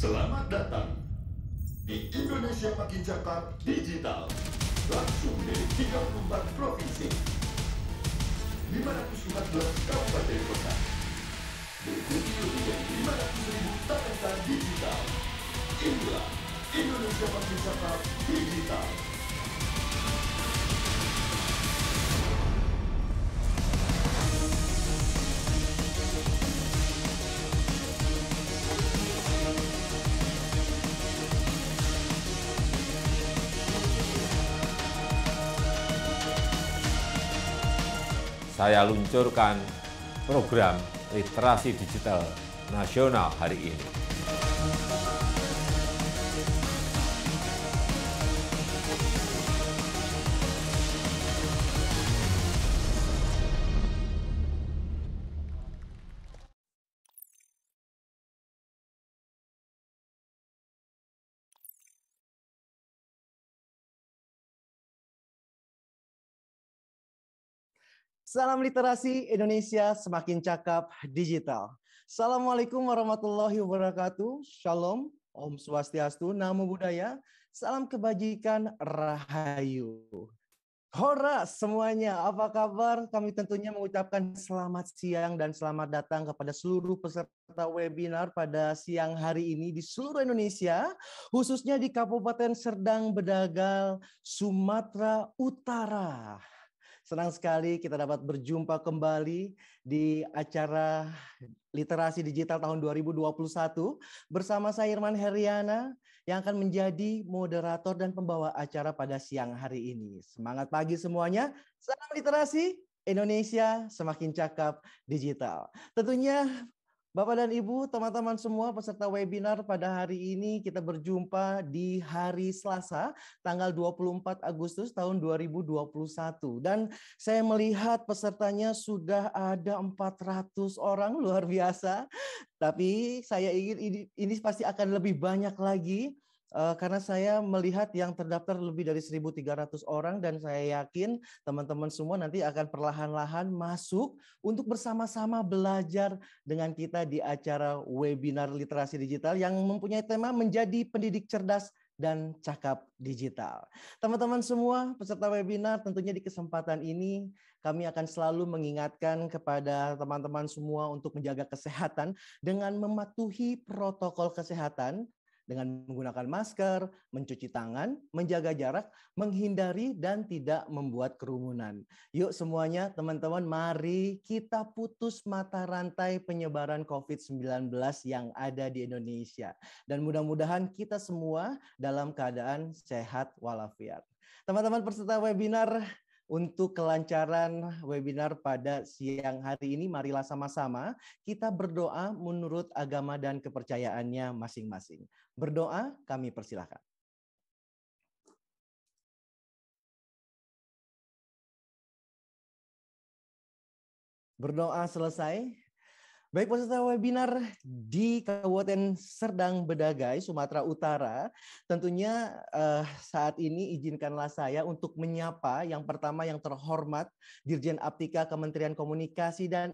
Selamat datang di Indonesia Makin Cakap Digital. Langsung dari 34 provinsi, 514 kabupaten kota. Berikuti lebih dari 500 ribu talenta digital. Inilah Indonesia Makin Cakap Digital. saya luncurkan program literasi digital nasional hari ini. Salam literasi Indonesia semakin cakap digital. Assalamualaikum warahmatullahi wabarakatuh. Shalom, Om Swastiastu, Namo Buddhaya. Salam kebajikan Rahayu. Hora semuanya, apa kabar? Kami tentunya mengucapkan selamat siang dan selamat datang kepada seluruh peserta webinar pada siang hari ini di seluruh Indonesia, khususnya di Kabupaten Serdang Bedagal, Sumatera Utara. Senang sekali kita dapat berjumpa kembali di acara Literasi Digital tahun 2021 bersama saya Irman Heriana yang akan menjadi moderator dan pembawa acara pada siang hari ini. Semangat pagi semuanya. Salam literasi, Indonesia semakin cakap digital. Tentunya Bapak dan Ibu, teman-teman semua peserta webinar pada hari ini kita berjumpa di hari Selasa tanggal 24 Agustus tahun 2021 dan saya melihat pesertanya sudah ada 400 orang luar biasa. Tapi saya ingin ini, ini pasti akan lebih banyak lagi Eh, karena saya melihat yang terdaftar lebih dari 1.300 orang dan saya yakin teman-teman semua nanti akan perlahan-lahan masuk untuk bersama-sama belajar dengan kita di acara webinar literasi digital yang mempunyai tema menjadi pendidik cerdas dan cakap digital. Teman-teman semua peserta webinar tentunya di kesempatan ini kami akan selalu mengingatkan kepada teman-teman semua untuk menjaga kesehatan dengan mematuhi protokol kesehatan dengan menggunakan masker, mencuci tangan, menjaga jarak, menghindari dan tidak membuat kerumunan. Yuk semuanya teman-teman mari kita putus mata rantai penyebaran COVID-19 yang ada di Indonesia. Dan mudah-mudahan kita semua dalam keadaan sehat walafiat. Teman-teman peserta webinar untuk kelancaran webinar pada siang hari ini, marilah sama-sama kita berdoa menurut agama dan kepercayaannya masing-masing. Berdoa kami persilahkan. Berdoa selesai. Baik peserta webinar di Kabupaten Serdang Bedagai, Sumatera Utara. Tentunya eh, saat ini izinkanlah saya untuk menyapa yang pertama yang terhormat Dirjen Aptika Kementerian Komunikasi dan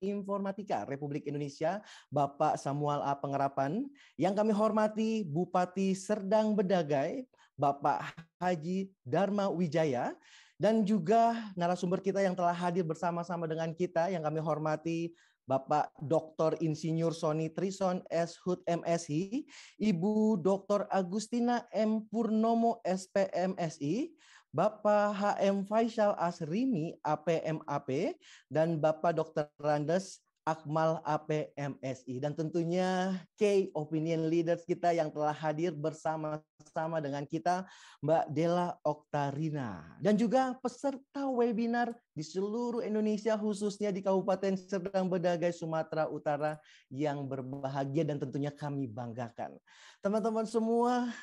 Informatika Republik Indonesia, Bapak Samuel A. Pengerapan, yang kami hormati Bupati Serdang Bedagai, Bapak Haji Dharma Wijaya, dan juga narasumber kita yang telah hadir bersama-sama dengan kita, yang kami hormati Bapak Dr. Insinyur Sony Trison S. Hood MSI, Ibu Dr. Agustina M. Purnomo SPMSI, Bapak HM Faisal Asrimi APMAP dan Bapak Dr. Randes Akmal APMSI dan tentunya K opinion leaders kita yang telah hadir bersama-sama dengan kita Mbak Dela Oktarina dan juga peserta webinar di seluruh Indonesia khususnya di Kabupaten Serdang Bedagai Sumatera Utara yang berbahagia dan tentunya kami banggakan. Teman-teman semua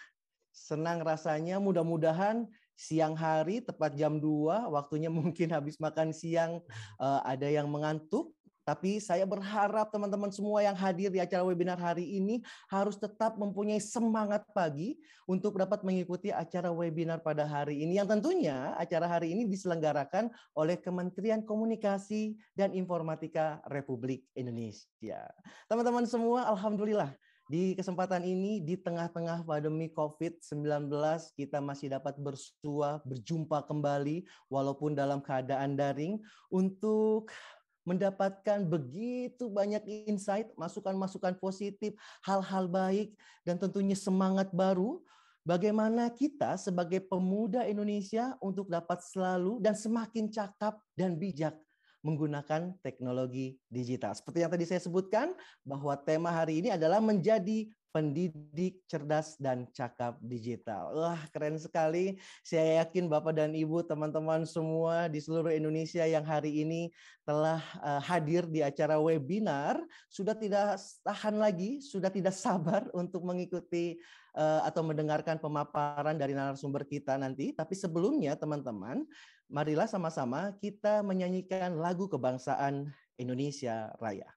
senang rasanya mudah-mudahan siang hari tepat jam 2 waktunya mungkin habis makan siang eh, ada yang mengantuk tapi saya berharap teman-teman semua yang hadir di acara webinar hari ini harus tetap mempunyai semangat pagi untuk dapat mengikuti acara webinar pada hari ini. Yang tentunya acara hari ini diselenggarakan oleh Kementerian Komunikasi dan Informatika Republik Indonesia. Teman-teman semua, Alhamdulillah di kesempatan ini, di tengah-tengah pandemi COVID-19, kita masih dapat bersua, berjumpa kembali, walaupun dalam keadaan daring, untuk mendapatkan begitu banyak insight, masukan-masukan positif, hal-hal baik, dan tentunya semangat baru. Bagaimana kita sebagai pemuda Indonesia untuk dapat selalu dan semakin cakap dan bijak menggunakan teknologi digital. Seperti yang tadi saya sebutkan bahwa tema hari ini adalah menjadi pendidik cerdas dan cakap digital. Wah, keren sekali. Saya yakin Bapak dan Ibu, teman-teman semua di seluruh Indonesia yang hari ini telah eh, hadir di acara webinar sudah tidak tahan lagi, sudah tidak sabar untuk mengikuti eh, atau mendengarkan pemaparan dari narasumber kita nanti. Tapi sebelumnya, teman-teman, marilah sama-sama kita menyanyikan lagu kebangsaan Indonesia Raya.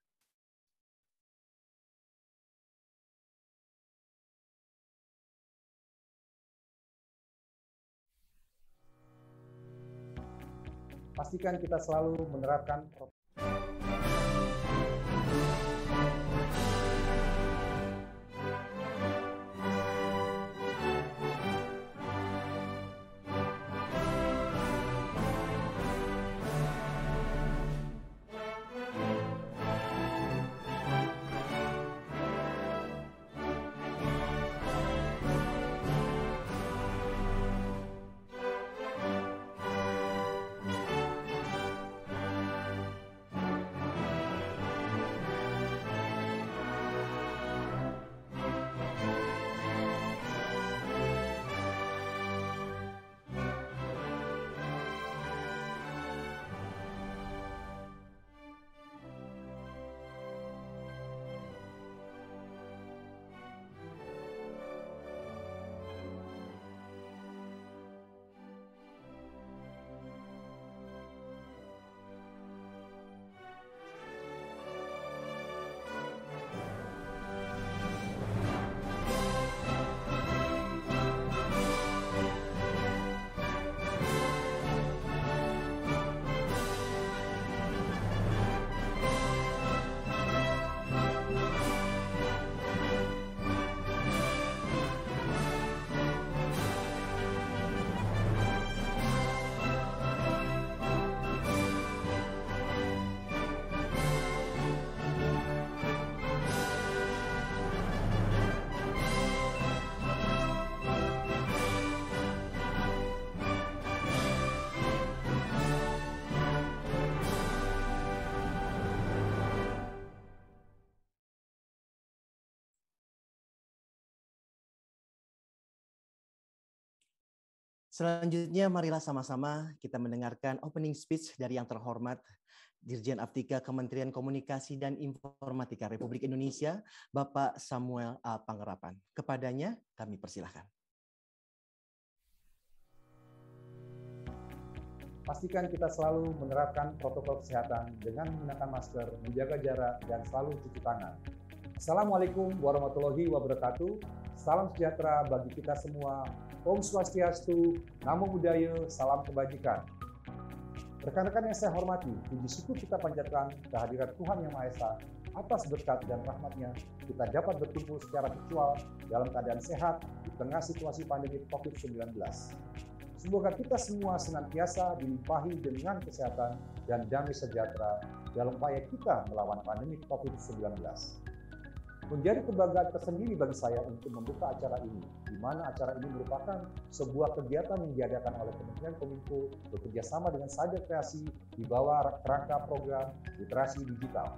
Pastikan kita selalu menerapkan protokol. Selanjutnya, marilah sama-sama kita mendengarkan opening speech dari yang terhormat Dirjen Aptika Kementerian Komunikasi dan Informatika Republik Indonesia, Bapak Samuel A. Pangerapan. Kepadanya kami persilahkan. Pastikan kita selalu menerapkan protokol kesehatan dengan menggunakan masker, menjaga jarak, dan selalu cuci tangan. Assalamualaikum warahmatullahi wabarakatuh. Salam sejahtera bagi kita semua Om Swastiastu, Namo Buddhaya, Salam Kebajikan. Rekan-rekan yang saya hormati, puji syukur kita panjatkan kehadiran Tuhan Yang Maha Esa atas berkat dan rahmatnya kita dapat berkumpul secara virtual dalam keadaan sehat di tengah situasi pandemi COVID-19. Semoga kita semua senantiasa dilimpahi dengan kesehatan dan damai sejahtera dalam upaya kita melawan pandemi COVID-19 menjadi kebanggaan tersendiri bagi saya untuk membuka acara ini, di mana acara ini merupakan sebuah kegiatan yang diadakan oleh Kementerian Kominfo bekerja sama dengan Saja Kreasi di bawah rangka program literasi digital.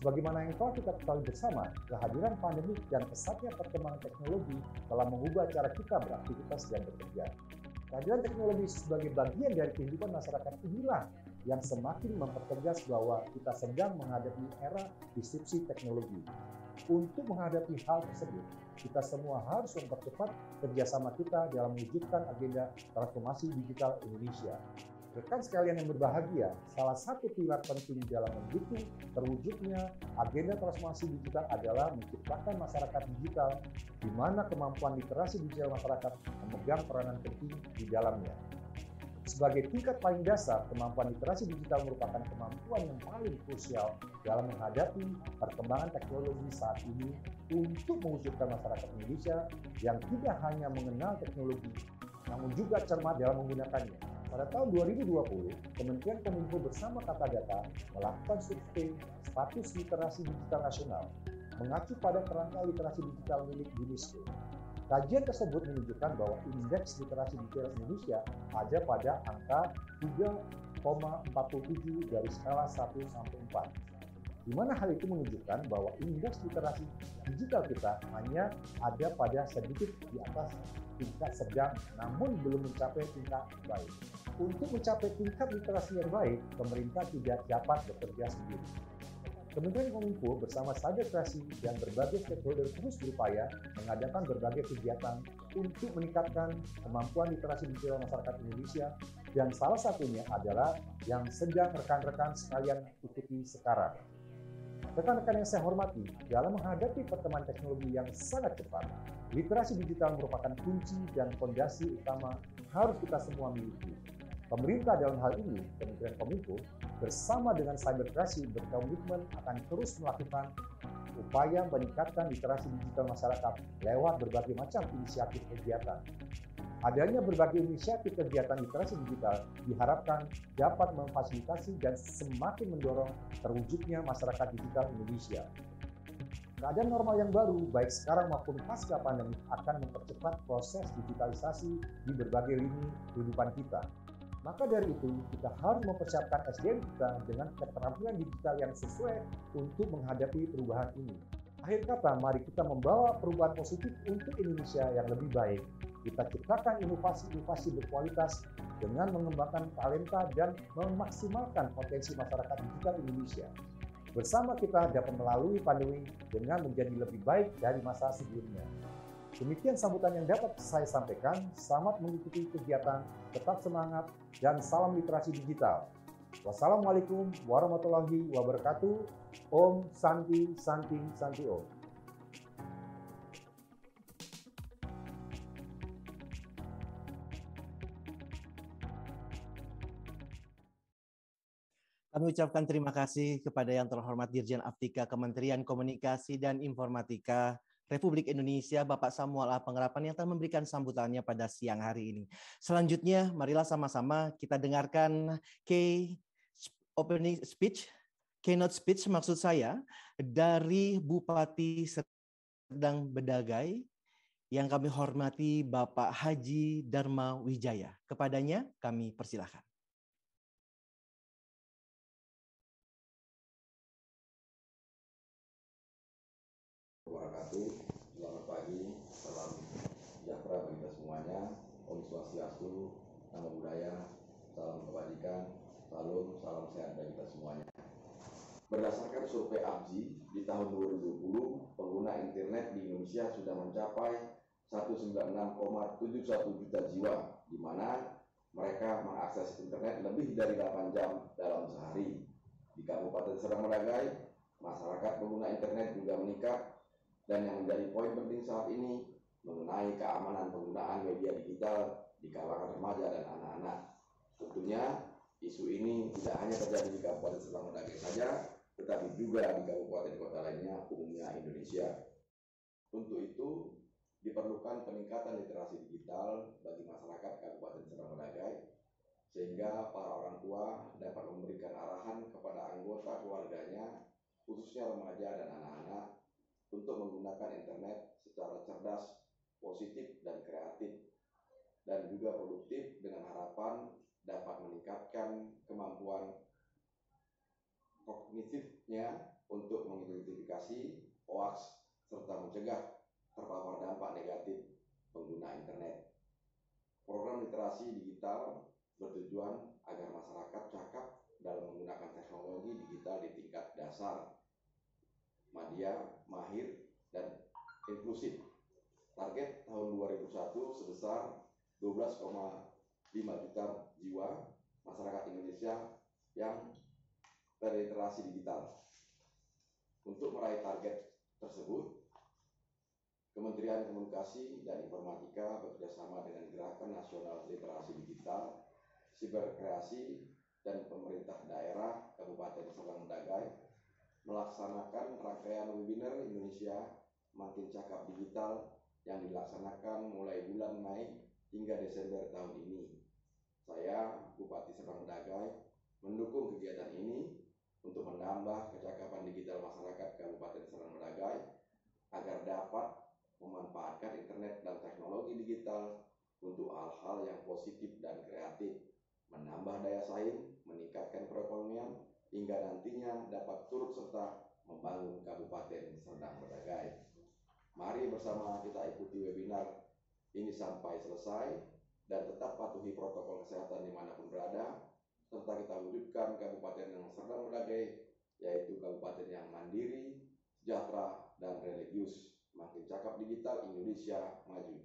Sebagaimana yang telah kita ketahui bersama, kehadiran pandemi dan pesatnya perkembangan teknologi telah mengubah cara kita beraktivitas dan bekerja. Kehadiran teknologi sebagai bagian dari kehidupan masyarakat inilah yang semakin mempertegas bahwa kita sedang menghadapi era disrupsi teknologi. Untuk menghadapi hal tersebut, kita semua harus mempercepat kerjasama kita dalam mewujudkan agenda transformasi digital Indonesia. Rekan sekalian yang berbahagia, salah satu pilar penting dalam mendukung terwujudnya agenda transformasi digital adalah menciptakan masyarakat digital di mana kemampuan literasi digital masyarakat memegang peranan penting di dalamnya. Sebagai tingkat paling dasar, kemampuan literasi digital merupakan kemampuan yang paling krusial dalam menghadapi perkembangan teknologi saat ini untuk mewujudkan masyarakat Indonesia yang tidak hanya mengenal teknologi, namun juga cermat dalam menggunakannya. Pada tahun 2020, Kementerian Kominfo bersama Kata Data melakukan survei status literasi digital nasional mengacu pada kerangka literasi digital milik UNESCO Kajian tersebut menunjukkan bahwa indeks literasi digital Indonesia ada pada angka 3,47 dari skala 1 sampai 4. Di mana hal itu menunjukkan bahwa indeks literasi digital kita hanya ada pada sedikit di atas tingkat sedang namun belum mencapai tingkat baik. Untuk mencapai tingkat literasi yang baik, pemerintah tidak dapat bekerja sendiri Kementerian Kominfo bersama Kreasi dan berbagai stakeholder terus berupaya mengadakan berbagai kegiatan untuk meningkatkan kemampuan literasi digital masyarakat Indonesia dan salah satunya adalah yang sedang rekan-rekan sekalian ikuti sekarang. Rekan-rekan yang saya hormati, dalam menghadapi pertemuan teknologi yang sangat cepat, literasi digital merupakan kunci dan fondasi utama harus kita semua miliki. Pemerintah dalam hal ini, Kementerian Kominfo, bersama dengan cyberliterasi berkomitmen akan terus melakukan upaya meningkatkan literasi digital masyarakat lewat berbagai macam inisiatif kegiatan. Adanya berbagai inisiatif kegiatan literasi digital diharapkan dapat memfasilitasi dan semakin mendorong terwujudnya masyarakat digital Indonesia. Keadaan normal yang baru, baik sekarang maupun pasca pandemi, akan mempercepat proses digitalisasi di berbagai lini kehidupan kita. Maka dari itu, kita harus mempersiapkan SDM kita dengan keterampilan digital yang sesuai untuk menghadapi perubahan ini. Akhir kata, mari kita membawa perubahan positif untuk Indonesia yang lebih baik. Kita ciptakan inovasi-inovasi berkualitas dengan mengembangkan talenta dan memaksimalkan potensi masyarakat digital Indonesia. Bersama kita dapat melalui pandemi dengan menjadi lebih baik dari masa sebelumnya. Demikian sambutan yang dapat saya sampaikan. Selamat mengikuti kegiatan, tetap semangat, dan salam literasi digital. Wassalamualaikum warahmatullahi wabarakatuh. Om Santi Santi Santi Om. Kami ucapkan terima kasih kepada yang terhormat Dirjen Aptika Kementerian Komunikasi dan Informatika Republik Indonesia Bapak Samuel A. Ah, Pengerapan yang telah memberikan sambutannya pada siang hari ini. Selanjutnya, marilah sama-sama kita dengarkan key opening speech, keynote speech maksud saya dari Bupati Serdang Bedagai yang kami hormati Bapak Haji Dharma Wijaya. Kepadanya kami persilahkan. kasih. Berdasarkan survei ABSI di tahun 2020, pengguna internet di Indonesia sudah mencapai 196,71 juta jiwa, di mana mereka mengakses internet lebih dari 8 jam dalam sehari. Di Kabupaten Serang Meragai, masyarakat pengguna internet juga meningkat dan yang menjadi poin penting saat ini mengenai keamanan penggunaan media digital di kalangan remaja dan anak-anak. Tentunya isu ini tidak hanya terjadi di Kabupaten Serang Meragai saja, tetapi juga di kabupaten kota lainnya umumnya Indonesia. Untuk itu diperlukan peningkatan literasi digital bagi masyarakat Kabupaten Serang Bedagai sehingga para orang tua dapat memberikan arahan kepada anggota keluarganya, khususnya remaja dan anak-anak, untuk menggunakan internet secara cerdas, positif, dan kreatif, dan juga produktif dengan harapan dapat meningkatkan kemampuan kognitifnya untuk mengidentifikasi hoax serta mencegah terpapar dampak negatif pengguna internet. Program literasi digital bertujuan agar masyarakat cakap dalam menggunakan teknologi digital di tingkat dasar, media, mahir, dan inklusif. Target tahun 2001 sebesar 12,5 juta jiwa masyarakat Indonesia yang literasi digital. Untuk meraih target tersebut, Kementerian Komunikasi dan Informatika bekerjasama dengan Gerakan Nasional Literasi Digital, Siberkreasi, dan pemerintah daerah Kabupaten Serang Dagai melaksanakan rangkaian webinar Indonesia Makin Cakap Digital yang dilaksanakan mulai bulan Mei hingga Desember tahun ini. Saya, Bupati Serang Dagai, mendukung kegiatan ini untuk menambah kecakapan digital masyarakat Kabupaten Serang Bedagai agar dapat memanfaatkan internet dan teknologi digital untuk hal-hal yang positif dan kreatif, menambah daya saing, meningkatkan perekonomian, hingga nantinya dapat turut serta membangun Kabupaten Serang Bedagai. Mari bersama kita ikuti webinar ini sampai selesai dan tetap patuhi protokol kesehatan dimanapun berada serta kita wujudkan kabupaten yang sedang berbagai, yaitu kabupaten yang mandiri, sejahtera, dan religius. Makin cakap digital, Indonesia maju.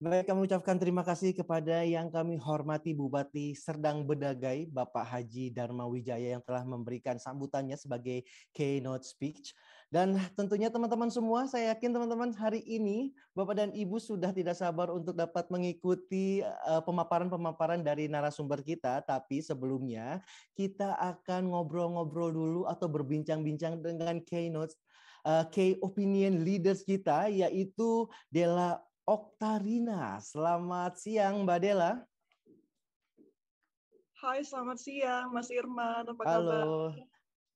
Baik, kami ucapkan terima kasih kepada yang kami hormati Bupati Serdang Bedagai, Bapak Haji Dharma Wijaya yang telah memberikan sambutannya sebagai keynote speech. Dan tentunya teman-teman semua, saya yakin teman-teman hari ini Bapak dan Ibu sudah tidak sabar untuk dapat mengikuti eh, pemaparan-pemaparan dari narasumber kita. Tapi sebelumnya kita akan ngobrol-ngobrol dulu atau berbincang-bincang dengan keynote, uh, eh, key opinion leaders kita yaitu Dela Oktarina. Selamat siang Mbak Dela. Hai, selamat siang Mas Irman. Apa Halo.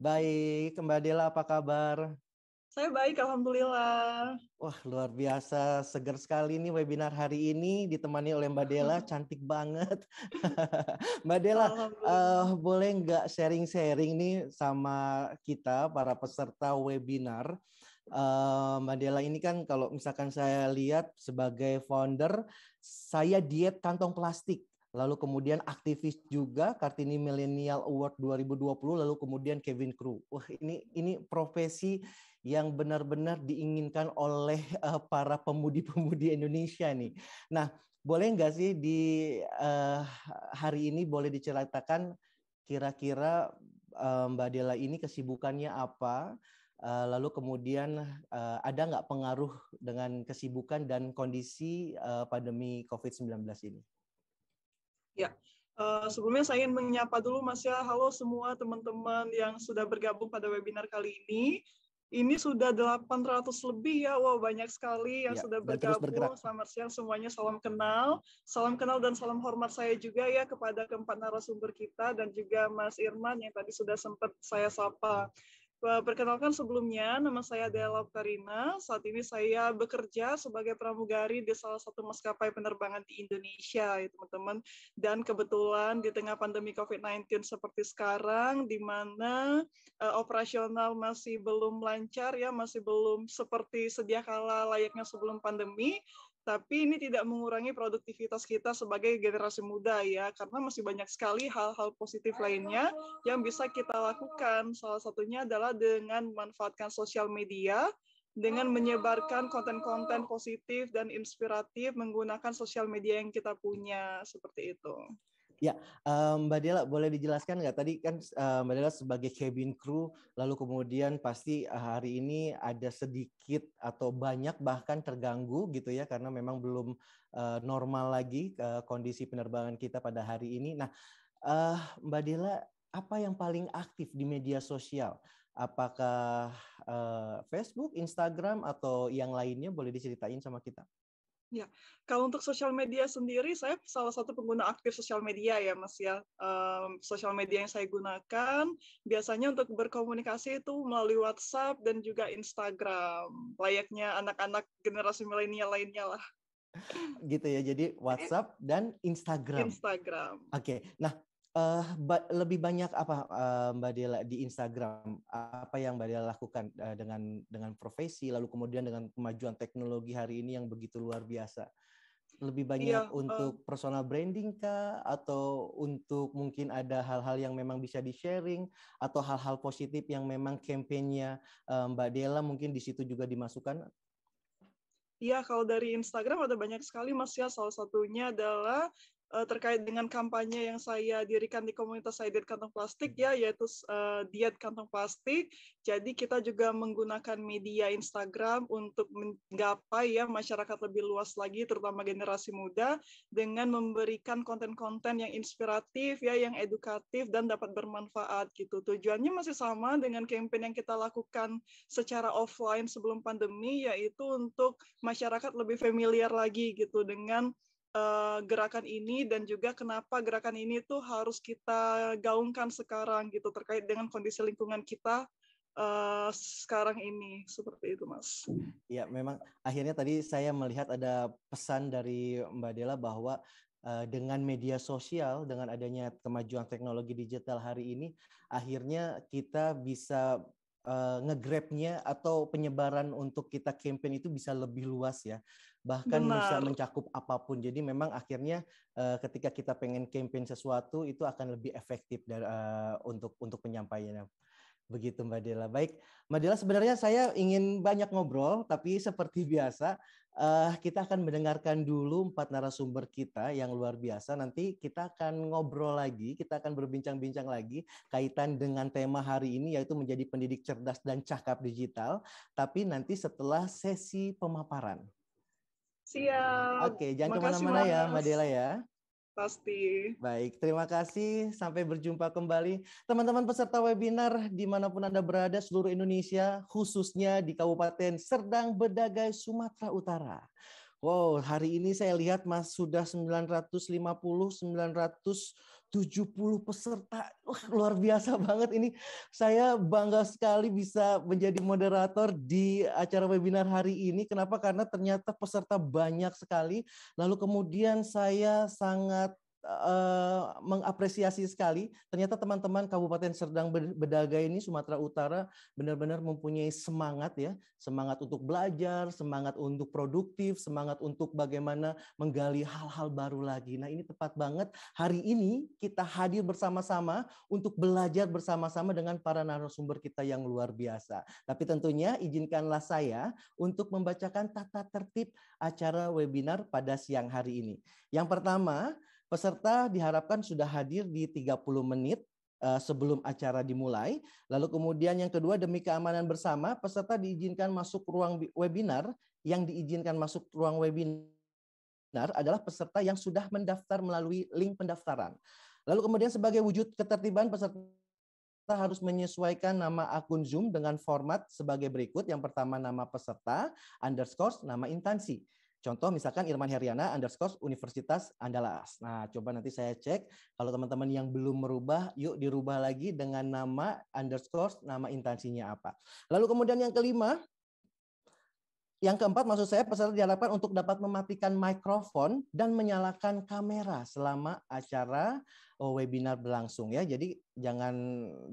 Baik, Mbak Dela apa kabar? Saya baik, Alhamdulillah. Wah, luar biasa. Seger sekali nih webinar hari ini ditemani oleh Mbak Dela. Cantik banget. Mbak Dela, uh, boleh nggak sharing-sharing nih sama kita, para peserta webinar? Uh, Mbak Dela ini kan kalau misalkan saya lihat sebagai founder, saya diet kantong plastik. Lalu kemudian aktivis juga Kartini Millennial Award 2020, lalu kemudian Kevin Crew. Wah ini ini profesi yang benar-benar diinginkan oleh uh, para pemudi-pemudi Indonesia nih. Nah, boleh nggak sih di uh, hari ini boleh diceritakan kira-kira uh, Mbak Dela ini kesibukannya apa? Uh, lalu kemudian uh, ada nggak pengaruh dengan kesibukan dan kondisi uh, pandemi COVID-19 ini? Ya, Uh, sebelumnya saya ingin menyapa dulu Mas ya, halo semua teman-teman yang sudah bergabung pada webinar kali ini. Ini sudah 800 lebih ya, wow banyak sekali yang ya, sudah bergabung. Selamat siang semuanya, salam kenal. Salam kenal dan salam hormat saya juga ya kepada keempat narasumber kita dan juga Mas Irman yang tadi sudah sempat saya sapa. Eh, perkenalkan sebelumnya, nama saya Dela Karina. Saat ini saya bekerja sebagai pramugari di salah satu maskapai penerbangan di Indonesia, ya teman-teman. Dan kebetulan di tengah pandemi COVID-19 seperti sekarang, di mana uh, operasional masih belum lancar, ya masih belum seperti sedia kala layaknya sebelum pandemi, tapi ini tidak mengurangi produktivitas kita sebagai generasi muda ya, karena masih banyak sekali hal-hal positif lainnya yang bisa kita lakukan. Salah satunya adalah dengan memanfaatkan sosial media, dengan menyebarkan konten-konten positif dan inspiratif menggunakan sosial media yang kita punya, seperti itu. Ya, Mbak Dela boleh dijelaskan nggak tadi kan Mbak Dela sebagai cabin crew, lalu kemudian pasti hari ini ada sedikit atau banyak bahkan terganggu gitu ya karena memang belum normal lagi uh, kondisi penerbangan kita pada hari ini. Nah, eh, Mbak Dela apa yang paling aktif di media sosial? Apakah Facebook, Instagram atau yang lainnya boleh diceritain sama kita? Ya, kalau untuk sosial media sendiri, saya salah satu pengguna aktif sosial media ya, Mas ya. Um, sosial media yang saya gunakan biasanya untuk berkomunikasi itu melalui WhatsApp dan juga Instagram, layaknya anak-anak generasi milenial lainnya lah. Gitu ya, jadi WhatsApp dan Instagram. Instagram. Oke, okay. nah uh, ba lebih banyak apa uh, Mbak Dela di Instagram apa yang Mbak Dela lakukan uh, dengan dengan profesi lalu kemudian dengan kemajuan teknologi hari ini yang begitu luar biasa lebih iya, banyak iya, untuk uh, personal branding kah atau untuk mungkin ada hal-hal yang memang bisa di sharing atau hal-hal positif yang memang kampanyenya uh, Mbak Dela mungkin di situ juga dimasukkan Iya, kalau dari Instagram ada banyak sekali, Mas. Ya, salah satunya adalah uh, terkait dengan kampanye yang saya dirikan di komunitas saya diet kantong plastik hmm. ya yaitu uh, diet kantong plastik. Jadi kita juga menggunakan media Instagram untuk menggapai ya masyarakat lebih luas lagi terutama generasi muda dengan memberikan konten-konten yang inspiratif ya yang edukatif dan dapat bermanfaat gitu. Tujuannya masih sama dengan campaign yang kita lakukan secara offline sebelum pandemi yaitu untuk masyarakat lebih familiar lagi gitu dengan uh, gerakan ini dan juga kenapa gerakan ini tuh harus kita gaungkan sekarang gitu terkait dengan kondisi lingkungan kita uh, sekarang ini seperti itu mas. Ya memang akhirnya tadi saya melihat ada pesan dari Mbak Dela bahwa eh, dengan media sosial, dengan adanya kemajuan teknologi digital hari ini, akhirnya kita bisa uh, ngegrabnya atau penyebaran untuk kita campaign itu bisa lebih luas ya bahkan Benar. bisa mencakup apapun. Jadi memang akhirnya uh, ketika kita pengen campaign sesuatu itu akan lebih efektif dan uh, untuk untuk penyampaiannya. Begitu Mbak Dela. Baik, Mbak Dela sebenarnya saya ingin banyak ngobrol, tapi seperti biasa uh, kita akan mendengarkan dulu empat narasumber kita yang luar biasa. Nanti kita akan ngobrol lagi, kita akan berbincang-bincang lagi kaitan dengan tema hari ini yaitu menjadi pendidik cerdas dan cakap digital. Tapi nanti setelah sesi pemaparan. Siap. Oke, jangan kemana-mana ya, Mbak ya. Pasti. Baik, terima kasih. Sampai berjumpa kembali. Teman-teman peserta webinar dimanapun Anda berada, seluruh Indonesia, khususnya di Kabupaten Serdang Bedagai, Sumatera Utara. Wow, hari ini saya lihat Mas sudah 950, 900 70 peserta. Wah, luar biasa banget ini. Saya bangga sekali bisa menjadi moderator di acara webinar hari ini. Kenapa? Karena ternyata peserta banyak sekali. Lalu kemudian saya sangat uh, mengapresiasi sekali ternyata teman-teman Kabupaten Serdang Bedaga ini Sumatera Utara benar-benar mempunyai semangat ya, semangat untuk belajar, semangat untuk produktif, semangat untuk bagaimana menggali hal-hal baru lagi. Nah, ini tepat banget hari ini kita hadir bersama-sama untuk belajar bersama-sama dengan para narasumber kita yang luar biasa. Tapi tentunya izinkanlah saya untuk membacakan tata tertib acara webinar pada siang hari ini. Yang pertama, Peserta diharapkan sudah hadir di 30 menit eh, sebelum acara dimulai. Lalu kemudian yang kedua demi keamanan bersama, peserta diizinkan masuk ruang webinar. Yang diizinkan masuk ruang webinar adalah peserta yang sudah mendaftar melalui link pendaftaran. Lalu kemudian sebagai wujud ketertiban peserta kita harus menyesuaikan nama akun Zoom dengan format sebagai berikut. Yang pertama nama peserta, underscore, nama intansi. Contoh misalkan Irman Heriana underscore Universitas Andalas. Nah, coba nanti saya cek kalau teman-teman yang belum merubah, yuk dirubah lagi dengan nama underscore nama intansinya apa. Lalu kemudian yang kelima, yang keempat maksud saya peserta diharapkan untuk dapat mematikan mikrofon dan menyalakan kamera selama acara Oh, webinar berlangsung ya. Jadi jangan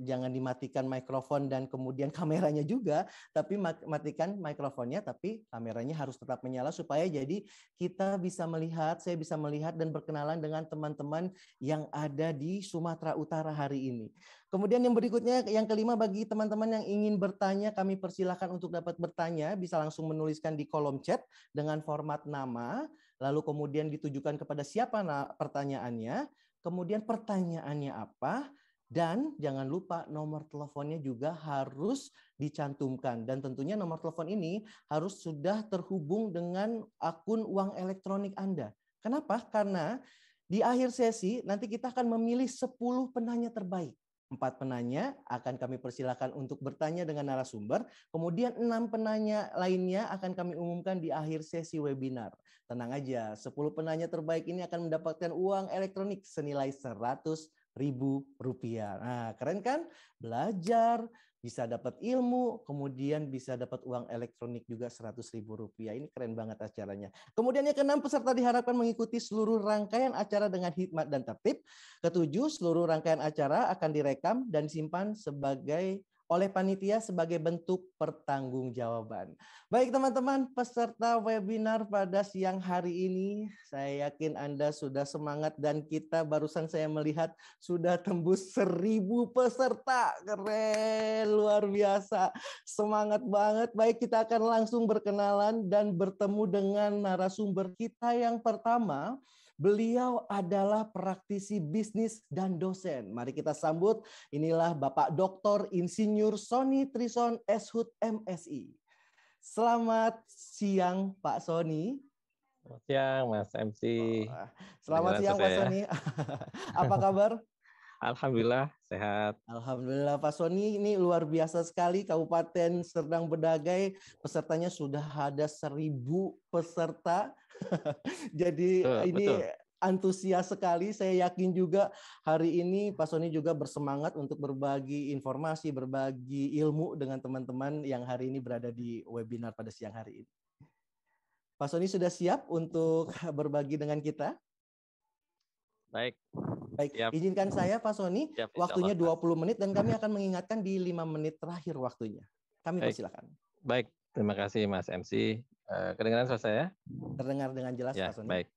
jangan dimatikan mikrofon dan kemudian kameranya juga, tapi matikan mikrofonnya tapi kameranya harus tetap menyala supaya jadi kita bisa melihat, saya bisa melihat dan berkenalan dengan teman-teman yang ada di Sumatera Utara hari ini. Kemudian yang berikutnya yang kelima bagi teman-teman yang ingin bertanya kami persilahkan untuk dapat bertanya bisa langsung menuliskan di kolom chat dengan format nama lalu kemudian ditujukan kepada siapa pertanyaannya Kemudian pertanyaannya apa? Dan jangan lupa nomor teleponnya juga harus dicantumkan. Dan tentunya nomor telepon ini harus sudah terhubung dengan akun uang elektronik Anda. Kenapa? Karena di akhir sesi nanti kita akan memilih 10 penanya terbaik empat penanya akan kami persilahkan untuk bertanya dengan narasumber. Kemudian enam penanya lainnya akan kami umumkan di akhir sesi webinar. Tenang aja, 10 penanya terbaik ini akan mendapatkan uang elektronik senilai 100 ribu rupiah. Nah, keren kan? Belajar, bisa dapat ilmu, kemudian bisa dapat uang elektronik juga seratus ribu rupiah, Ini keren banget acaranya. Kemudian yang keenam, peserta diharapkan mengikuti seluruh rangkaian acara dengan hikmat dan tertib. Ketujuh, seluruh rangkaian acara akan direkam dan disimpan sebagai oleh panitia sebagai bentuk pertanggungjawaban. Baik teman-teman peserta webinar pada siang hari ini, saya yakin Anda sudah semangat dan kita barusan saya melihat sudah tembus seribu peserta. Keren, luar biasa. Semangat banget. Baik kita akan langsung berkenalan dan bertemu dengan narasumber kita yang pertama. Beliau adalah praktisi bisnis dan dosen. Mari kita sambut, inilah Bapak Dr. Insinyur Sony Trison Eshut MSI. Selamat siang Pak Sony. Selamat siang Mas MC. selamat siang Mas Sony. Apa kabar? Alhamdulillah sehat. Alhamdulillah Pak Soni ini luar biasa sekali Kabupaten Serdang Bedagai pesertanya sudah ada seribu peserta. Jadi betul, ini betul antusias sekali. Saya yakin juga hari ini Pak Soni juga bersemangat untuk berbagi informasi, berbagi ilmu dengan teman-teman yang hari ini berada di webinar pada siang hari ini. Pak Soni sudah siap untuk berbagi dengan kita? Baik. Baik, Siap. izinkan saya Pak Soni, Siap, waktunya Allah. 20 menit dan kami akan mengingatkan di 5 menit terakhir waktunya. Kami Baik. persilakan. Baik, terima kasih Mas MC. Eh, kedengaran suara saya? Terdengar dengan jelas ya, Pak Soni. Baik.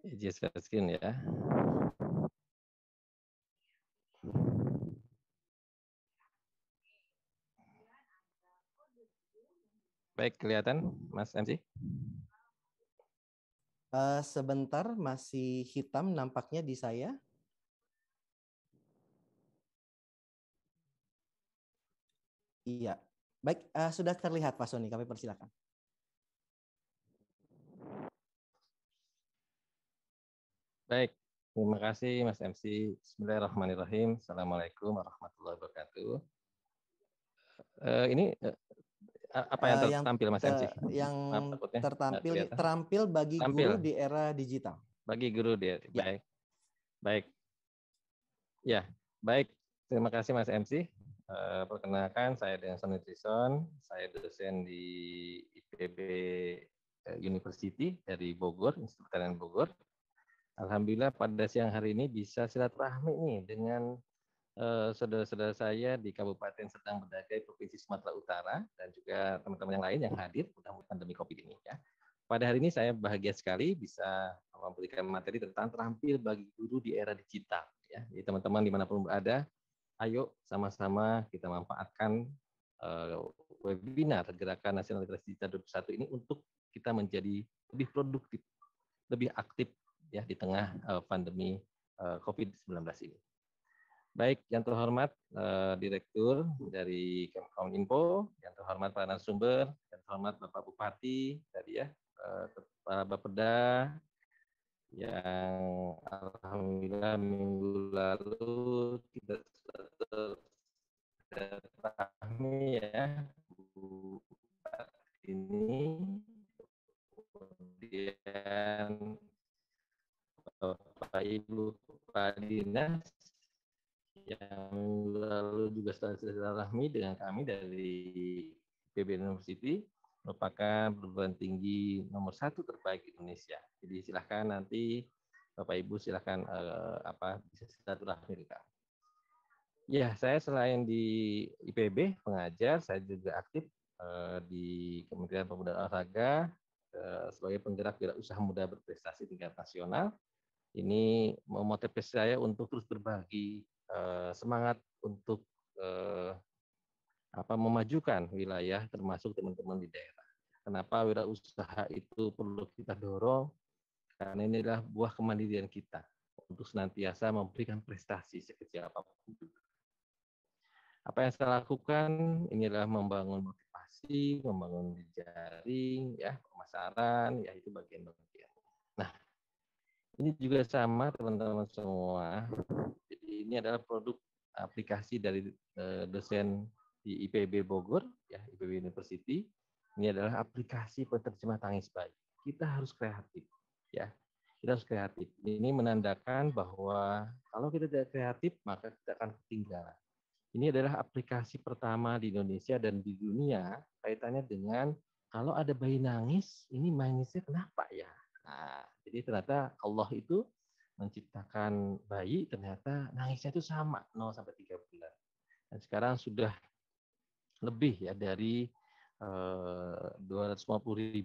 Izin skin ya. Baik, kelihatan Mas MC? Uh, sebentar, masih hitam nampaknya di saya. Iya, baik. Uh, sudah terlihat Pak Soni, kami persilakan. Baik, terima kasih Mas MC. Bismillahirrahmanirrahim. Assalamualaikum warahmatullahi wabarakatuh. Uh, ini Eh, apa yang eh, tertampil Mas MC Yang Maaf, tertampil terampil bagi tampil. guru di era digital. Bagi guru dia. Ya. Baik. Baik. Ya, baik. Terima kasih Mas MC. Uh, eh, perkenalkan saya Denson Nutrison, saya dosen di IPB University dari Bogor, Institut Tarian Bogor. Alhamdulillah pada siang hari ini bisa silaturahmi nih dengan Eh, saudara-saudara saya di Kabupaten Serdang Bedagai Provinsi Sumatera Utara dan juga teman-teman yang lain yang hadir mudah-mudahan pandemi Covid ini ya. Pada hari ini saya bahagia sekali bisa memberikan materi tentang terampil bagi guru di era digital ya. Jadi teman-teman dimanapun berada, ayo sama-sama kita manfaatkan uh, webinar Gerakan Nasional Literasi Digital 2021 ini untuk kita menjadi lebih produktif, lebih aktif ya di tengah uh, pandemi uh, COVID-19 ini. Baik, yang terhormat uh, Direktur dari Kemkom Info, yang terhormat pak narasumber, yang terhormat Bapak Bupati tadi ya, uh, Pak Bapeda, yang alhamdulillah minggu lalu kita tertahmi ya buat ini kemudian Bapak Ibu Pak Dinas yang lalu juga silaturahmi dengan kami dari PB University merupakan perguruan tinggi nomor satu terbaik di Indonesia. Jadi silahkan nanti Bapak Ibu silahkan uh, apa bisa silaturahmi kita. Ya, saya selain di IPB pengajar, saya juga aktif uh, di Kementerian Pemuda Olahraga uh, sebagai penggerak usaha muda berprestasi tingkat nasional. Ini memotivasi saya untuk terus berbagi Eh, semangat untuk uh, apa memajukan wilayah termasuk teman-teman di daerah. Kenapa wirausaha itu perlu kita dorong? Karena inilah buah kemandirian kita untuk senantiasa memberikan prestasi sekecil apapun. Apa yang saya lakukan inilah membangun motivasi, membangun jaring, ya pemasaran, ya itu bagian-bagian. Nah, ini juga sama teman-teman semua ini adalah produk aplikasi dari eh, dosen di IPB Bogor, ya IPB University. Ini adalah aplikasi penerjemah tangis bayi. Kita harus kreatif, ya. Kita harus kreatif. Ini menandakan bahwa kalau kita tidak kreatif, maka kita akan ketinggalan. Ini adalah aplikasi pertama di Indonesia dan di dunia kaitannya dengan kalau ada bayi nangis, ini nangisnya kenapa ya? Nah, jadi ternyata Allah itu menciptakan bayi ternyata nangisnya itu sama 0 sampai 3 bulan. Dan sekarang sudah lebih ya dari eh, 250.000 eh,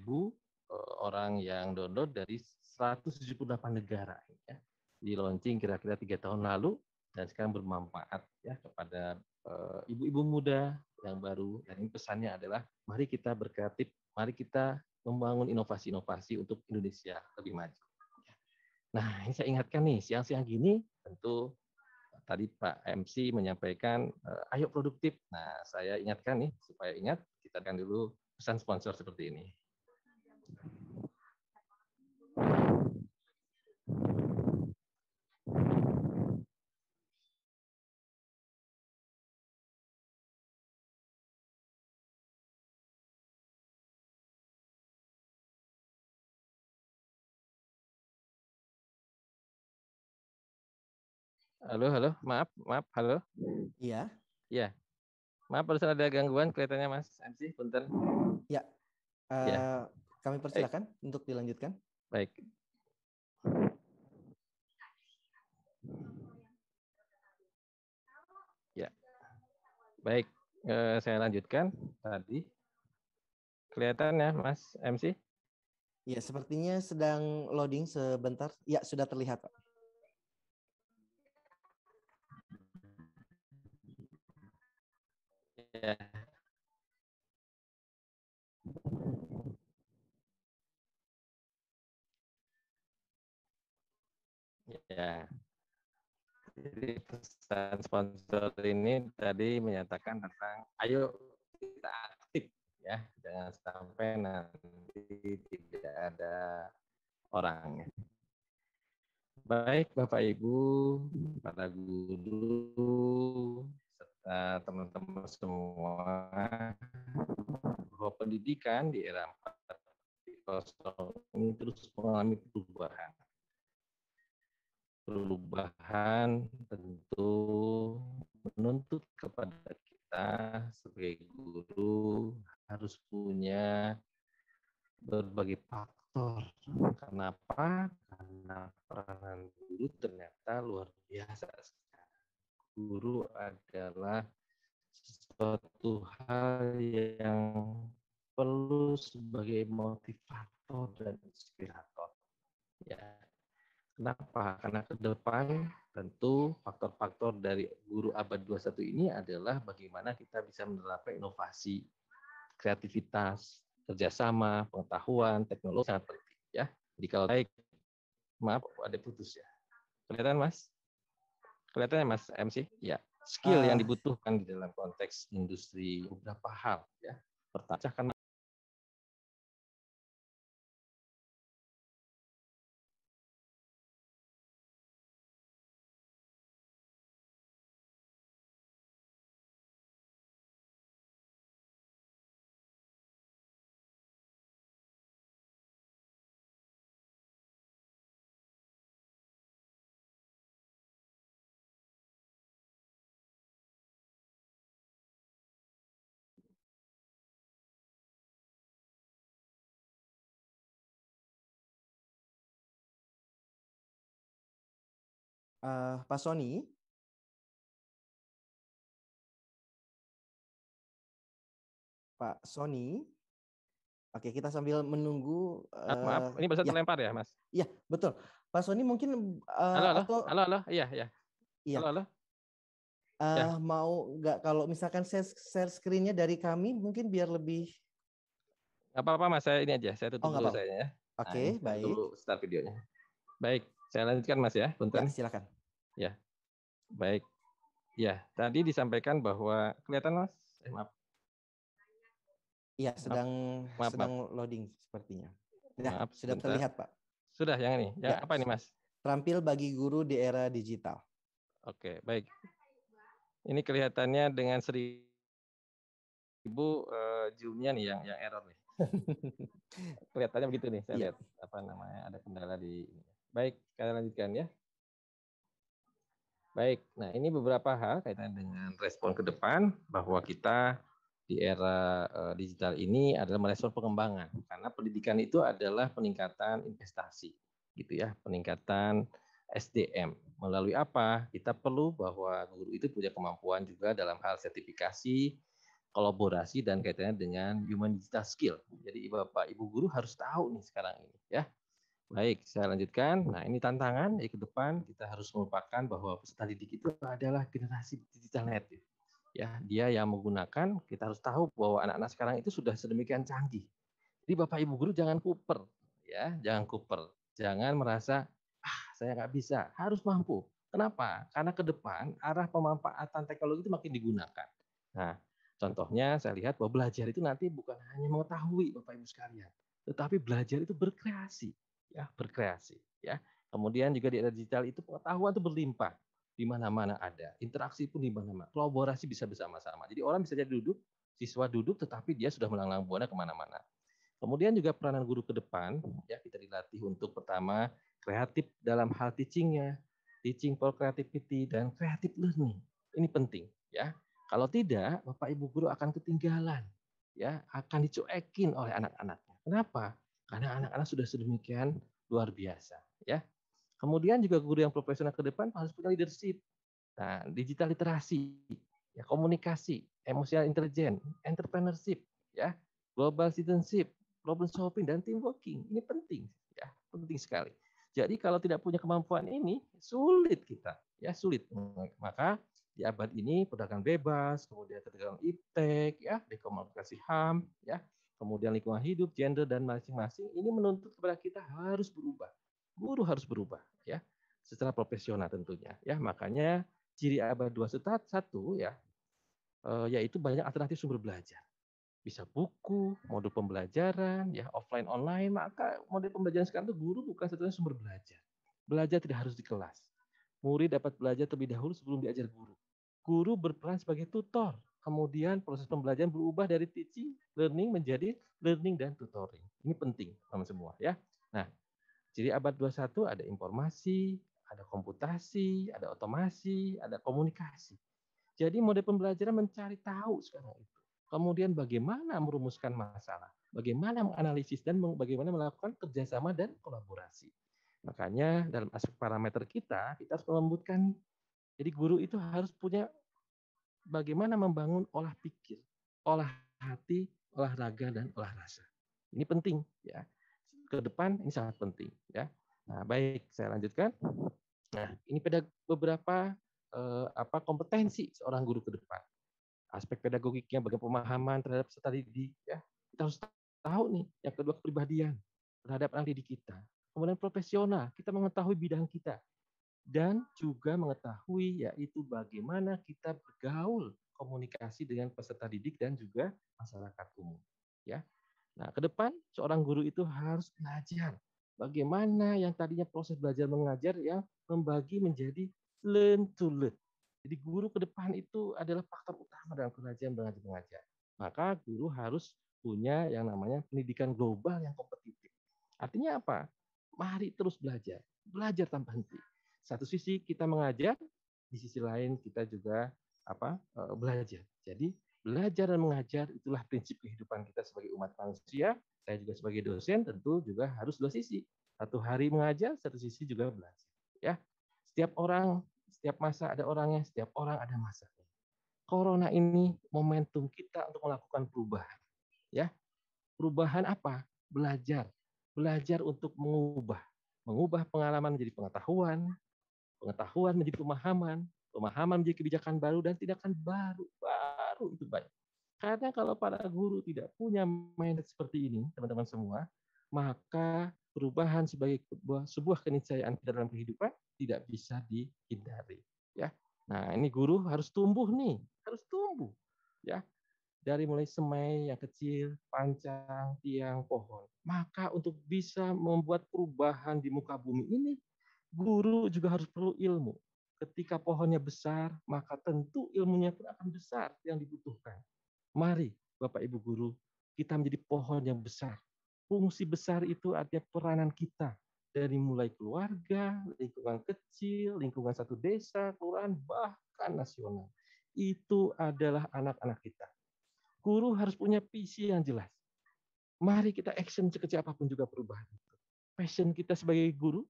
orang yang download dari 178 negara ya. Di launching kira-kira tiga tahun lalu dan sekarang bermanfaat ya kepada eh, ibu-ibu uh, muda yang baru dan ini pesannya adalah mari kita berkreatif, mari kita membangun inovasi-inovasi untuk Indonesia lebih maju. Nah, ini saya ingatkan nih, siang-siang gini tentu eh, tadi Pak MC menyampaikan eh, ayo produktif. Nah, saya ingatkan nih supaya ingat kita akan dulu pesan sponsor seperti ini. Halo, halo. Maaf, maaf. Halo. Iya. Iya. Maaf, harus ada gangguan kelihatannya Mas MC, punten. Ya. Uh, ya. Kami persilakan Baik. untuk dilanjutkan. Baik. Ya. Baik, Uh, saya lanjutkan tadi. Kelihatan ya, Mas MC? Ya, sepertinya sedang loading sebentar. Ya, sudah terlihat, Pak. ya. Ya. Jadi pesan sponsor ini tadi menyatakan tentang ayo kita aktif ya, jangan sampai nanti tidak ada orangnya. Baik Bapak Ibu, para guru, Eh, teman-teman semua bahwa pendidikan di era 4.0 ini terus mengalami perubahan. Perubahan tentu menuntut kepada kita sebagai guru harus punya berbagai faktor. Kenapa? Karena peranan guru ternyata luar biasa guru adalah suatu hal yang perlu sebagai motivator dan inspirator. Ya. Kenapa? Karena ke depan tentu faktor-faktor dari guru abad 21 ini adalah bagaimana kita bisa menerapkan inovasi, kreativitas, kerjasama, pengetahuan, teknologi sangat penting ya. Jadi kalau baik, maaf ada putus ya. Kelihatan Mas? Kelihatannya Mas MC? Ya, skill yang ah. dibutuhkan di dalam konteks industri beberapa hal ya. Pertama, uh, Pak Sony. Pak Sony. Oke, kita sambil menunggu. Uh, maaf, eh, ini bisa ya. terlempar ya, Mas? Iya, betul. Pak Sony mungkin. Uh, halo, halo, atau... halo, halo, iya, iya. iya. Halo, halo. Uh, ya. Mau nggak kalau misalkan share, share screen-nya dari kami, mungkin biar lebih. Gak apa-apa, Mas. Saya ini aja. Saya tutup oh, dulu saya ya. Oke, okay, nah, baik. tunggu start videonya. Baik, saya lanjutkan Mas ya. Bentar. Ya, silakan. Ya, baik. Ya, tadi disampaikan bahwa kelihatan mas? Eh, maaf. Iya, sedang maaf, sedang maaf. loading sepertinya. Ya, maaf, sudah bentar. terlihat pak. Sudah yang ini. Yang ya. apa ini mas? Terampil bagi guru di era digital. Oke, baik. Ini kelihatannya dengan seribu ibu uh, eh, nih yang yang error nih. Kelihatannya begitu nih. Saya ya. lihat apa namanya ada kendala di. Baik, kita lanjutkan ya. Baik, nah ini beberapa hal kaitan dengan respon ke depan bahwa kita di era eh, digital ini adalah merespon pengembangan karena pendidikan itu adalah peningkatan investasi gitu ya peningkatan SDM melalui apa kita perlu bahwa guru itu punya kemampuan juga dalam hal sertifikasi kolaborasi dan kaitannya dengan human digital skill jadi bapak ibu guru harus tahu nih sekarang ini ya Baik, saya lanjutkan. Nah, ini tantangan ya ke depan kita harus melupakan bahwa peserta didik itu adalah generasi digital native. Ya, dia yang menggunakan, kita harus tahu bahwa anak-anak sekarang itu sudah sedemikian canggih. Jadi Bapak Ibu guru jangan kuper, ya, jangan kuper. Jangan merasa ah, saya nggak bisa, harus mampu. Kenapa? Karena ke depan arah pemanfaatan teknologi itu makin digunakan. Nah, contohnya saya lihat bahwa belajar itu nanti bukan hanya mengetahui Bapak Ibu sekalian, tetapi belajar itu berkreasi ya berkreasi ya kemudian juga di era digital itu pengetahuan itu berlimpah di mana-mana ada interaksi pun di mana-mana kolaborasi bisa bersama-sama jadi orang bisa jadi duduk siswa duduk tetapi dia sudah melanglang buana kemana-mana kemudian juga peranan guru ke depan ya kita dilatih untuk pertama kreatif dalam hal teachingnya teaching for creativity dan kreatif learning ini penting ya kalau tidak bapak ibu guru akan ketinggalan ya akan dicuekin oleh anak-anaknya kenapa karena anak-anak sudah sedemikian luar biasa, ya. Kemudian juga guru yang profesional ke depan harus punya leadership. Nah, digital literasi, ya komunikasi, emosional intelijen entrepreneurship, ya, global citizenship, problem solving dan team working. Ini penting, ya, penting sekali. Jadi kalau tidak punya kemampuan ini sulit kita, ya sulit. Maka di abad ini perdagangan bebas, kemudian perdagangan iptek, ya, dekomunikasi HAM, ya, kemudian lingkungan hidup, gender dan masing-masing ini menuntut kepada kita harus berubah. Guru harus berubah ya, secara profesional tentunya ya. Makanya ciri abad 21 ya eh, yaitu banyak alternatif sumber belajar. Bisa buku, modul pembelajaran, ya offline online, maka model pembelajaran sekarang itu guru bukan satunya sumber belajar. Belajar tidak harus di kelas. Murid dapat belajar terlebih dahulu sebelum diajar guru. Guru berperan sebagai tutor Kemudian proses pembelajaran berubah dari teaching, learning menjadi learning dan tutoring. Ini penting teman semua ya. Nah, jadi abad 21 ada informasi, ada komputasi, ada otomasi, ada komunikasi. Jadi mode pembelajaran mencari tahu sekarang itu. Kemudian bagaimana merumuskan masalah, bagaimana menganalisis dan bagaimana melakukan kerjasama dan kolaborasi. Makanya dalam aspek parameter kita, kita harus melembutkan. Jadi guru itu harus punya bagaimana membangun olah pikir, olah hati, olah raga dan olah rasa. Ini penting ya. Ke depan ini sangat penting ya. Nah, baik, saya lanjutkan. Nah, ini pada beberapa eh, apa kompetensi seorang guru ke depan. Aspek pedagogiknya, bagaimana pemahaman terhadap peserta didik ya. Kita harus tahu nih yang kedua kepribadian terhadap anak didik kita. Kemudian profesional, kita mengetahui bidang kita dan juga mengetahui yaitu bagaimana kita bergaul komunikasi dengan peserta didik dan juga masyarakat umum ya. Nah, ke depan seorang guru itu harus belajar bagaimana yang tadinya proses belajar mengajar yang membagi menjadi learn to learn. Jadi guru ke depan itu adalah faktor utama dalam pengajian belajar mengajar. Maka guru harus punya yang namanya pendidikan global yang kompetitif. Artinya apa? Mari terus belajar, belajar tanpa henti satu sisi kita mengajar, di sisi lain kita juga apa eh, belajar. Jadi belajar dan mengajar itulah prinsip kehidupan kita sebagai umat manusia. Saya juga sebagai dosen tentu juga harus dua sisi. Satu hari mengajar, satu sisi juga belajar. Ya, setiap orang, setiap masa ada orangnya, setiap orang ada masanya. Corona ini momentum kita untuk melakukan perubahan. Ya, perubahan apa? Belajar, belajar untuk mengubah, mengubah pengalaman menjadi pengetahuan, Pengetahuan menjadi pemahaman, pemahaman menjadi kebijakan baru dan tindakan baru. Baru itu baik. Karena kalau para guru tidak punya mindset seperti ini, teman-teman semua, maka perubahan sebagai sebuah, sebuah keniscayaan kita dalam kehidupan tidak bisa dihindari, ya. Nah, ini guru harus tumbuh nih, harus tumbuh, ya dari mulai semai yang kecil, pancang, tiang, pohon. Maka untuk bisa membuat perubahan di muka bumi ini Guru juga harus perlu ilmu. Ketika pohonnya besar, maka tentu ilmunya pun akan besar yang dibutuhkan. Mari, Bapak Ibu guru, kita menjadi pohon yang besar. Fungsi besar itu artinya peranan kita dari mulai keluarga, lingkungan kecil, lingkungan satu desa, kelurahan, bahkan nasional. Itu adalah anak-anak kita. Guru harus punya visi yang jelas. Mari kita action sekecil apapun juga perubahan itu. Passion kita sebagai guru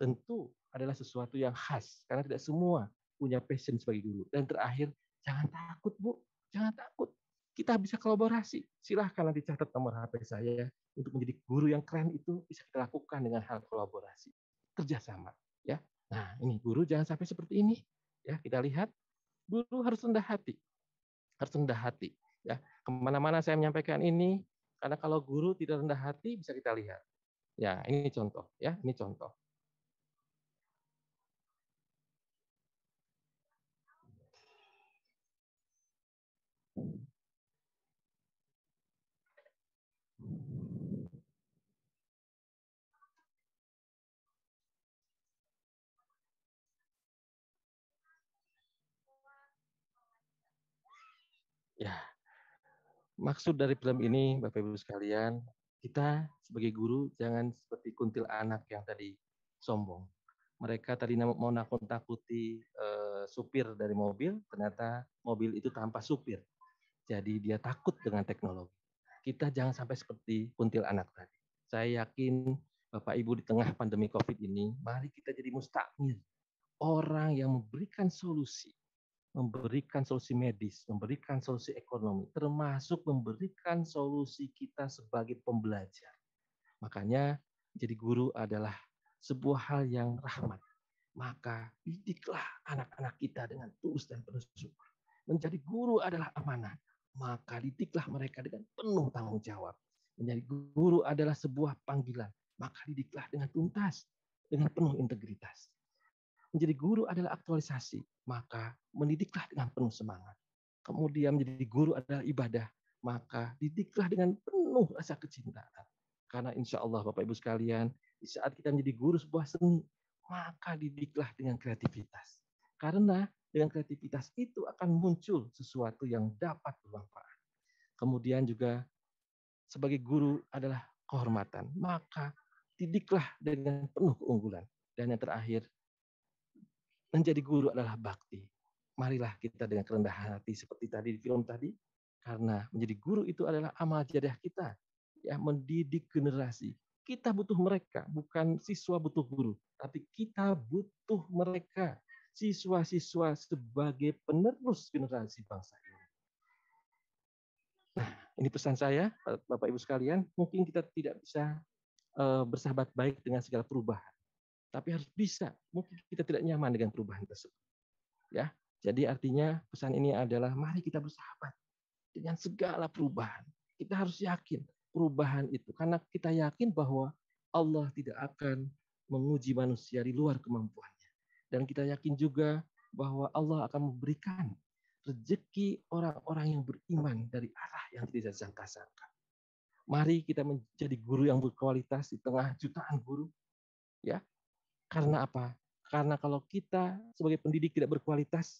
tentu adalah sesuatu yang khas karena tidak semua punya passion sebagai guru. Dan terakhir, jangan takut, Bu. Jangan takut. Kita bisa kolaborasi. Silahkan nanti catat nomor HP saya untuk menjadi guru yang keren itu bisa kita lakukan dengan hal kolaborasi, kerjasama, ya. Nah, ini guru jangan sampai seperti ini, ya. Kita lihat guru harus rendah hati, harus rendah hati, ya. Kemana-mana saya menyampaikan ini karena kalau guru tidak rendah hati bisa kita lihat. Ya, ini contoh, ya, ini contoh. Ya, maksud dari film ini, Bapak Ibu sekalian, kita sebagai guru jangan seperti kuntil anak yang tadi sombong. Mereka tadi mau nakut-nakuti eh, supir dari mobil, ternyata mobil itu tanpa supir. Jadi dia takut dengan teknologi. Kita jangan sampai seperti kuntil anak tadi. Saya yakin Bapak Ibu di tengah pandemi COVID ini, mari kita jadi mustakmir. Orang yang memberikan solusi memberikan solusi medis, memberikan solusi ekonomi, termasuk memberikan solusi kita sebagai pembelajar. Makanya jadi guru adalah sebuah hal yang rahmat. Maka didiklah anak-anak kita dengan tulus dan penuh syukur. Menjadi guru adalah amanah. Maka didiklah mereka dengan penuh tanggung jawab. Menjadi guru adalah sebuah panggilan. Maka didiklah dengan tuntas, dengan penuh integritas menjadi guru adalah aktualisasi, maka mendidiklah dengan penuh semangat. Kemudian menjadi guru adalah ibadah, maka didiklah dengan penuh rasa kecintaan. Karena insya Allah Bapak Ibu sekalian, di saat kita menjadi guru sebuah seni, maka didiklah dengan kreativitas. Karena dengan kreativitas itu akan muncul sesuatu yang dapat bermanfaat. Kemudian juga sebagai guru adalah kehormatan. Maka didiklah dengan penuh keunggulan. Dan yang terakhir, menjadi guru adalah bakti. Marilah kita dengan kerendahan hati seperti tadi di film tadi, karena menjadi guru itu adalah amal jariah kita, ya mendidik generasi. Kita butuh mereka, bukan siswa butuh guru, tapi kita butuh mereka, siswa-siswa sebagai penerus generasi bangsa ini. Nah, ini pesan saya, Bapak Ibu sekalian. Mungkin kita tidak bisa eh, bersahabat baik dengan segala perubahan, tapi harus bisa. Mungkin kita tidak nyaman dengan perubahan tersebut. Ya, jadi artinya pesan ini adalah mari kita bersahabat dengan segala perubahan. Kita harus yakin perubahan itu karena kita yakin bahwa Allah tidak akan menguji manusia di luar kemampuannya. Dan kita yakin juga bahwa Allah akan memberikan rezeki orang-orang yang beriman dari arah yang tidak disangka-sangka. Mari kita menjadi guru yang berkualitas di tengah jutaan guru. Ya, karena apa? Karena kalau kita sebagai pendidik tidak berkualitas,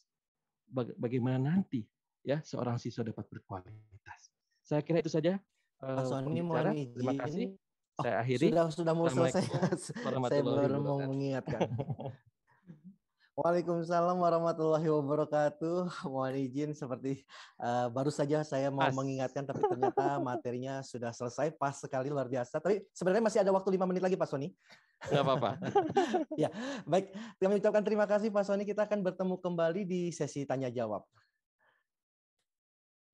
bagaimana nanti ya seorang siswa dapat berkualitas? Saya kira itu saja. Pak Sony, mohon izin. Terima kasih. Oh, saya akhiri. Sudah sudah mau selesai. saya baru mau mengingatkan. Waalaikumsalam warahmatullahi wabarakatuh. Mohon izin seperti uh, baru saja saya mau As. mengingatkan tapi ternyata materinya sudah selesai pas sekali luar biasa. Tapi sebenarnya masih ada waktu lima menit lagi Pak Sony. Enggak apa-apa. ya, baik. Kami ucapkan terima kasih Pak Sony. Kita akan bertemu kembali di sesi tanya jawab.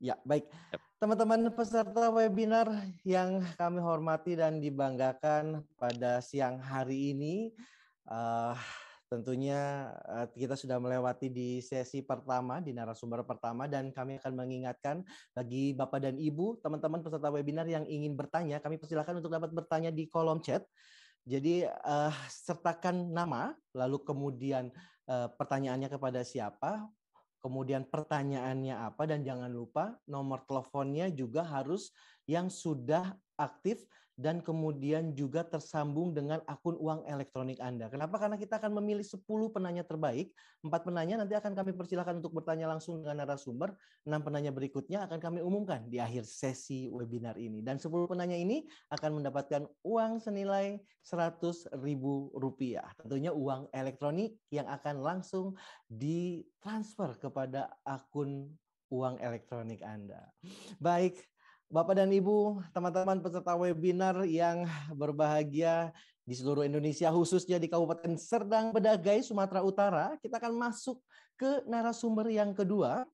Ya, baik. Teman-teman peserta webinar yang kami hormati dan dibanggakan pada siang hari ini, uh, Tentunya eh, kita sudah melewati di sesi pertama, di narasumber pertama, dan kami akan mengingatkan bagi Bapak dan Ibu, teman-teman peserta webinar yang ingin bertanya, kami persilahkan untuk dapat bertanya di kolom chat. Jadi uh, sertakan nama, lalu kemudian uh, pertanyaannya kepada siapa, kemudian pertanyaannya apa, dan jangan lupa nomor teleponnya juga harus yang sudah aktif dan kemudian juga tersambung dengan akun uang elektronik Anda. Kenapa? Karena kita akan memilih 10 penanya terbaik. Empat penanya nanti akan kami persilahkan untuk bertanya langsung dengan narasumber. Enam penanya berikutnya akan kami umumkan di akhir sesi webinar ini. Dan 10 penanya ini akan mendapatkan uang senilai Rp100.000. Tentunya uang elektronik yang akan langsung ditransfer kepada akun uang elektronik Anda. Baik, Bapak dan Ibu, teman-teman peserta webinar yang berbahagia di seluruh Indonesia, khususnya di Kabupaten Serdang Bedagai, Sumatera Utara, kita akan masuk ke narasumber yang kedua.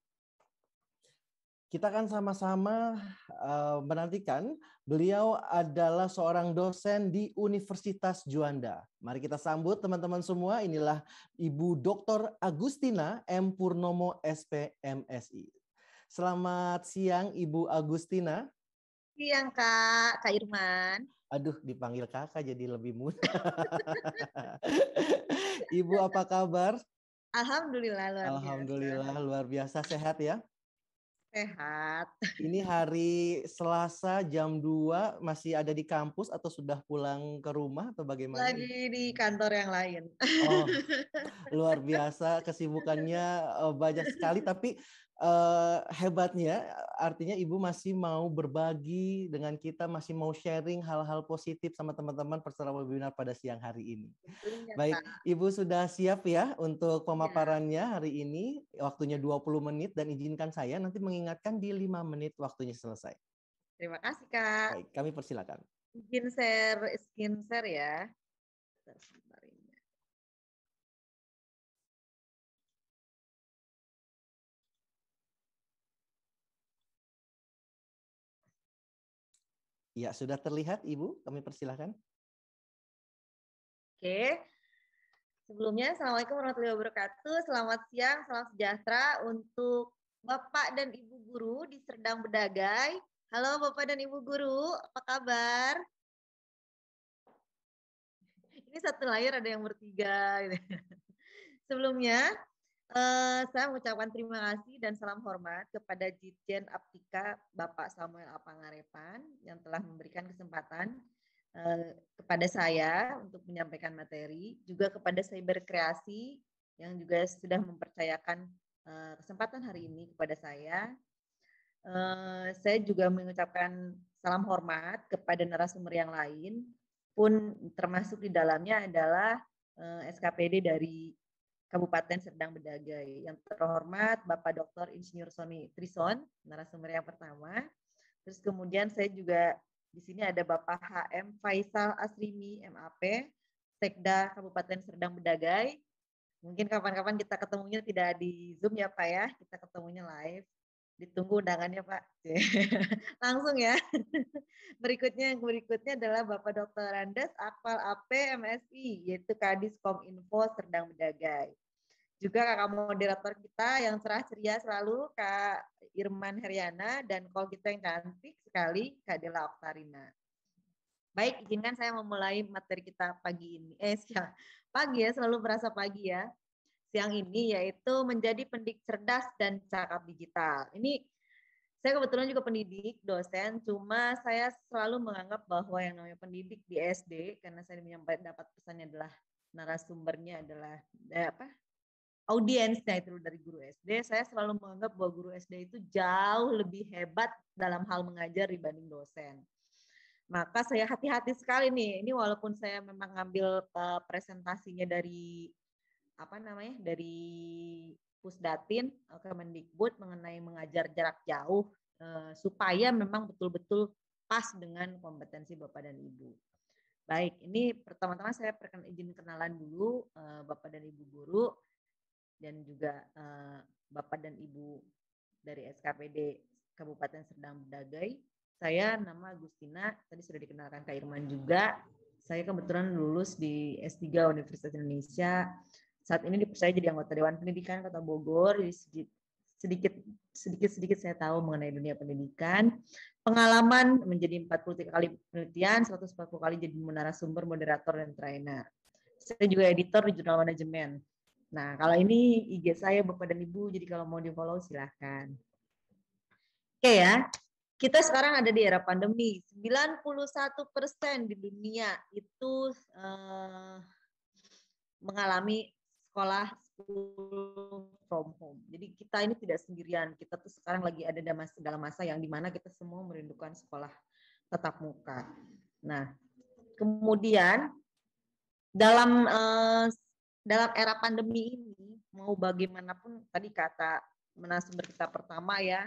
Kita akan sama-sama eh, menantikan beliau adalah seorang dosen di Universitas Juanda. Mari kita sambut teman-teman semua, inilah Ibu Dr. Agustina M. Purnomo, SPMSI. Selamat siang Ibu Agustina. Siang Kak, Kak Irman. Aduh, dipanggil kakak jadi lebih mudah. Ibu apa kabar? Alhamdulillah luar Alhamdulillah luar biasa sehat ya? Sehat. Ini hari Selasa jam 2 masih ada di kampus atau sudah pulang ke rumah atau bagaimana? Lagi di kantor yang lain. Oh, luar biasa kesibukannya eh, banyak sekali tapi uh, hebatnya artinya ibu masih mau berbagi dengan kita masih mau sharing hal-hal positif sama teman-teman peserta webinar pada siang hari ini. Ya, Baik, Pak. Ibu sudah siap ya untuk iya. pemaparannya ya. hari ini waktunya 20 menit dan izinkan saya nanti mengingatkan di lima menit waktunya selesai. Terima kasih, Kak. Baik, kami persilakan. Izin share, izin share ya. Ya, sudah terlihat Ibu? Kami persilahkan. Oke. Sebelumnya, Assalamualaikum warahmatullahi wabarakatuh. Selamat siang, salam sejahtera untuk Bapak dan Ibu Guru di Serdang Bedagai. Halo Bapak dan Ibu Guru, apa kabar? Ini satu layar ada yang bertiga. Gitu. Sebelumnya, Eh, saya mengucapkan terima kasih dan salam hormat kepada Dirjen Aptika Bapak Samuel Apangarepan yang telah memberikan kesempatan uh, kepada saya untuk menyampaikan materi, juga kepada Cyber Kreasi yang juga sudah mempercayakan uh, kesempatan hari ini kepada saya. Uh, saya juga mengucapkan salam hormat kepada narasumber yang lain, pun termasuk di dalamnya adalah uh, SKPD dari Kabupaten Serdang Bedagai. Yang terhormat Bapak Dr. Insinyur Sony Trison, narasumber yang pertama. Terus kemudian saya juga di sini ada Bapak HM Faisal Asrimi MAP, Sekda Kabupaten Serdang Bedagai. Mungkin kapan-kapan kita ketemunya tidak di Zoom ya Pak ya, kita ketemunya live. Ditunggu undangannya Pak. Langsung ya. Berikutnya yang berikutnya adalah Bapak Dr. Randes Akmal AP MSI, yaitu Kadis Kominfo Serdang Bedagai juga kakak moderator kita yang cerah ceria selalu Kak Irman Heriana dan kalau kita gitu yang cantik sekali Kak Dela Oktarina. Baik, izinkan saya memulai materi kita pagi ini. Eh, siang. Pagi ya, selalu berasa pagi ya. Siang ini yaitu menjadi pendidik cerdas dan cakap digital. Ini saya kebetulan juga pendidik, dosen, cuma saya selalu menganggap bahwa yang namanya pendidik di SD, karena saya menyampaikan dapat pesannya adalah narasumbernya adalah eh, apa audiensnya itu dari guru SD, saya selalu menganggap bahwa guru SD itu jauh lebih hebat dalam hal mengajar dibanding dosen. Maka saya hati-hati sekali nih. Ini walaupun saya memang ngambil eh, presentasinya dari apa namanya dari Pusdatin eh, Kemendikbud mengenai mengajar jarak jauh eh, supaya memang betul-betul pas dengan kompetensi Bapak dan Ibu. Baik, ini pertama-tama saya perkenalkan izin kenalan dulu Bapak dan Ibu guru dan juga uh, Bapak dan Ibu dari SKPD Kabupaten Serdang Bedagai. Saya nama Agustina, tadi sudah dikenalkan Kak Irman juga. Saya kebetulan lulus di S3 Universitas Indonesia. Saat ini dipercaya jadi anggota Dewan Pendidikan Kota Bogor. Jadi sedikit sedikit sedikit saya tahu mengenai dunia pendidikan. Pengalaman menjadi 43 kali penelitian, 140 kali jadi menara sumber, moderator dan trainer. Saya juga editor di jurnal manajemen Nah, kalau ini IG saya Bapak dan Ibu, jadi kalau mau di-follow silahkan. Oke ya, kita sekarang ada di era pandemi. 91% di dunia itu eh, mengalami sekolah from home. Jadi kita ini tidak sendirian. Kita tuh sekarang lagi ada dalam masa yang dimana kita semua merindukan sekolah tetap muka. Nah, kemudian dalam eh, dalam era pandemi ini mau bagaimanapun tadi kata menasumber kita pertama ya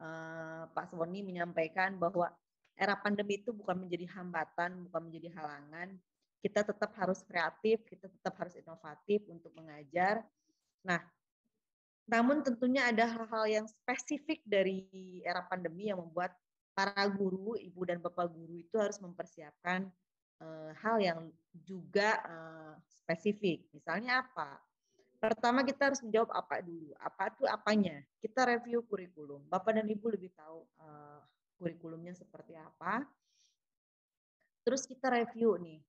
eh, Pak Soni menyampaikan bahwa era pandemi itu bukan menjadi hambatan, bukan menjadi halangan. Kita tetap harus kreatif, kita tetap harus inovatif untuk mengajar. Nah, namun tentunya ada hal-hal yang spesifik dari era pandemi yang membuat para guru, ibu dan bapak guru itu harus mempersiapkan uh, hal yang juga uh, spesifik. Misalnya apa? Pertama kita harus menjawab apa dulu. Apa itu apanya? Kita review kurikulum. Bapak dan Ibu lebih tahu uh, kurikulumnya seperti apa. Terus kita review nih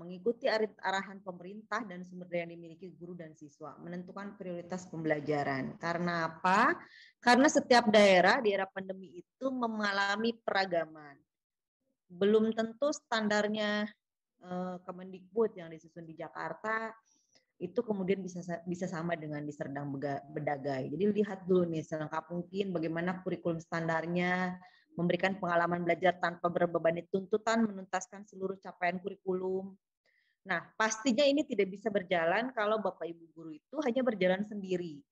mengikuti arahan pemerintah dan sumber daya yang dimiliki guru dan siswa, menentukan prioritas pembelajaran. Karena apa? Karena setiap daerah di era pandemi itu mengalami peragaman belum tentu standarnya uh, Kemendikbud yang disusun di Jakarta itu kemudian bisa bisa sama dengan di Serdang Bedagai. Jadi lihat dulu nih selengkap mungkin bagaimana kurikulum standarnya, memberikan pengalaman belajar tanpa berbebani tuntutan, menuntaskan seluruh capaian kurikulum. Nah, pastinya ini tidak bisa berjalan kalau Bapak Ibu guru itu hanya berjalan sendiri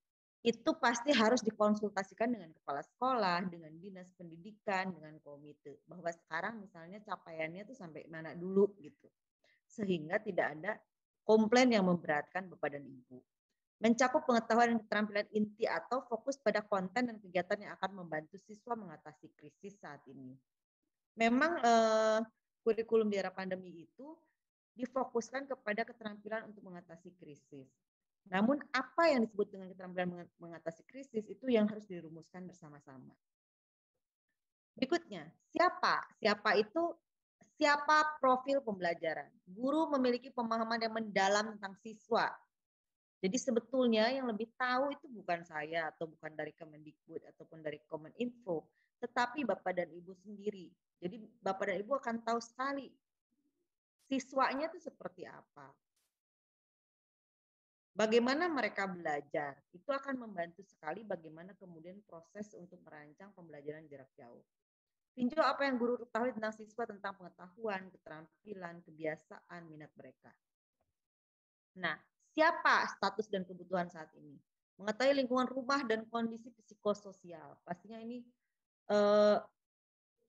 itu pasti harus dikonsultasikan dengan kepala sekolah, dengan dinas pendidikan, dengan komite. Bahwa sekarang misalnya capaiannya tuh sampai mana dulu gitu. Sehingga tidak ada komplain yang memberatkan Bapak dan Ibu. Mencakup pengetahuan dan keterampilan inti atau fokus pada konten dan kegiatan yang akan membantu siswa mengatasi krisis saat ini. Memang eh, kurikulum di era pandemi itu difokuskan kepada keterampilan untuk mengatasi krisis. Namun apa yang disebut dengan keterampilan mengatasi krisis itu yang harus dirumuskan bersama-sama. Berikutnya, siapa? Siapa itu siapa profil pembelajaran? Guru memiliki pemahaman yang mendalam tentang siswa. Jadi sebetulnya yang lebih tahu itu bukan saya atau bukan dari Kemendikbud ataupun dari Info, tetapi Bapak dan Ibu sendiri. Jadi Bapak dan Ibu akan tahu sekali siswanya itu seperti apa, Bagaimana mereka belajar itu akan membantu sekali bagaimana kemudian proses untuk merancang pembelajaran jarak jauh. Tinjau apa yang guru ketahui tentang siswa tentang pengetahuan, keterampilan, kebiasaan, minat mereka. Nah, siapa status dan kebutuhan saat ini? Mengetahui lingkungan rumah dan kondisi psikososial. Pastinya ini eh,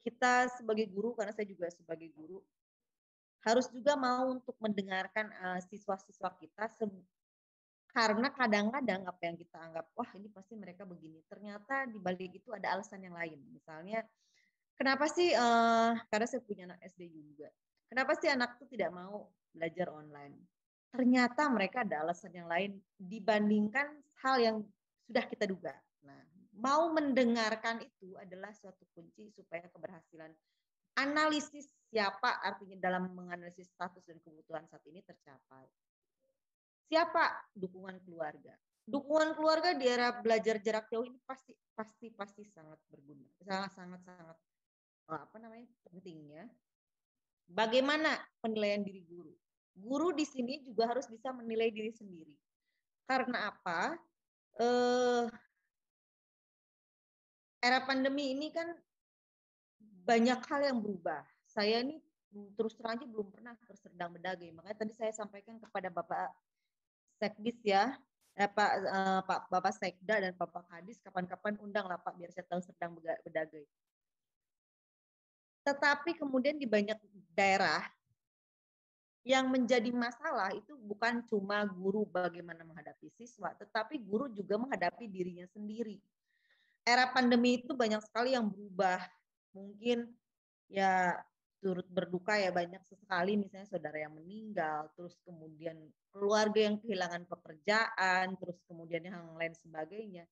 kita sebagai guru, karena saya juga sebagai guru, harus juga mau untuk mendengarkan eh, siswa-siswa uh, kita karena kadang-kadang apa yang kita anggap wah ini pasti mereka begini ternyata di balik itu ada alasan yang lain misalnya kenapa sih uh, karena saya punya anak SD juga kenapa sih anak itu tidak mau belajar online ternyata mereka ada alasan yang lain dibandingkan hal yang sudah kita duga nah mau mendengarkan itu adalah suatu kunci supaya keberhasilan analisis siapa artinya dalam menganalisis status dan kebutuhan saat ini tercapai Siapa dukungan keluarga? Dukungan keluarga di era belajar jarak jauh ini pasti pasti pasti sangat berguna, sangat sangat sangat eh, apa namanya pentingnya. Bagaimana penilaian diri guru? Guru di sini juga harus bisa menilai diri sendiri. Karena apa? Eh, era pandemi ini kan banyak hal yang berubah. Saya ini terus terang aja belum pernah tersendang bedagai Makanya tadi saya sampaikan kepada Bapak Sekdis ya, eh, Pak, eh, Pak Bapak Sekda dan Bapak Kadis kapan-kapan undang lah Pak biar saya tahu sedang berdagang. Tetapi kemudian di banyak daerah yang menjadi masalah itu bukan cuma guru bagaimana menghadapi siswa, tetapi guru juga menghadapi dirinya sendiri. Era pandemi itu banyak sekali yang berubah. Mungkin ya turut berduka ya banyak sekali misalnya saudara yang meninggal, terus kemudian keluarga yang kehilangan pekerjaan, terus kemudian yang lain sebagainya.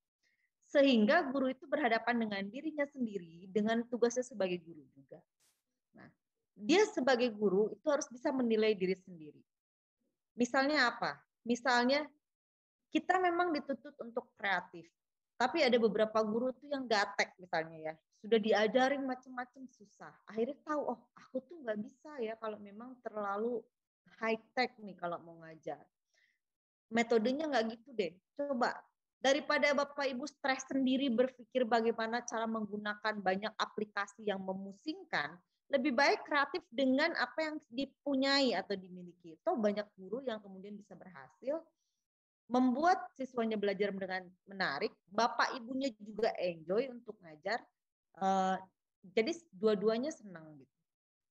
Sehingga guru itu berhadapan dengan dirinya sendiri dengan tugasnya sebagai guru juga. Nah, dia sebagai guru itu harus bisa menilai diri sendiri. Misalnya apa? Misalnya kita memang dituntut untuk kreatif, tapi ada beberapa guru tuh yang gatek misalnya ya sudah diajarin macam-macam susah. Akhirnya tahu oh aku tuh nggak bisa ya kalau memang terlalu high tech nih kalau mau ngajar. Metodenya nggak gitu deh. Coba daripada Bapak Ibu stres sendiri berpikir bagaimana cara menggunakan banyak aplikasi yang memusingkan, lebih baik kreatif dengan apa yang dipunyai atau dimiliki. tahu banyak guru yang kemudian bisa berhasil membuat siswanya belajar dengan menarik, bapak ibunya juga enjoy untuk ngajar, Eh, jadi dua-duanya senang gitu.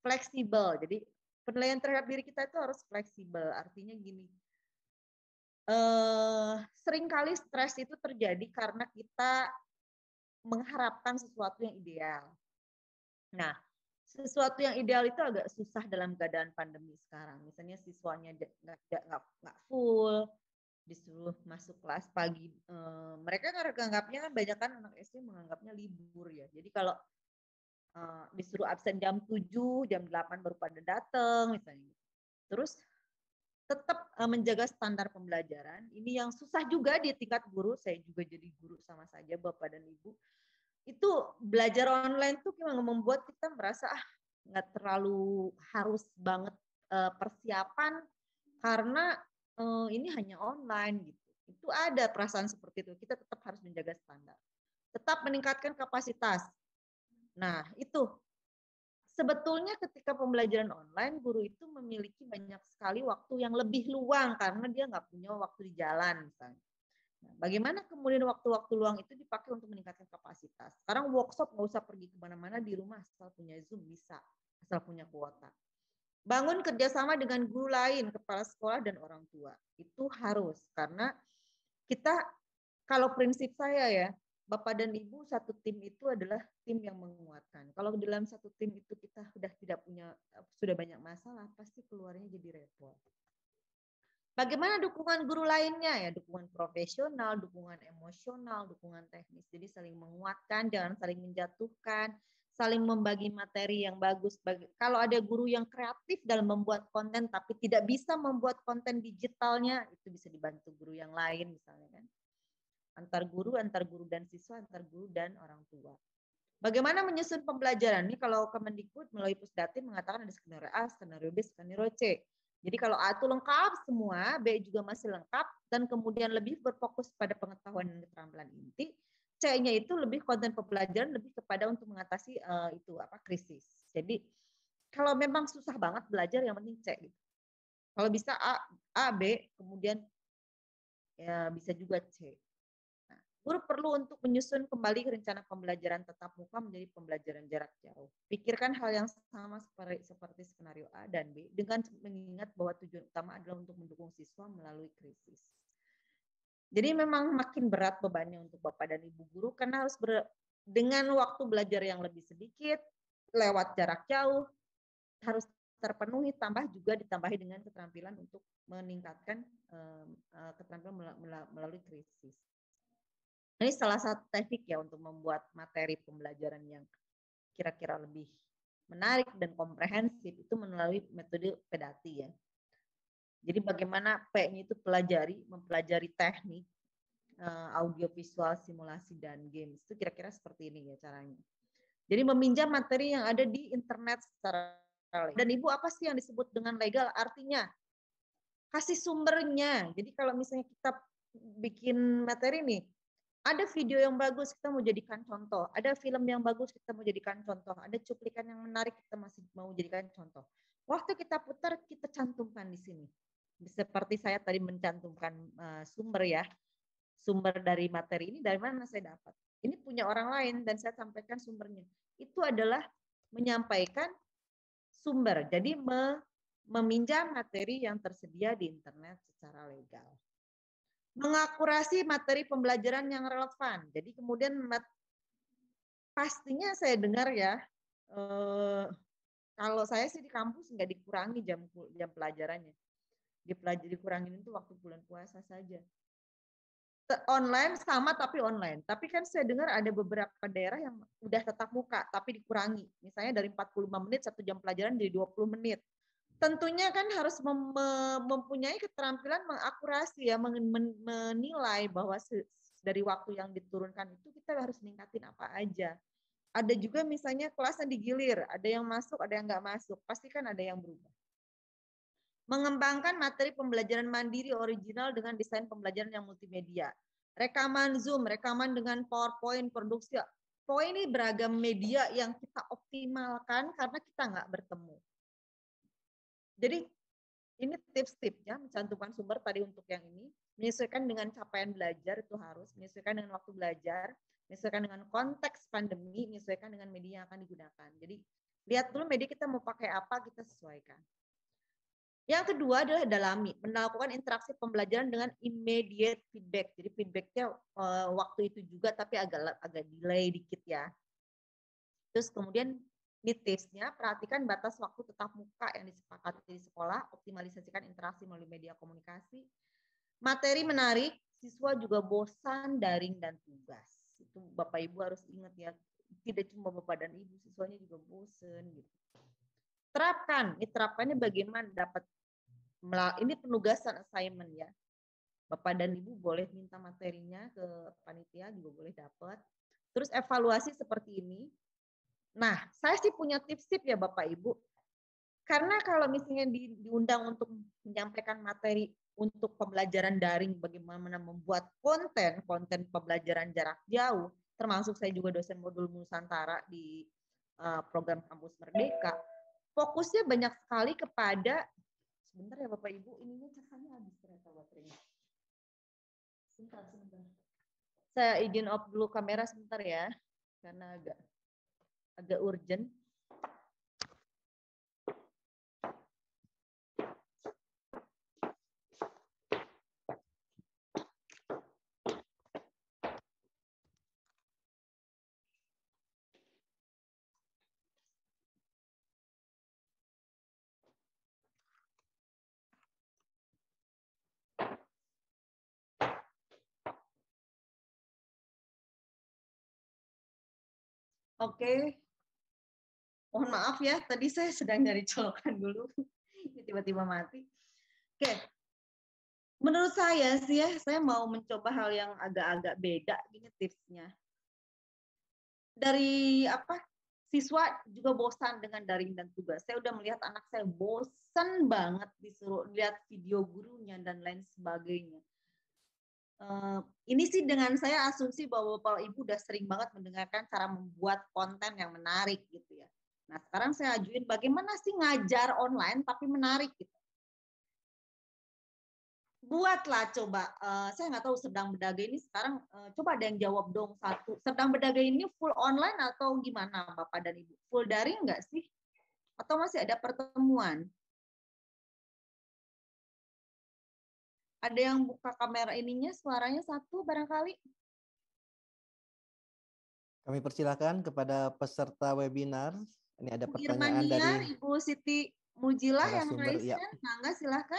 Fleksibel. Jadi penilaian terhadap diri kita itu harus fleksibel. Artinya gini. Uh, seringkali stres itu terjadi karena kita mengharapkan sesuatu yang ideal. Nah, sesuatu yang ideal itu agak susah dalam keadaan pandemi sekarang. Misalnya siswanya nggak full, disuruh masuk kelas pagi e, mereka menganggapnya kan, kan banyak kan anak SD menganggapnya libur ya jadi kalau e, disuruh absen jam 7 jam 8 baru pada datang misalnya gitu. terus tetap e, eh, menjaga standar pembelajaran ini yang susah juga di tingkat guru saya juga jadi guru sama saja bapak dan ibu itu belajar online tuh memang membuat kita merasa ah nggak terlalu harus banget e, persiapan karena oh, ini hanya online gitu. Itu ada perasaan seperti itu. Kita tetap harus menjaga standar. Tetap meningkatkan kapasitas. Nah, itu sebetulnya ketika pembelajaran online guru itu memiliki banyak sekali waktu yang lebih luang karena dia nggak punya waktu di jalan misalnya. Nah, bagaimana kemudian waktu-waktu luang itu dipakai untuk meningkatkan kapasitas? Sekarang workshop nggak usah pergi kemana-mana di rumah asal punya zoom bisa asal punya kuota. Bangun kerjasama dengan guru lain, kepala sekolah, dan orang tua. Itu harus, karena kita, kalau prinsip saya ya, Bapak dan Ibu satu tim itu adalah tim yang menguatkan. Kalau dalam satu tim itu kita sudah tidak punya sudah banyak masalah, pasti keluarnya jadi repot. Bagaimana dukungan guru lainnya ya, dukungan profesional, dukungan emosional, dukungan teknis. Jadi saling menguatkan, jangan saling menjatuhkan, saling membagi materi yang bagus. Kalau ada guru yang kreatif dalam membuat konten tapi tidak bisa membuat konten digitalnya, itu bisa dibantu guru yang lain misalnya kan. Antar guru, antar guru dan siswa, antar guru dan orang tua. Bagaimana menyusun pembelajaran? Ini kalau Kemendikbud melalui Pusdatin mengatakan ada skenario A, skenario B, skenario C. Jadi kalau A itu lengkap semua, B juga masih lengkap, dan kemudian lebih berfokus pada pengetahuan dan keterampilan inti, C-nya itu lebih konten pembelajaran lebih kepada untuk mengatasi uh, itu apa krisis. Jadi kalau memang susah banget belajar yang penting C gitu. Kalau bisa A, A B kemudian ya bisa juga C. Nah, guru perlu untuk menyusun kembali rencana pembelajaran tetap muka menjadi pembelajaran jarak jauh. Pikirkan hal yang sama seperti, seperti skenario A dan B dengan mengingat bahwa tujuan utama adalah untuk mendukung siswa melalui krisis. Jadi memang makin berat bebannya untuk Bapak dan Ibu guru karena harus ber, dengan waktu belajar yang lebih sedikit, lewat jarak jauh, harus terpenuhi tambah juga ditambahi dengan keterampilan untuk meningkatkan um, uh, keterampilan melalui krisis. Ini salah satu teknik ya untuk membuat materi pembelajaran yang kira-kira lebih menarik dan komprehensif itu melalui metode pedati ya. Jadi bagaimana P-nya itu pelajari, mempelajari teknik eh, audiovisual simulasi dan games itu kira-kira seperti ini ya caranya. Jadi meminjam materi yang ada di internet secara dan ibu apa sih yang disebut dengan legal? Artinya kasih sumbernya. Jadi kalau misalnya kita bikin materi nih, ada video yang bagus kita mau jadikan contoh, ada film yang bagus kita mau jadikan contoh, ada cuplikan yang menarik kita masih mau jadikan contoh. Waktu kita putar kita cantumkan di sini seperti saya tadi mencantumkan uh, sumber ya, sumber dari materi ini dari mana saya dapat. Ini punya orang lain dan saya sampaikan sumbernya. Itu adalah menyampaikan sumber, jadi me, meminjam materi yang tersedia di internet secara legal. Mengakurasi materi pembelajaran yang relevan. Jadi kemudian pastinya saya dengar ya, uh, kalau saya sih di kampus nggak dikurangi jam jam pelajarannya dipelajari kurangin itu waktu bulan puasa saja online sama tapi online. Tapi kan saya dengar ada beberapa daerah yang udah tetap muka tapi dikurangi. Misalnya dari 45 menit satu jam pelajaran jadi 20 menit. Tentunya kan harus mem mempunyai keterampilan mengakurasi ya men menilai bahwa dari waktu yang diturunkan itu kita harus ningkatin apa aja. Ada juga misalnya kelas yang digilir, ada yang masuk, ada yang nggak masuk. Pasti kan ada yang berubah. Mengembangkan materi pembelajaran mandiri original dengan desain pembelajaran yang multimedia. Rekaman Zoom, rekaman dengan PowerPoint, produksi. Pokoknya ini beragam media yang kita optimalkan karena kita nggak bertemu. Jadi ini tips-tipsnya mencantumkan sumber tadi untuk yang ini menyesuaikan dengan capaian belajar itu harus menyesuaikan dengan waktu belajar menyesuaikan dengan konteks pandemi menyesuaikan dengan media yang akan digunakan jadi lihat dulu media kita mau pakai apa kita sesuaikan yang kedua adalah dalami, melakukan interaksi pembelajaran dengan immediate feedback. Jadi feedbacknya uh, waktu itu juga, tapi agak agak delay dikit ya. Terus kemudian mitisnya, perhatikan batas waktu tetap muka yang disepakati di sekolah, optimalisasikan interaksi melalui media komunikasi. Materi menarik, siswa juga bosan daring dan tugas. Itu Bapak Ibu harus ingat ya, tidak cuma Bapak dan Ibu, siswanya juga bosan gitu terapkan. Ini terapannya bagaimana dapat ini penugasan assignment ya. Bapak dan Ibu boleh minta materinya ke panitia juga boleh dapat. Terus evaluasi seperti ini. Nah, saya sih punya tips-tips ya Bapak Ibu. Karena kalau misalnya diundang untuk menyampaikan materi untuk pembelajaran daring bagaimana membuat konten, konten pembelajaran jarak jauh, termasuk saya juga dosen modul Nusantara di eh, program Kampus Merdeka, fokusnya banyak sekali kepada Bentar ya Bapak Ibu, ininya casannya habis ternyata baterainya. Sebentar, sebentar. Saya izin off dulu kamera sebentar ya, karena agak agak urgent. Oke. Okay. Mohon maaf ya, tadi saya sedang nyari colokan dulu. Tiba-tiba mati. Oke. Okay. Menurut saya sih ya, saya mau mencoba hal yang agak-agak beda gini tipsnya. Dari apa? Siswa juga bosan dengan daring dan tugas. Saya udah melihat anak saya bosan banget disuruh lihat video gurunya dan lain sebagainya Uh, ini sih dengan saya asumsi bahwa bapak ibu udah sering banget mendengarkan cara membuat konten yang menarik gitu ya. Nah sekarang saya ajuin bagaimana sih ngajar online tapi menarik gitu. Buatlah coba, uh, saya nggak tahu sedang berdagang ini sekarang uh, coba ada yang jawab dong satu. Sedang berdagang ini full online atau gimana bapak dan ibu? Full daring nggak sih? Atau masih ada pertemuan? Ada yang buka kamera ininya, suaranya satu barangkali. Kami persilahkan kepada peserta webinar. Ini ada pertanyaan Irmania, dari Ibu Siti Mujilah yang raise ya. Mangga silahkan.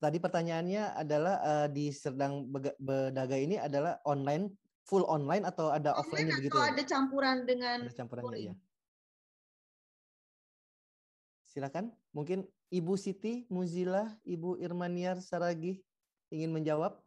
Tadi pertanyaannya adalah uh, di Serdang Bedaga ini adalah online full online atau ada offline begitu? Atau ya? ada campuran dengan ada campurannya ya. Silakan, mungkin Ibu Siti Muzila, Ibu Irmaniar Saragih ingin menjawab?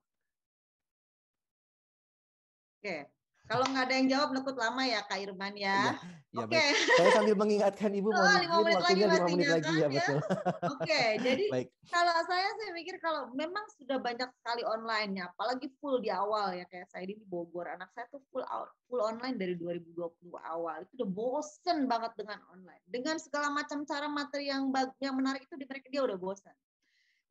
Oke, kalau nggak ada yang jawab, lekut lama ya Kak Irman ya. ya, Oke. Okay. Saya sambil mengingatkan Ibu oh, mau menit lagi, lima menit ya, lagi ya, ya. Oke, okay, jadi baik. kalau saya saya mikir kalau memang sudah banyak sekali online ya, apalagi full di awal ya kayak saya di Bogor, anak saya tuh full out, full online dari 2020 awal. Itu udah bosen banget dengan online. Dengan segala macam cara materi yang yang menarik itu di mereka dia udah bosen.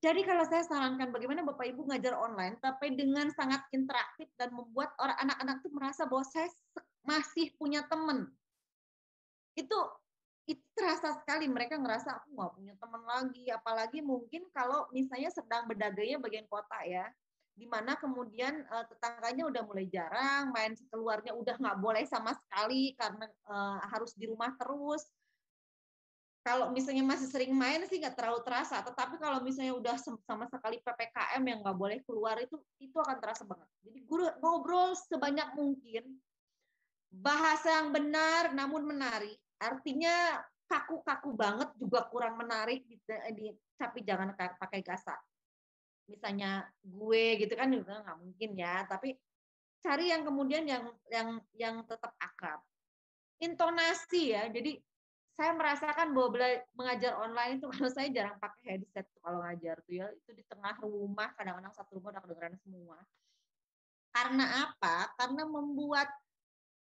Jadi kalau saya sarankan bagaimana Bapak Ibu ngajar online, tapi dengan sangat interaktif dan membuat orang anak-anak itu merasa bahwa saya masih punya teman. Itu itu terasa sekali mereka ngerasa aku nggak punya teman lagi, apalagi mungkin kalau misalnya sedang berdagangnya bagian kota ya, di mana kemudian uh, tetangganya udah mulai jarang, main keluarnya udah nggak boleh sama sekali karena uh, harus di rumah terus kalau misalnya masih sering main sih nggak terlalu terasa, tetapi kalau misalnya udah sama sekali ppkm yang nggak boleh keluar itu itu akan terasa banget. Jadi guru ngobrol sebanyak mungkin, bahasa yang benar namun menarik. Artinya kaku-kaku banget juga kurang menarik di, tapi jangan pakai gasa Misalnya gue gitu kan juga nggak mungkin ya, tapi cari yang kemudian yang yang yang tetap akrab. Intonasi ya, jadi saya merasakan bahwa bela- mengajar online itu kalau saya jarang pakai headset kalau ngajar tuh ya itu di tengah rumah kadang-kadang satu rumah udah kedengeran semua karena apa karena membuat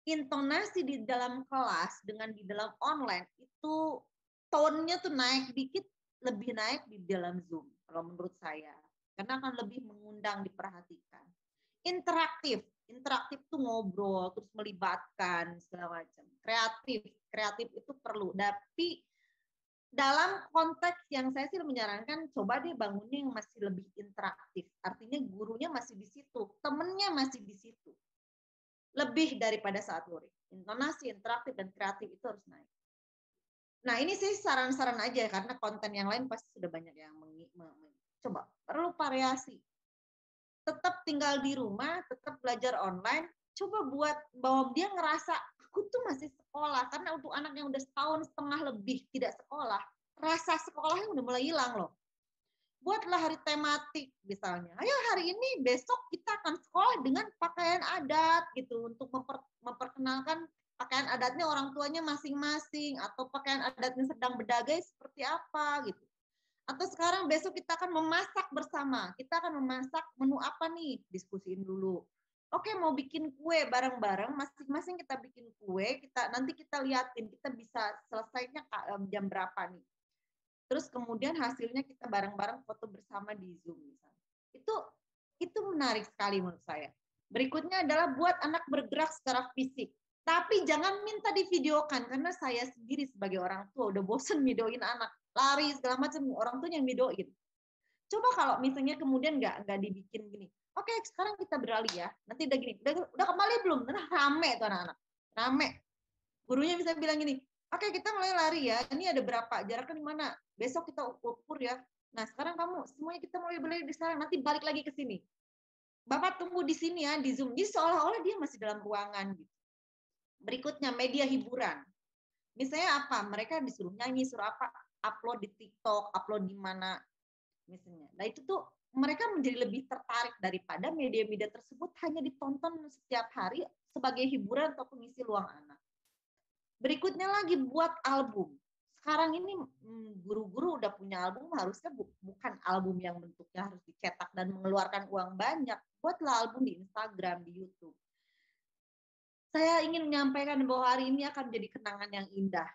intonasi di dalam kelas dengan di dalam online itu tone tuh naik dikit lebih naik di dalam zoom kalau menurut saya karena akan lebih mengundang diperhatikan interaktif interaktif tuh ngobrol terus melibatkan segala macam kreatif kreatif itu perlu tapi dalam konteks yang saya sih menyarankan coba deh bangunnya yang masih lebih interaktif artinya gurunya masih di situ temennya masih di situ lebih daripada saat murid intonasi interaktif dan kreatif itu harus naik nah ini sih saran-saran aja karena konten yang lain pasti sudah banyak yang mengi. coba perlu variasi tetap tinggal di rumah, tetap belajar online, coba buat bahwa dia ngerasa aku tuh masih sekolah karena untuk anak yang udah setahun setengah lebih tidak sekolah, rasa sekolahnya udah mulai hilang loh. Buatlah hari tematik misalnya. Ayo hari ini besok kita akan sekolah dengan pakaian adat gitu untuk memper, memperkenalkan pakaian adatnya orang tuanya masing-masing atau pakaian adatnya sedang berdagai seperti apa gitu. Atau sekarang besok kita akan memasak bersama. Kita akan memasak menu apa nih? Diskusiin dulu. Oke, mau bikin kue bareng-bareng, masing-masing kita bikin kue, kita nanti kita liatin kita bisa selesainya jam berapa nih. Terus kemudian hasilnya kita bareng-bareng foto bersama di Zoom Itu itu menarik sekali menurut saya. Berikutnya adalah buat anak bergerak secara fisik. Tapi jangan minta di videokan karena saya sendiri sebagai orang tua udah bosen videoin anak lari segala macam orang tuh yang gitu. coba kalau misalnya kemudian nggak nggak dibikin gini oke okay, sekarang kita beralih ya nanti udah gini udah, udah kembali belum nah rame tuh anak-anak rame gurunya bisa bilang gini oke okay, kita mulai lari ya ini ada berapa jaraknya di mana besok kita ukur ya nah sekarang kamu semuanya kita mulai berlari di sana nanti balik lagi ke sini bapak tunggu di sini ya di zoom jadi seolah-olah dia masih dalam ruangan gitu berikutnya media hiburan misalnya apa mereka disuruh nyanyi suruh apa upload di TikTok, upload di mana misalnya. Nah itu tuh mereka menjadi lebih tertarik daripada media-media tersebut hanya ditonton setiap hari sebagai hiburan atau pengisi luang anak. Berikutnya lagi buat album. Sekarang ini hmm, guru-guru udah punya album, harusnya bu bukan album yang bentuknya harus dicetak dan mengeluarkan uang banyak. Buatlah album di Instagram, di YouTube. Saya ingin menyampaikan bahwa hari ini akan menjadi kenangan yang indah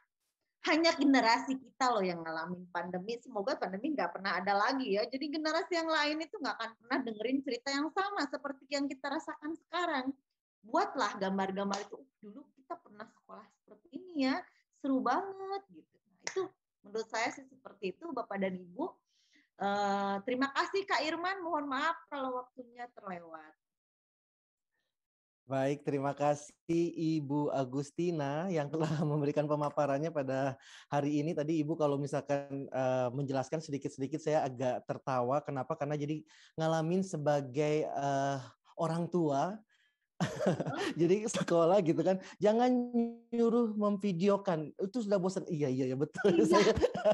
hanya generasi kita loh yang ngalamin pandemi. Semoga pandemi nggak pernah ada lagi ya. Jadi generasi yang lain itu nggak akan pernah dengerin cerita yang sama seperti yang kita rasakan sekarang. Buatlah gambar-gambar itu. Uh, dulu kita pernah sekolah seperti ini ya, seru banget gitu. Nah, itu menurut saya sih seperti itu Bapak dan Ibu. Uh, terima kasih Kak Irman, mohon maaf kalau waktunya terlewat. Baik, terima kasih Ibu Agustina yang telah memberikan pemaparannya pada hari ini. Tadi Ibu kalau misalkan uh, menjelaskan sedikit-sedikit saya agak tertawa. Kenapa? Karena jadi ngalamin sebagai uh, orang tua Jadi sekolah gitu kan, jangan nyuruh memvideokan. Itu sudah bosan. Iya iya ya betul. Iya, saya.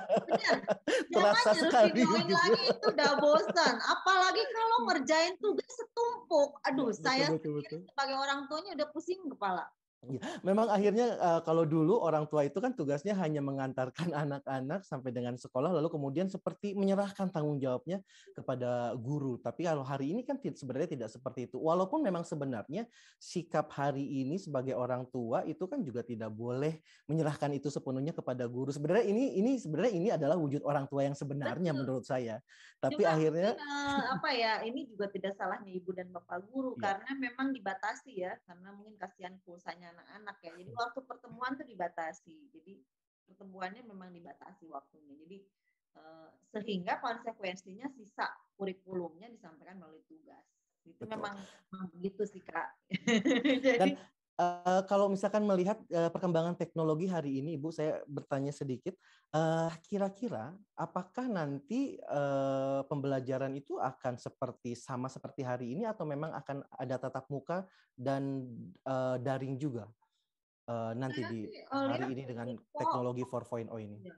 Terasa jangan sekali. gitu. lagi itu udah bosan. Apalagi kalau ngerjain tugas setumpuk. Aduh, betul, saya betul, sendiri betul. sebagai orang tuanya udah pusing kepala. Ya, memang akhirnya uh, kalau dulu orang tua itu kan tugasnya hanya mengantarkan anak-anak sampai dengan sekolah lalu kemudian seperti menyerahkan tanggung jawabnya kepada guru. Tapi kalau hari ini kan sebenarnya tidak seperti itu. Walaupun memang sebenarnya sikap hari ini sebagai orang tua itu kan juga tidak boleh menyerahkan itu sepenuhnya kepada guru. Sebenarnya ini ini sebenarnya ini adalah wujud orang tua yang sebenarnya Betul. menurut saya. Tapi Cuma, akhirnya uh, apa ya? Ini juga tidak salahnya ibu dan bapak guru ya. karena memang dibatasi ya karena mungkin kasihan pulsanya anak-anak ya. Jadi waktu pertemuan tuh dibatasi. Jadi pertemuannya memang dibatasi waktunya. Jadi eh, sehingga konsekuensinya sisa kurikulumnya disampaikan melalui tugas. Itu Betul. memang begitu sih kak. Dan Eh, kalau misalkan melihat uh, perkembangan teknologi hari ini, Ibu, saya bertanya sedikit, kira eh, kira-kira apakah nanti uh, pembelajaran itu akan seperti sama seperti hari ini, atau memang akan ada tatap muka dan uh, daring juga uh, nanti di hari ini dengan teknologi 4.0 ini? Iya,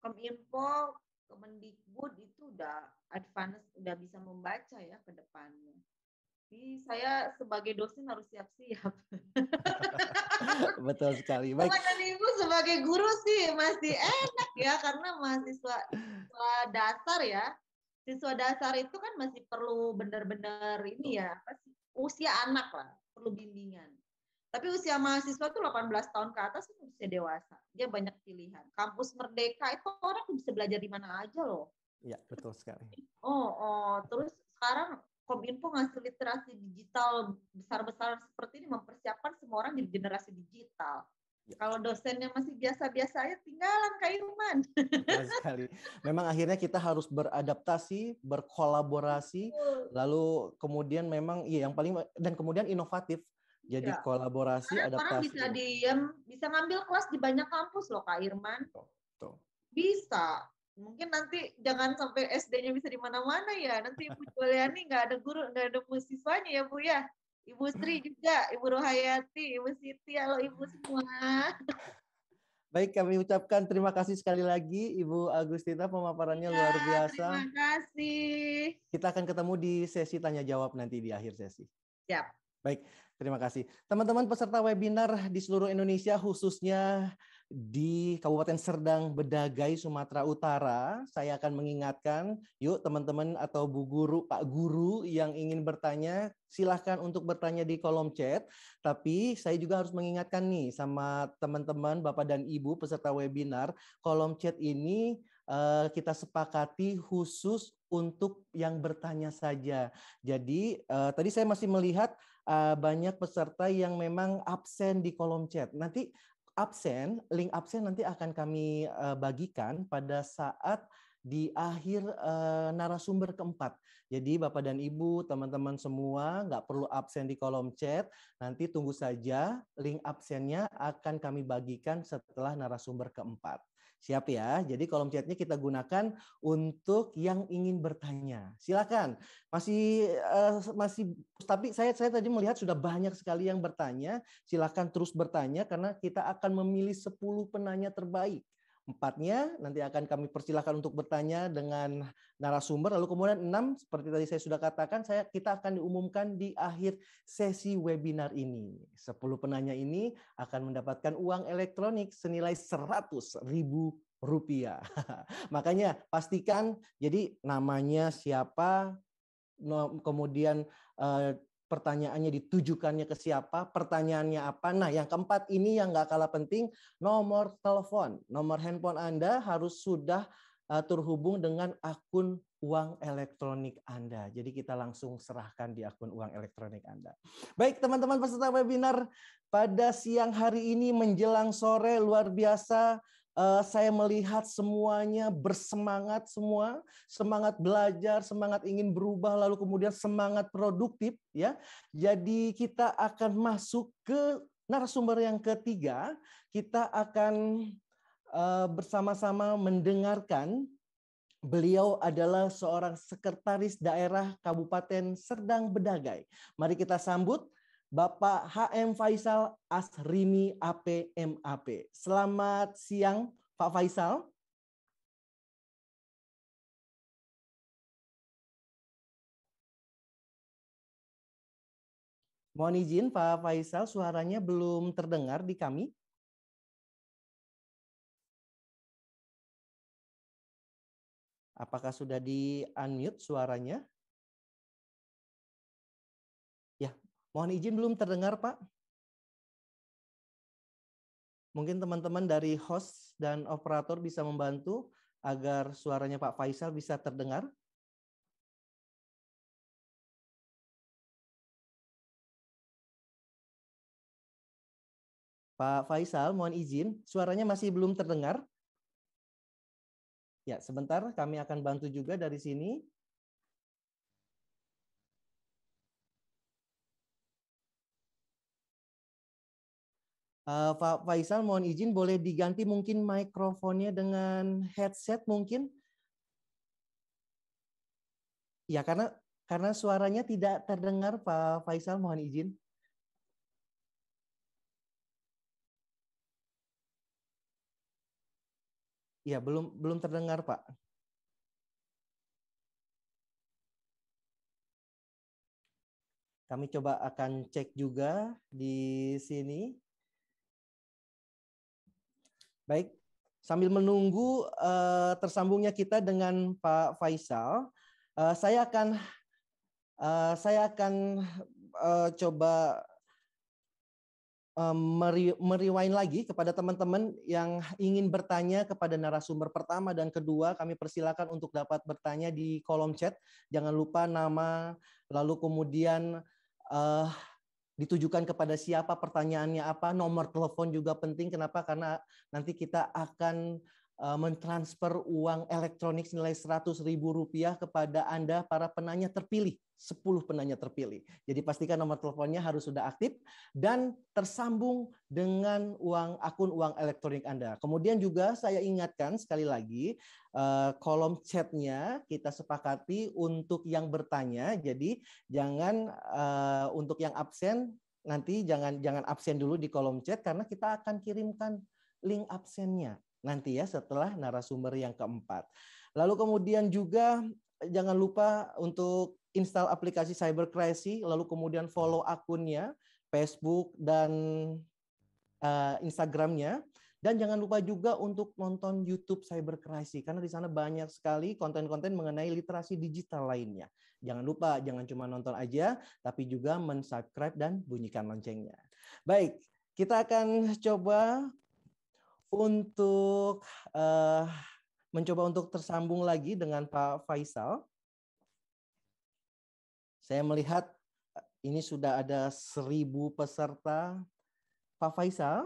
Kominfo, Kemendikbud itu udah advance, udah bisa membaca ya ke depannya tapi saya sebagai dosen harus siap-siap. Betul sekali. Baik. Teman ibu sebagai guru sih masih enak ya karena mahasiswa dasar ya. Siswa dasar itu kan masih perlu benar-benar ini ya, usia anak lah, perlu bimbingan. Tapi usia mahasiswa tuh 18 tahun ke atas itu kan usia dewasa. Dia banyak pilihan. Kampus Merdeka itu orang bisa belajar di mana aja loh. Iya, betul sekali. Oh, oh, terus sekarang Kominfo ngasih literasi digital besar-besar seperti ini mempersiapkan semua orang di generasi digital. Ya. Kalau dosennya masih biasa-biasa aja tinggalan Kak Irman. sekali. Memang akhirnya kita harus beradaptasi, berkolaborasi, Betul. lalu kemudian memang iya yang paling dan kemudian inovatif. Jadi ya. kolaborasi, Karena adaptasi. Orang bisa diem, bisa ngambil kelas di banyak kampus loh Kak Irman. Betul. Betul. Bisa mungkin nanti jangan sampai SD-nya bisa di mana-mana ya. Nanti Ibu Juliani nggak ada guru, nggak ada musiswanya ya Bu ya. Ibu Sri hmm. juga, Ibu Rohayati, Ibu Siti, halo Ibu semua. Baik, kami ucapkan terima kasih sekali lagi Ibu Agustina pemaparannya ya, luar biasa. Terima kasih. Kita akan ketemu di sesi tanya jawab nanti di akhir sesi. Siap. Baik, terima kasih. Teman-teman peserta webinar di seluruh Indonesia khususnya di Kabupaten Serdang Bedagai Sumatera Utara. Saya akan mengingatkan, yuk teman-teman atau Bu Guru, Pak Guru yang ingin bertanya, silahkan untuk bertanya di kolom chat. Tapi saya juga harus mengingatkan nih sama teman-teman, Bapak dan Ibu peserta webinar, kolom chat ini eh, kita sepakati khusus untuk yang bertanya saja. Jadi eh, tadi saya masih melihat eh, banyak peserta yang memang absen di kolom chat. Nanti absen, link absen nanti akan kami eh, bagikan pada saat di akhir eh, narasumber keempat. Jadi Bapak dan Ibu, teman-teman semua, nggak perlu absen di kolom chat. Nanti tunggu saja, link absennya akan kami bagikan setelah narasumber keempat. Siap ya? Jadi kolom chatnya kita gunakan untuk yang ingin bertanya. Silakan. Masih uh, masih tapi saya saya tadi melihat sudah banyak sekali yang bertanya. Silakan terus bertanya karena kita akan memilih 10 penanya terbaik Empatnya nanti akan kami persilahkan untuk bertanya dengan narasumber. Lalu kemudian enam, seperti tadi saya sudah katakan, saya kita akan diumumkan di akhir sesi webinar ini. Sepuluh penanya ini akan mendapatkan uang elektronik senilai seratus ribu rupiah. Makanya pastikan jadi namanya siapa, kemudian eh, pertanyaannya ditujukannya ke siapa, pertanyaannya apa. Nah, yang keempat ini yang nggak kalah penting, nomor telepon. Nomor handphone Anda harus sudah eh, terhubung dengan akun uang elektronik Anda. Jadi kita langsung serahkan di akun uang elektronik Anda. Baik, teman-teman peserta webinar pada siang hari ini menjelang sore luar biasa Eh, saya melihat semuanya bersemangat semua, semangat belajar, semangat ingin berubah, lalu kemudian semangat produktif, ya. Jadi kita akan masuk ke narasumber yang ketiga, kita akan eh, bersama-sama mendengarkan. Beliau adalah seorang sekretaris daerah Kabupaten Serdang Bedagai. Mari kita sambut Bapak HM Faisal Asrimi APMAP. Selamat siang Pak Faisal. Mohon izin Pak Faisal, suaranya belum terdengar di kami. Apakah sudah di-unmute suaranya? Mohon izin belum terdengar, Pak? Mungkin teman-teman dari host dan operator bisa membantu agar suaranya Pak Faisal bisa terdengar. Pak Faisal, mohon izin, suaranya masih belum terdengar. Ya, sebentar kami akan bantu juga dari sini. Pak eh, Faisal mohon izin boleh diganti mungkin mikrofonnya dengan headset mungkin? Ya karena karena suaranya tidak terdengar Pak Faisal mohon izin. Ya belum belum terdengar Pak. Kami coba akan cek juga di sini. Baik, sambil menunggu uh, tersambungnya kita dengan Pak Faisal, uh, saya akan uh, saya akan uh, coba uh, meriwain lagi kepada teman-teman yang ingin bertanya kepada narasumber pertama dan kedua. Kami persilakan untuk dapat bertanya di kolom chat. Jangan lupa nama, lalu kemudian uh, ditujukan kepada siapa, pertanyaannya apa, nomor telepon juga penting. Kenapa? Karena nanti kita akan Eh, mentransfer uang elektronik senilai ribu rupiah kepada Anda para penanya terpilih, 10 penanya terpilih. Jadi pastikan nomor teleponnya harus sudah aktif dan tersambung dengan uang akun uang elektronik Anda. Kemudian juga saya ingatkan sekali lagi eh, kolom chatnya kita sepakati untuk yang bertanya. Jadi jangan eh, untuk yang absen nanti jangan jangan absen dulu di kolom chat karena kita akan kirimkan link absennya nanti ya setelah narasumber yang keempat. Lalu kemudian juga eh, jangan lupa untuk install aplikasi Cybercrazy, lalu kemudian follow akunnya, Facebook dan uh, Instagramnya. Dan jangan lupa juga untuk nonton YouTube Cybercrazy karena di sana banyak sekali konten-konten mengenai literasi digital lainnya. Jangan lupa jangan cuma nonton aja tapi juga mensubscribe dan bunyikan loncengnya. Baik, kita akan coba untuk uh, mencoba untuk tersambung lagi dengan Pak Faisal. Saya melihat eh, ini sudah ada seribu peserta. Pak Faisal,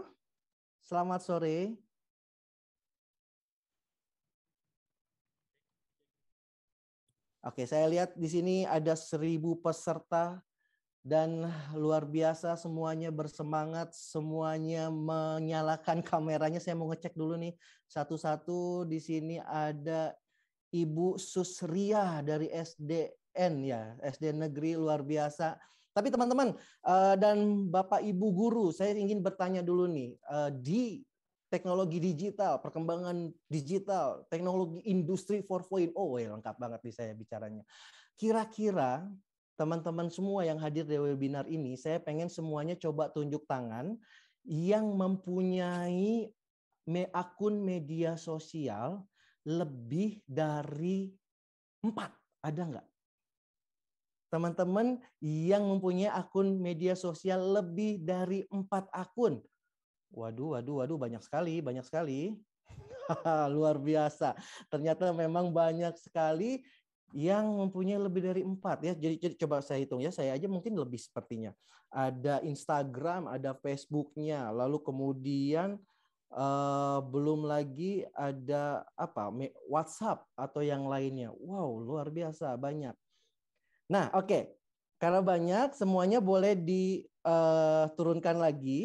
selamat sore. Oke, saya lihat di sini ada seribu peserta dan luar biasa semuanya bersemangat, semuanya menyalakan kameranya. Saya mau ngecek dulu nih satu-satu di sini ada Ibu Susria dari SDN ya, SD Negeri luar biasa. Tapi teman-teman eh, dan Bapak Ibu guru, saya ingin bertanya dulu nih eh, di teknologi digital, perkembangan digital, teknologi industri 4.0, oh, ya lengkap banget nih saya bicaranya. Kira-kira teman-teman semua yang hadir di webinar ini, saya pengen semuanya coba tunjuk tangan yang mempunyai me akun media sosial lebih dari empat. Ada nggak? Teman-teman yang mempunyai akun media sosial lebih dari empat akun. Waduh, waduh, waduh, banyak sekali, banyak sekali. Luar biasa. Ternyata memang banyak sekali yang mempunyai lebih dari empat ya. Jadi, jadi coba saya hitung ya, saya aja mungkin lebih sepertinya. Ada Instagram, ada Facebooknya, lalu kemudian uh, belum lagi ada apa WhatsApp atau yang lainnya. Wow, luar biasa banyak. Nah, oke. Okay. Karena banyak, semuanya boleh diturunkan eh, lagi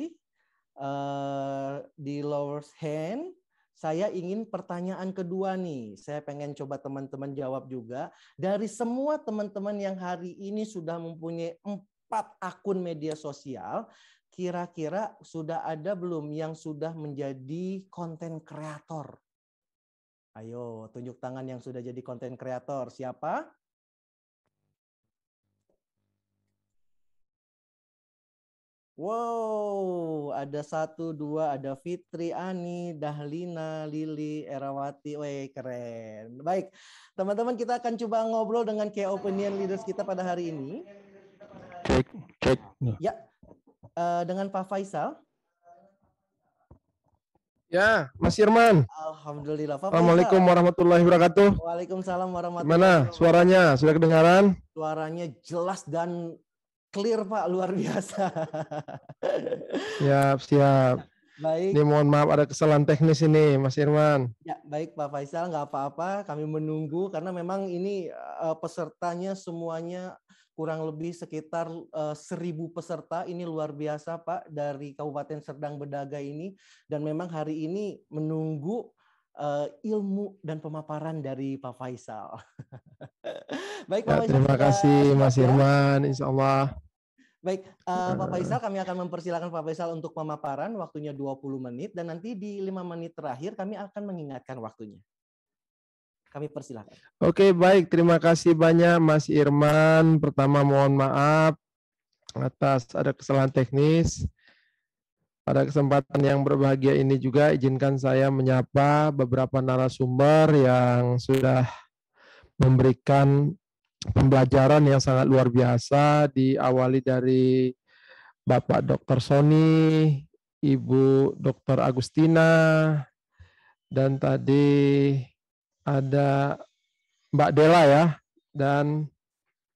uh, di lower hand saya ingin pertanyaan kedua nih. Saya pengen coba teman-teman jawab juga. Dari semua teman-teman yang hari ini sudah mempunyai empat akun media sosial, kira-kira sudah ada belum yang sudah menjadi konten kreator? Ayo, tunjuk tangan yang sudah jadi konten kreator. Siapa? Wow, ada satu, dua, ada Fitri, Ani, Dahlina, Lili, Erawati. Weh, keren. Baik, teman-teman kita akan coba ngobrol dengan key opinion leaders kita pada hari ini. Cek, cek. Ya, uh, dengan Pak Faisal. Ya, Mas Irman. Alhamdulillah. Pak Assalamualaikum Faisal. warahmatullahi wabarakatuh. Waalaikumsalam warahmatullahi wabarakatuh. Mana suaranya? Sudah kedengaran? Suaranya jelas dan clear Pak, luar biasa. siap, siap. Baik. Ini mohon maaf ada kesalahan teknis ini, Mas Irman. Ya, baik Pak Faisal, nggak apa-apa. Kami menunggu karena memang ini eh, pesertanya semuanya kurang lebih sekitar uh, seribu peserta. Ini luar biasa Pak dari Kabupaten Serdang Bedaga ini. Dan memang hari ini menunggu uh, ilmu dan pemaparan dari Pak Faisal. Baik, Pak ya, Faisal. Terima kasih Mas ya. Irman, insya Allah. Baik, uh, Pak Faisal kami akan mempersilahkan Pak Faisal untuk pemaparan waktunya 20 menit dan nanti di 5 menit terakhir kami akan mengingatkan waktunya. Kami persilahkan. Oke, baik. Terima kasih banyak Mas Irman. Pertama mohon maaf atas ada kesalahan teknis. Pada kesempatan yang berbahagia ini juga izinkan saya menyapa beberapa narasumber yang sudah memberikan pembelajaran yang sangat luar biasa diawali dari Bapak Dr. Sony, Ibu Dr. Agustina, dan tadi ada Mbak Dela ya, dan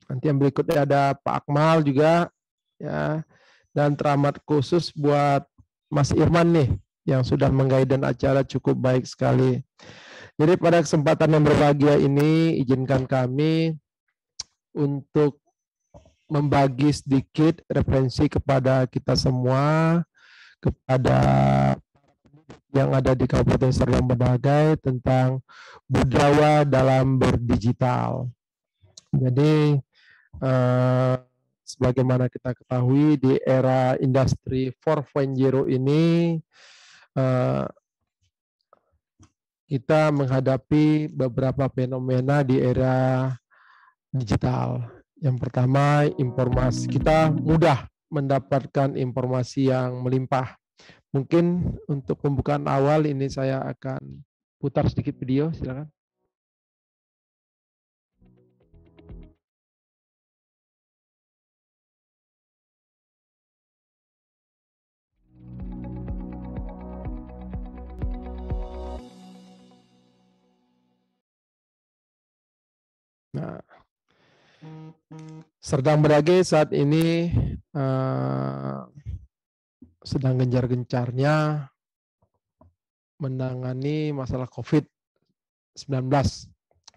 nanti yang berikutnya ada Pak Akmal juga ya, dan teramat khusus buat Mas Irman nih yang sudah menggaiden acara cukup baik sekali. Jadi pada kesempatan yang berbahagia ini izinkan kami untuk membagi sedikit referensi kepada kita semua, kepada yang ada di Kabupaten Serang Bedagai tentang budaya dalam berdigital. Jadi eh, sebagaimana kita ketahui di era industri 4.0 ini eh, kita menghadapi beberapa fenomena di era digital. Yang pertama, informasi kita mudah mendapatkan informasi yang melimpah. Mungkin untuk pembukaan awal ini saya akan putar sedikit video, silakan. Nah, Serdang Berage saat ini uh, sedang gencar-gencarnya menangani masalah COVID-19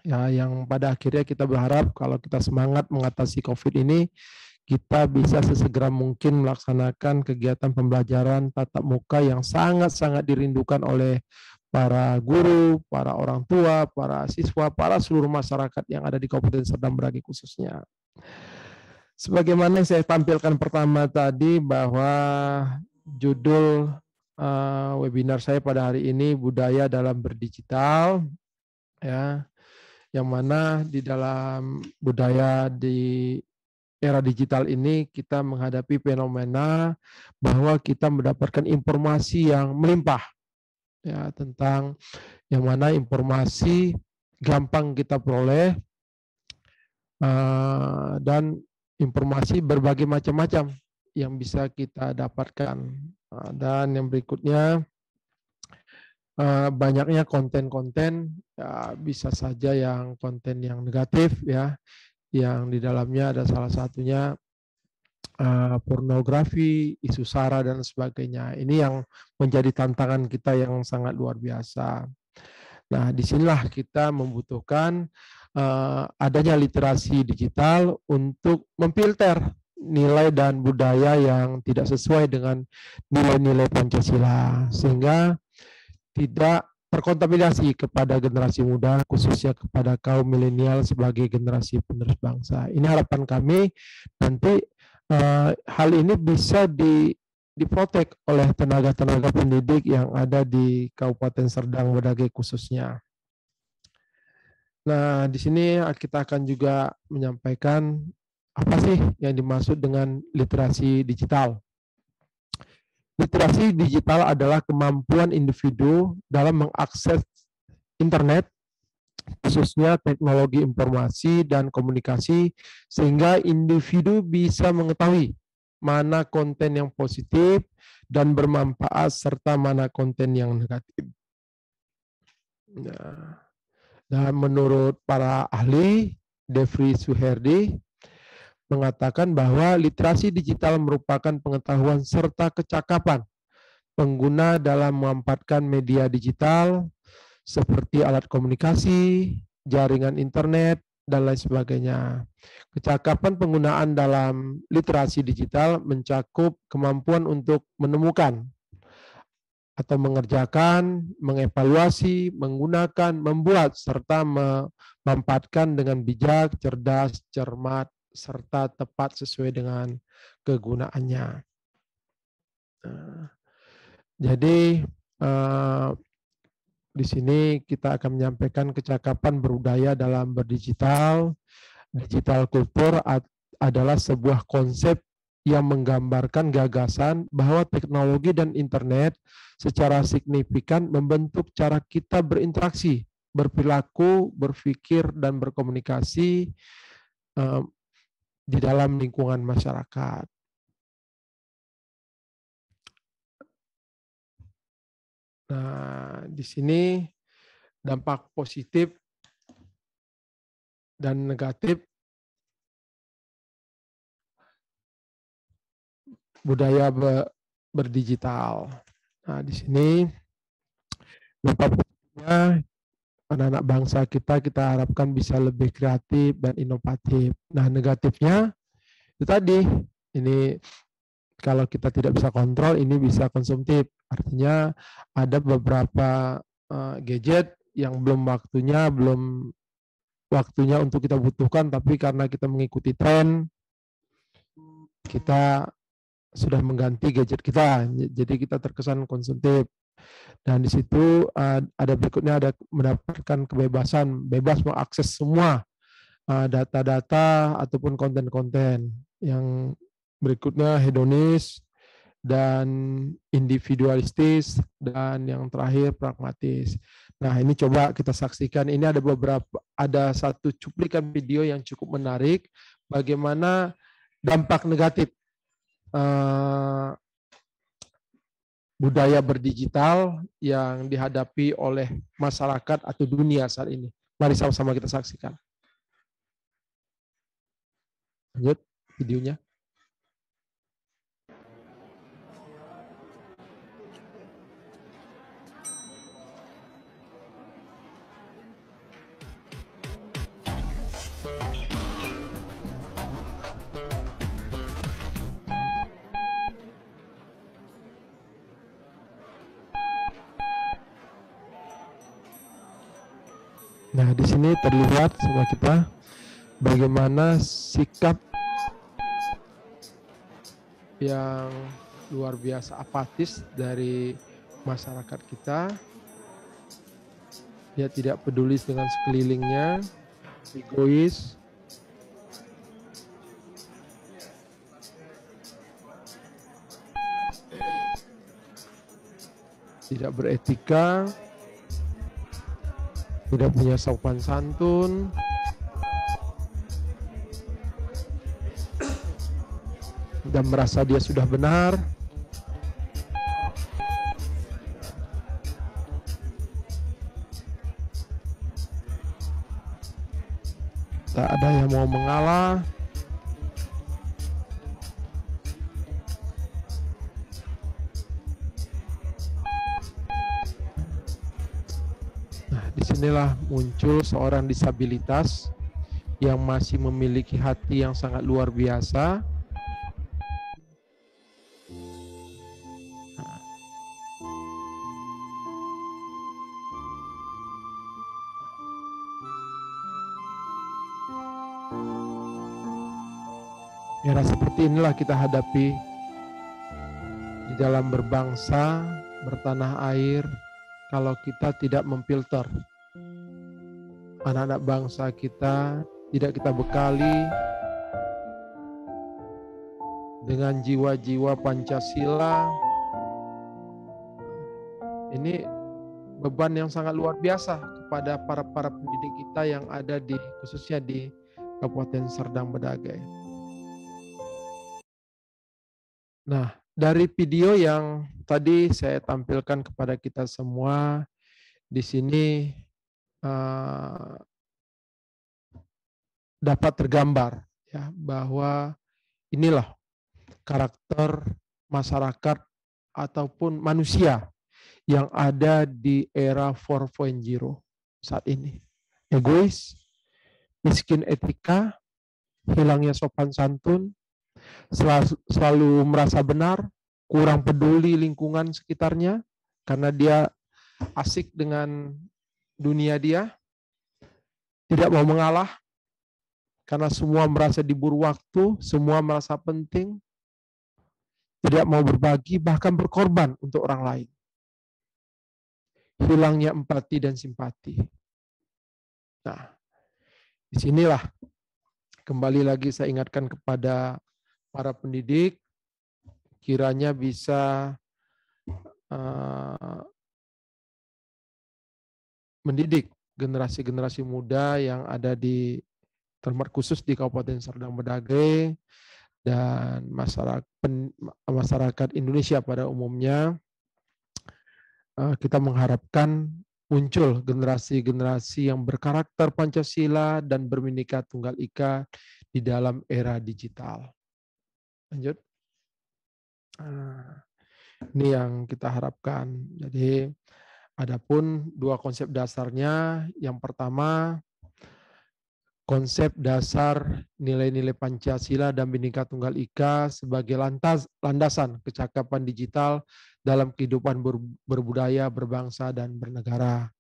ya yang pada akhirnya kita berharap kalau kita semangat mengatasi COVID ini kita bisa sesegera mungkin melaksanakan kegiatan pembelajaran tatap muka yang sangat-sangat dirindukan oleh para guru, para orang tua, para siswa, para seluruh masyarakat yang ada di Kabupaten Serdang Berangi khususnya. Sebagaimana saya tampilkan pertama tadi bahwa judul uh, webinar saya pada hari ini budaya dalam berdigital ya yang mana di dalam budaya di era digital ini kita menghadapi fenomena bahwa kita mendapatkan informasi yang melimpah ya tentang yang mana informasi gampang kita peroleh uh, dan informasi berbagai macam-macam yang bisa kita dapatkan uh, dan yang berikutnya uh, banyaknya konten-konten ya, bisa saja yang konten yang negatif ya yang di dalamnya ada salah satunya Eh, pornografi, isu sara dan sebagainya. Ini yang menjadi tantangan kita yang sangat luar biasa. Nah, disinilah kita membutuhkan uh, adanya literasi digital untuk memfilter nilai dan budaya yang tidak sesuai dengan nilai-nilai Pancasila sehingga tidak terkontaminasi kepada generasi muda khususnya kepada kaum milenial sebagai generasi penerus bangsa. Ini harapan kami nanti uh, hal ini bisa di diprotek oleh tenaga-tenaga pendidik yang ada di Kabupaten Serdang Bedagai khususnya. Nah, di sini kita akan juga menyampaikan apa sih yang dimaksud dengan literasi digital. Literasi digital adalah kemampuan individu dalam mengakses internet khususnya teknologi informasi dan komunikasi, sehingga individu bisa mengetahui mana konten yang positif dan bermanfaat, serta mana konten yang negatif. Nah, dan menurut para ahli, Devri Suherdi, mengatakan bahwa literasi digital merupakan pengetahuan serta kecakapan pengguna dalam memanfaatkan media digital, seperti alat komunikasi, jaringan internet, dan lain sebagainya. Kecakapan penggunaan dalam literasi digital mencakup kemampuan untuk menemukan atau mengerjakan, mengevaluasi, menggunakan, membuat, serta memanfaatkan dengan bijak, cerdas, cermat, serta tepat sesuai dengan kegunaannya. Nah, jadi, eh, di sini kita akan menyampaikan kecakapan berbudaya dalam berdigital. Digital culture adalah sebuah konsep yang menggambarkan gagasan bahwa teknologi dan internet secara signifikan membentuk cara kita berinteraksi, berperilaku, berpikir, dan berkomunikasi eh, di dalam lingkungan masyarakat. Nah, di sini dampak positif dan negatif budaya berdigital. Nah, di sini dampak positifnya anak-anak bangsa kita kita harapkan bisa lebih kreatif dan inovatif. Nah, negatifnya itu tadi ini kalau kita tidak bisa kontrol ini bisa konsumtif. Artinya ada beberapa uh, gadget yang belum waktunya belum waktunya untuk kita butuhkan tapi karena kita mengikuti tren kita sudah mengganti gadget kita jadi kita terkesan konsumtif dan di situ ada berikutnya ada mendapatkan kebebasan bebas mengakses semua eh, data-data ataupun konten-konten yang berikutnya hedonis dan individualistis dan yang terakhir pragmatis. Nah, ini coba kita saksikan ini ada beberapa ada satu cuplikan video yang cukup menarik bagaimana dampak negatif uh, budaya berdigital yang dihadapi oleh masyarakat atau dunia saat ini. Mari sama-sama kita saksikan. Lanjut videonya. Nah, di sini terlihat sama kita bagaimana sikap yang luar biasa apatis dari masyarakat kita. Dia tidak peduli dengan sekelilingnya, egois, tidak beretika, tidak punya sopan santun dan merasa dia sudah benar tak ada yang mau mengalah disinilah muncul seorang disabilitas yang masih memiliki hati yang sangat luar biasa. Era ya, nah, seperti inilah kita hadapi di dalam berbangsa, bertanah air, kalau kita tidak memfilter anak-anak bangsa kita tidak kita bekali dengan jiwa-jiwa Pancasila. Ini beban yang sangat luar biasa kepada para para pendidik kita yang ada di khususnya di Kabupaten Serdang Bedagai. Nah, dari video yang tadi saya tampilkan kepada kita semua di sini Eh, dapat tergambar ya bahwa inilah karakter masyarakat ataupun manusia yang ada di era 4.0 saat ini. Egois, miskin etika, hilangnya sopan santun, selalu merasa benar, kurang peduli lingkungan sekitarnya karena dia asik dengan dunia dia, tidak mau mengalah, karena semua merasa diburu waktu, semua merasa penting, tidak mau berbagi, bahkan berkorban untuk orang lain. Hilangnya empati dan simpati. Nah, disinilah kembali lagi saya ingatkan kepada para pendidik, kiranya bisa eh, mendidik generasi-generasi muda yang ada di termasuk khusus di Kabupaten Serdang Bedagai dan masyarakat masyarakat Indonesia pada umumnya eh, kita mengharapkan muncul generasi-generasi yang berkarakter Pancasila dan berminyak tunggal ika di dalam era digital. Lanjut. Ah, ini yang kita harapkan. Jadi Adapun dua konsep dasarnya, yang pertama konsep dasar nilai-nilai Pancasila dan Bhinneka Tunggal Ika sebagai lantas, landasan kecakapan digital dalam kehidupan ber, berbudaya, berbangsa, dan bernegara.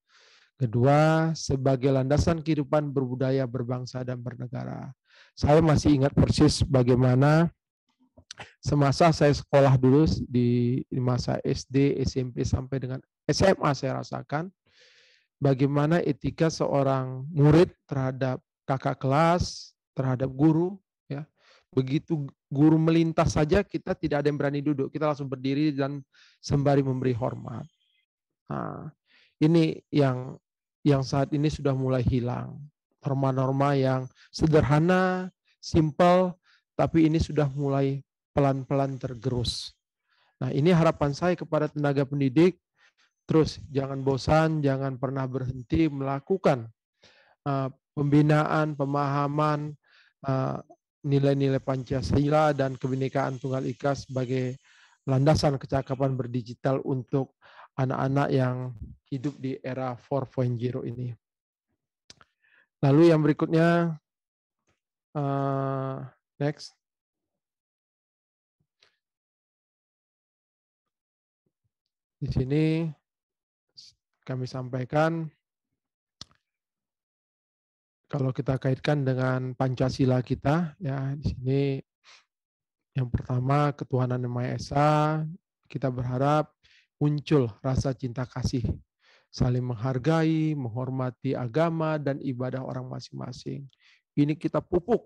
Kedua, sebagai landasan kehidupan berbudaya, berbangsa, dan bernegara. Saya masih ingat persis bagaimana semasa saya sekolah dulu di masa SD, SMP sampai dengan SMA saya rasakan bagaimana etika seorang murid terhadap kakak kelas, terhadap guru ya. Begitu guru melintas saja kita tidak ada yang berani duduk, kita langsung berdiri dan sembari memberi hormat. Nah, ini yang yang saat ini sudah mulai hilang. Norma-norma yang sederhana, simple, tapi ini sudah mulai pelan-pelan tergerus. Nah, ini harapan saya kepada tenaga pendidik terus jangan bosan, jangan pernah berhenti melakukan uh, pembinaan, pemahaman eh, nilai-nilai uh, Pancasila dan kebinekaan Tunggal Ika sebagai landasan kecakapan berdigital untuk anak-anak yang hidup di era 4.0 ini. Lalu yang berikutnya, uh, next. Di sini kami sampaikan kalau kita kaitkan dengan Pancasila kita ya di sini yang pertama ketuhanan yang Maha Esa kita berharap muncul rasa cinta kasih saling menghargai, menghormati agama dan ibadah orang masing-masing. Ini kita pupuk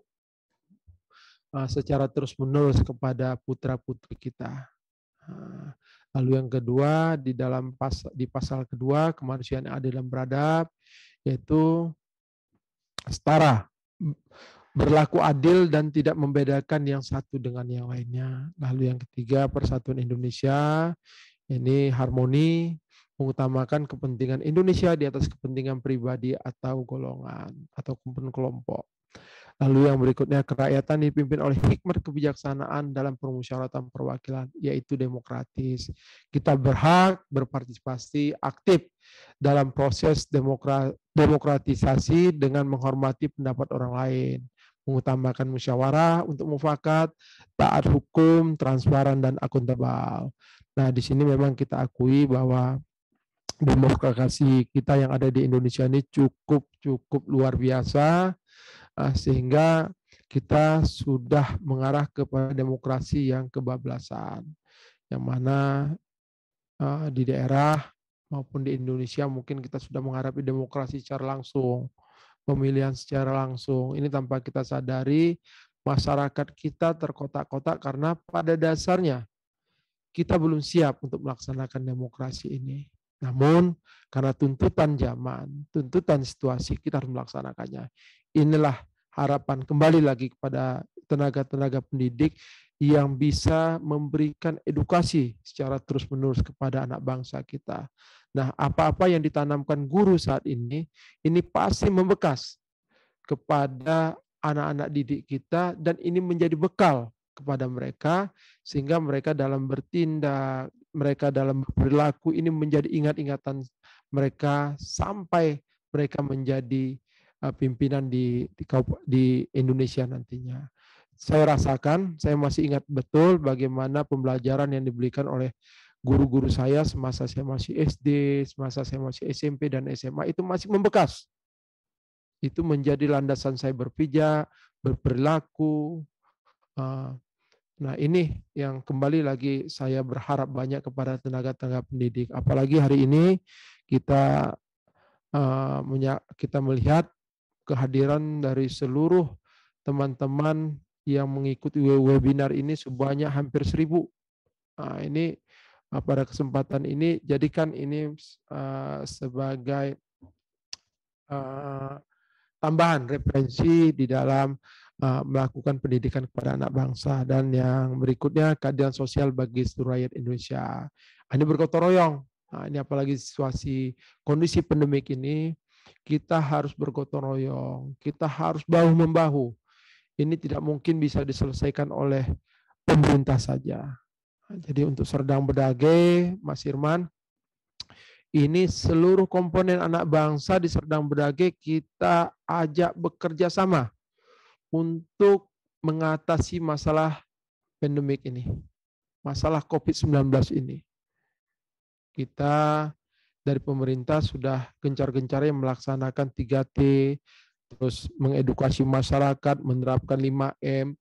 eh, secara terus-menerus kepada putra-putri kita. Ah, Lalu yang kedua di dalam pas, di pasal kedua kemanusiaan yang adil dan beradab yaitu setara berlaku adil dan tidak membedakan yang satu dengan yang lainnya. Lalu yang ketiga persatuan Indonesia ini harmoni mengutamakan kepentingan Indonesia di atas kepentingan pribadi atau golongan atau kelompok. Lalu yang berikutnya kerakyatan dipimpin oleh hikmat kebijaksanaan dalam permusyawaratan perwakilan yaitu demokratis. Kita berhak berpartisipasi aktif dalam proses demokra demokratisasi dengan menghormati pendapat orang lain mengutamakan musyawarah untuk mufakat, taat hukum, transparan dan akuntabel. Nah, di sini memang kita akui bahwa demokrasi kita yang ada di Indonesia ini cukup cukup luar biasa Ah, sehingga kita sudah mengarah kepada demokrasi yang kebablasan, yang mana ah, di daerah maupun di Indonesia mungkin kita sudah mengharapi demokrasi secara langsung, pemilihan secara langsung. Ini tanpa kita sadari masyarakat kita terkotak-kotak karena pada dasarnya kita belum siap untuk melaksanakan demokrasi ini. Namun karena tuntutan zaman, tuntutan situasi kita harus melaksanakannya inilah harapan kembali lagi kepada tenaga-tenaga pendidik yang bisa memberikan edukasi secara terus-menerus kepada anak bangsa kita. Nah, apa-apa yang ditanamkan guru saat ini, ini pasti membekas kepada anak-anak didik kita dan ini menjadi bekal kepada mereka sehingga mereka dalam bertindak, mereka dalam berperilaku ini menjadi ingat-ingatan mereka sampai mereka menjadi Eh, pimpinan di di, di Indonesia nantinya. Saya rasakan, saya masih ingat betul bagaimana pembelajaran yang diberikan oleh guru-guru saya semasa saya masih SD, semasa saya masih SMP dan SMA itu masih membekas. Itu menjadi landasan saya berpijak, berperilaku. Eh, nah ini yang kembali lagi saya berharap banyak kepada tenaga-tenaga pendidik. Apalagi hari ini kita eh, kita melihat kehadiran dari seluruh teman-teman yang mengikuti webinar ini sebanyak hampir seribu. Nah, ini ah, pada kesempatan ini jadikan ini ah, sebagai ah, tambahan referensi di dalam melakukan pendidikan kepada anak bangsa dan yang berikutnya keadilan sosial bagi seluruh rakyat Indonesia. Ini bergotong royong. Nah, ini apalagi situasi kondisi pandemik ini kita harus bergotong royong, kita harus bahu membahu. Ini tidak mungkin bisa diselesaikan oleh pemerintah saja. Jadi untuk Serdang Bedage, Mas Irman, ini seluruh komponen anak bangsa di Serdang Bedage kita ajak bekerja sama untuk mengatasi masalah pandemik ini, masalah COVID-19 ini. Kita dari pemerintah sudah gencar-gencarnya melaksanakan 3T, terus mengedukasi masyarakat, menerapkan 5M.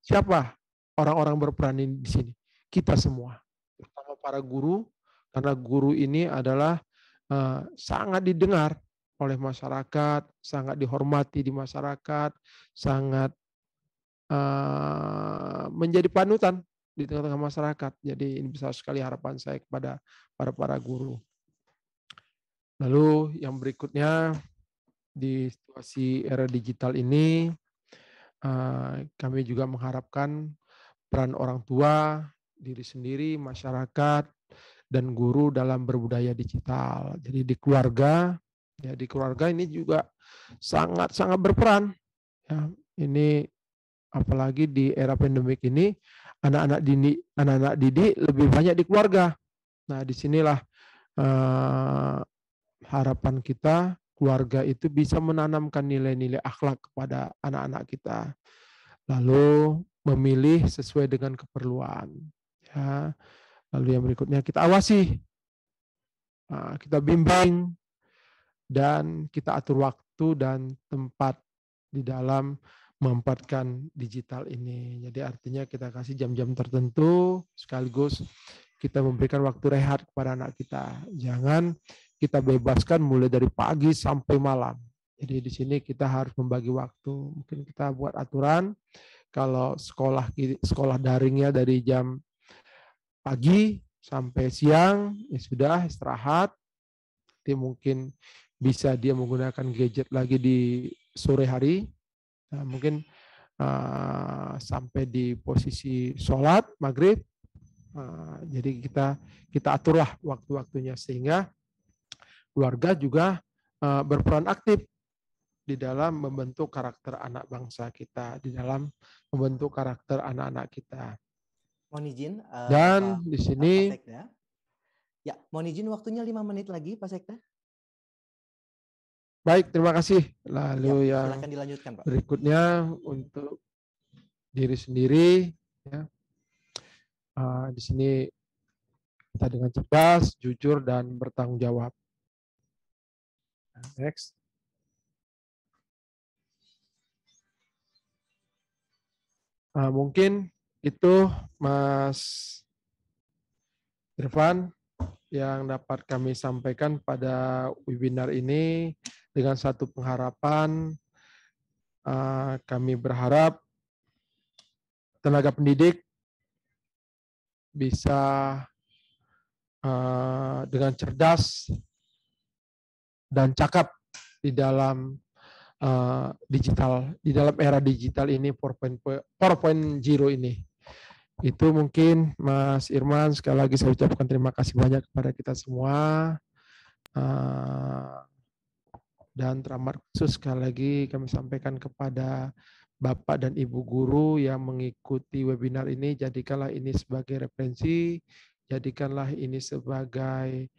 Siapa orang-orang berperan di sini? Kita semua, terutama para guru, karena guru ini adalah uh, sangat didengar oleh masyarakat, sangat dihormati di masyarakat, sangat uh, menjadi panutan di tengah-tengah masyarakat. Jadi ini besar sekali harapan saya kepada para para guru. Lalu yang berikutnya di situasi era digital ini eh, kami juga mengharapkan peran orang tua, diri sendiri, masyarakat dan guru dalam berbudaya digital. Jadi di keluarga ya di keluarga ini juga sangat sangat berperan. Ya, ini apalagi di era pandemik ini anak-anak dini anak-anak didik lebih banyak di keluarga. Nah, disinilah eh, harapan kita keluarga itu bisa menanamkan nilai-nilai akhlak kepada anak-anak kita. Lalu memilih sesuai dengan keperluan. Ya. Lalu yang berikutnya kita awasi, nah, kita bimbing, dan kita atur waktu dan tempat di dalam memanfaatkan digital ini. Jadi artinya kita kasih jam-jam tertentu sekaligus kita memberikan waktu rehat kepada anak kita. Jangan kita bebaskan mulai dari pagi sampai malam. Jadi di sini kita harus membagi waktu. Mungkin kita buat aturan kalau sekolah sekolah daringnya dari jam pagi sampai siang ya sudah istirahat. Nanti mungkin bisa dia menggunakan gadget lagi di sore hari. Nah, mungkin uh, sampai di posisi sholat maghrib. Uh, jadi kita kita aturlah waktu-waktunya sehingga keluarga juga eh, berperan aktif di dalam membentuk karakter anak bangsa kita, di dalam membentuk karakter anak-anak kita. Mohon izin. Uh, Dan Pak, di sini. Ya, mohon izin waktunya lima menit lagi, Pak Sekda. Baik, terima kasih. Lalu ya, yang dilanjutkan, Pak. berikutnya untuk diri sendiri, ya. Uh, di sini kita dengan cerdas, jujur, dan bertanggung jawab. Next. Uh, mungkin itu Mas Irfan yang dapat kami sampaikan pada webinar ini dengan satu pengharapan ah, kami berharap tenaga pendidik bisa ah, dengan cerdas dan cakap di dalam uh, digital di dalam era digital ini 4.0 ini. Itu mungkin Mas Irman sekali lagi saya ucapkan terima kasih banyak kepada kita semua. Uh, dan teramat khusus sekali lagi kami sampaikan kepada Bapak dan Ibu guru yang mengikuti webinar ini jadikanlah ini sebagai referensi, jadikanlah ini sebagai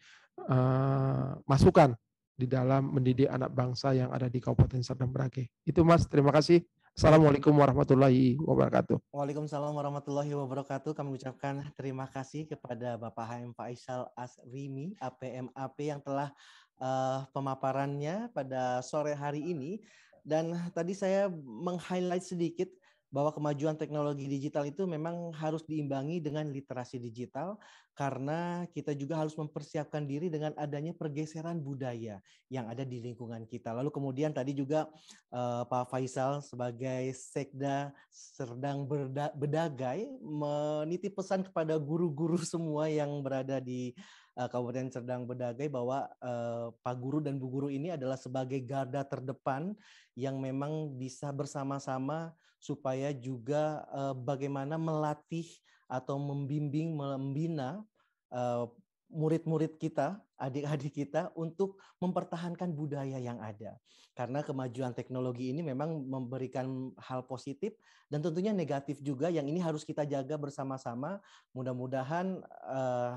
uh, masukan di dalam mendidik anak bangsa yang ada di Kabupaten Serdang Berakeh. Itu Mas, terima kasih. Assalamualaikum warahmatullahi wabarakatuh. Waalaikumsalam warahmatullahi wabarakatuh. Kami ucapkan terima kasih kepada Bapak HM Faisal Asrimi, APMAP yang telah uh, pemaparannya pada sore hari ini. Dan tadi saya meng-highlight sedikit bahwa kemajuan teknologi digital itu memang harus diimbangi dengan literasi digital karena kita juga harus mempersiapkan diri dengan adanya pergeseran budaya yang ada di lingkungan kita. Lalu kemudian tadi juga uh, Pak Faisal sebagai sekda sedang Berda Bedagai menitip pesan kepada guru-guru semua yang berada di uh, Kabupaten Serdang Bedagai bahwa uh, Pak Guru dan Bu Guru ini adalah sebagai garda terdepan yang memang bisa bersama-sama supaya juga uh, bagaimana melatih atau membimbing membina murid murid-murid kita, adik-adik kita untuk mempertahankan budaya yang ada. Karena kemajuan teknologi ini memang memberikan hal positif dan tentunya negatif juga yang ini harus kita jaga bersama-sama. Mudah-mudahan uh,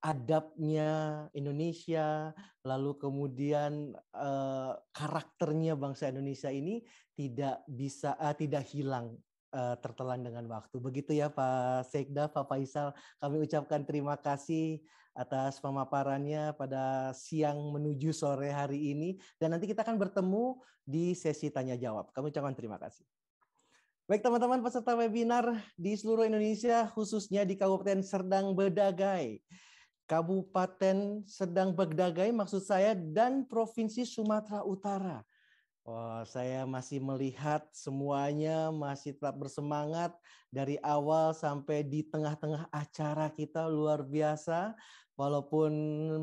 adabnya Indonesia, lalu kemudian uh, karakternya bangsa Indonesia ini tidak bisa uh, tidak hilang uh, tertelan dengan waktu. Begitu ya Pak Sekda, Pak Faisal, kami ucapkan terima kasih atas pemaparannya pada siang menuju sore hari ini dan nanti kita akan bertemu di sesi tanya jawab. Kami ucapkan terima kasih. Baik teman-teman peserta webinar di seluruh Indonesia, khususnya di Kabupaten Serdang Bedagai. Kabupaten Sedang berdagai maksud saya dan Provinsi Sumatera Utara. Oh, saya masih melihat semuanya masih tetap bersemangat dari awal sampai di tengah-tengah acara kita luar biasa. Walaupun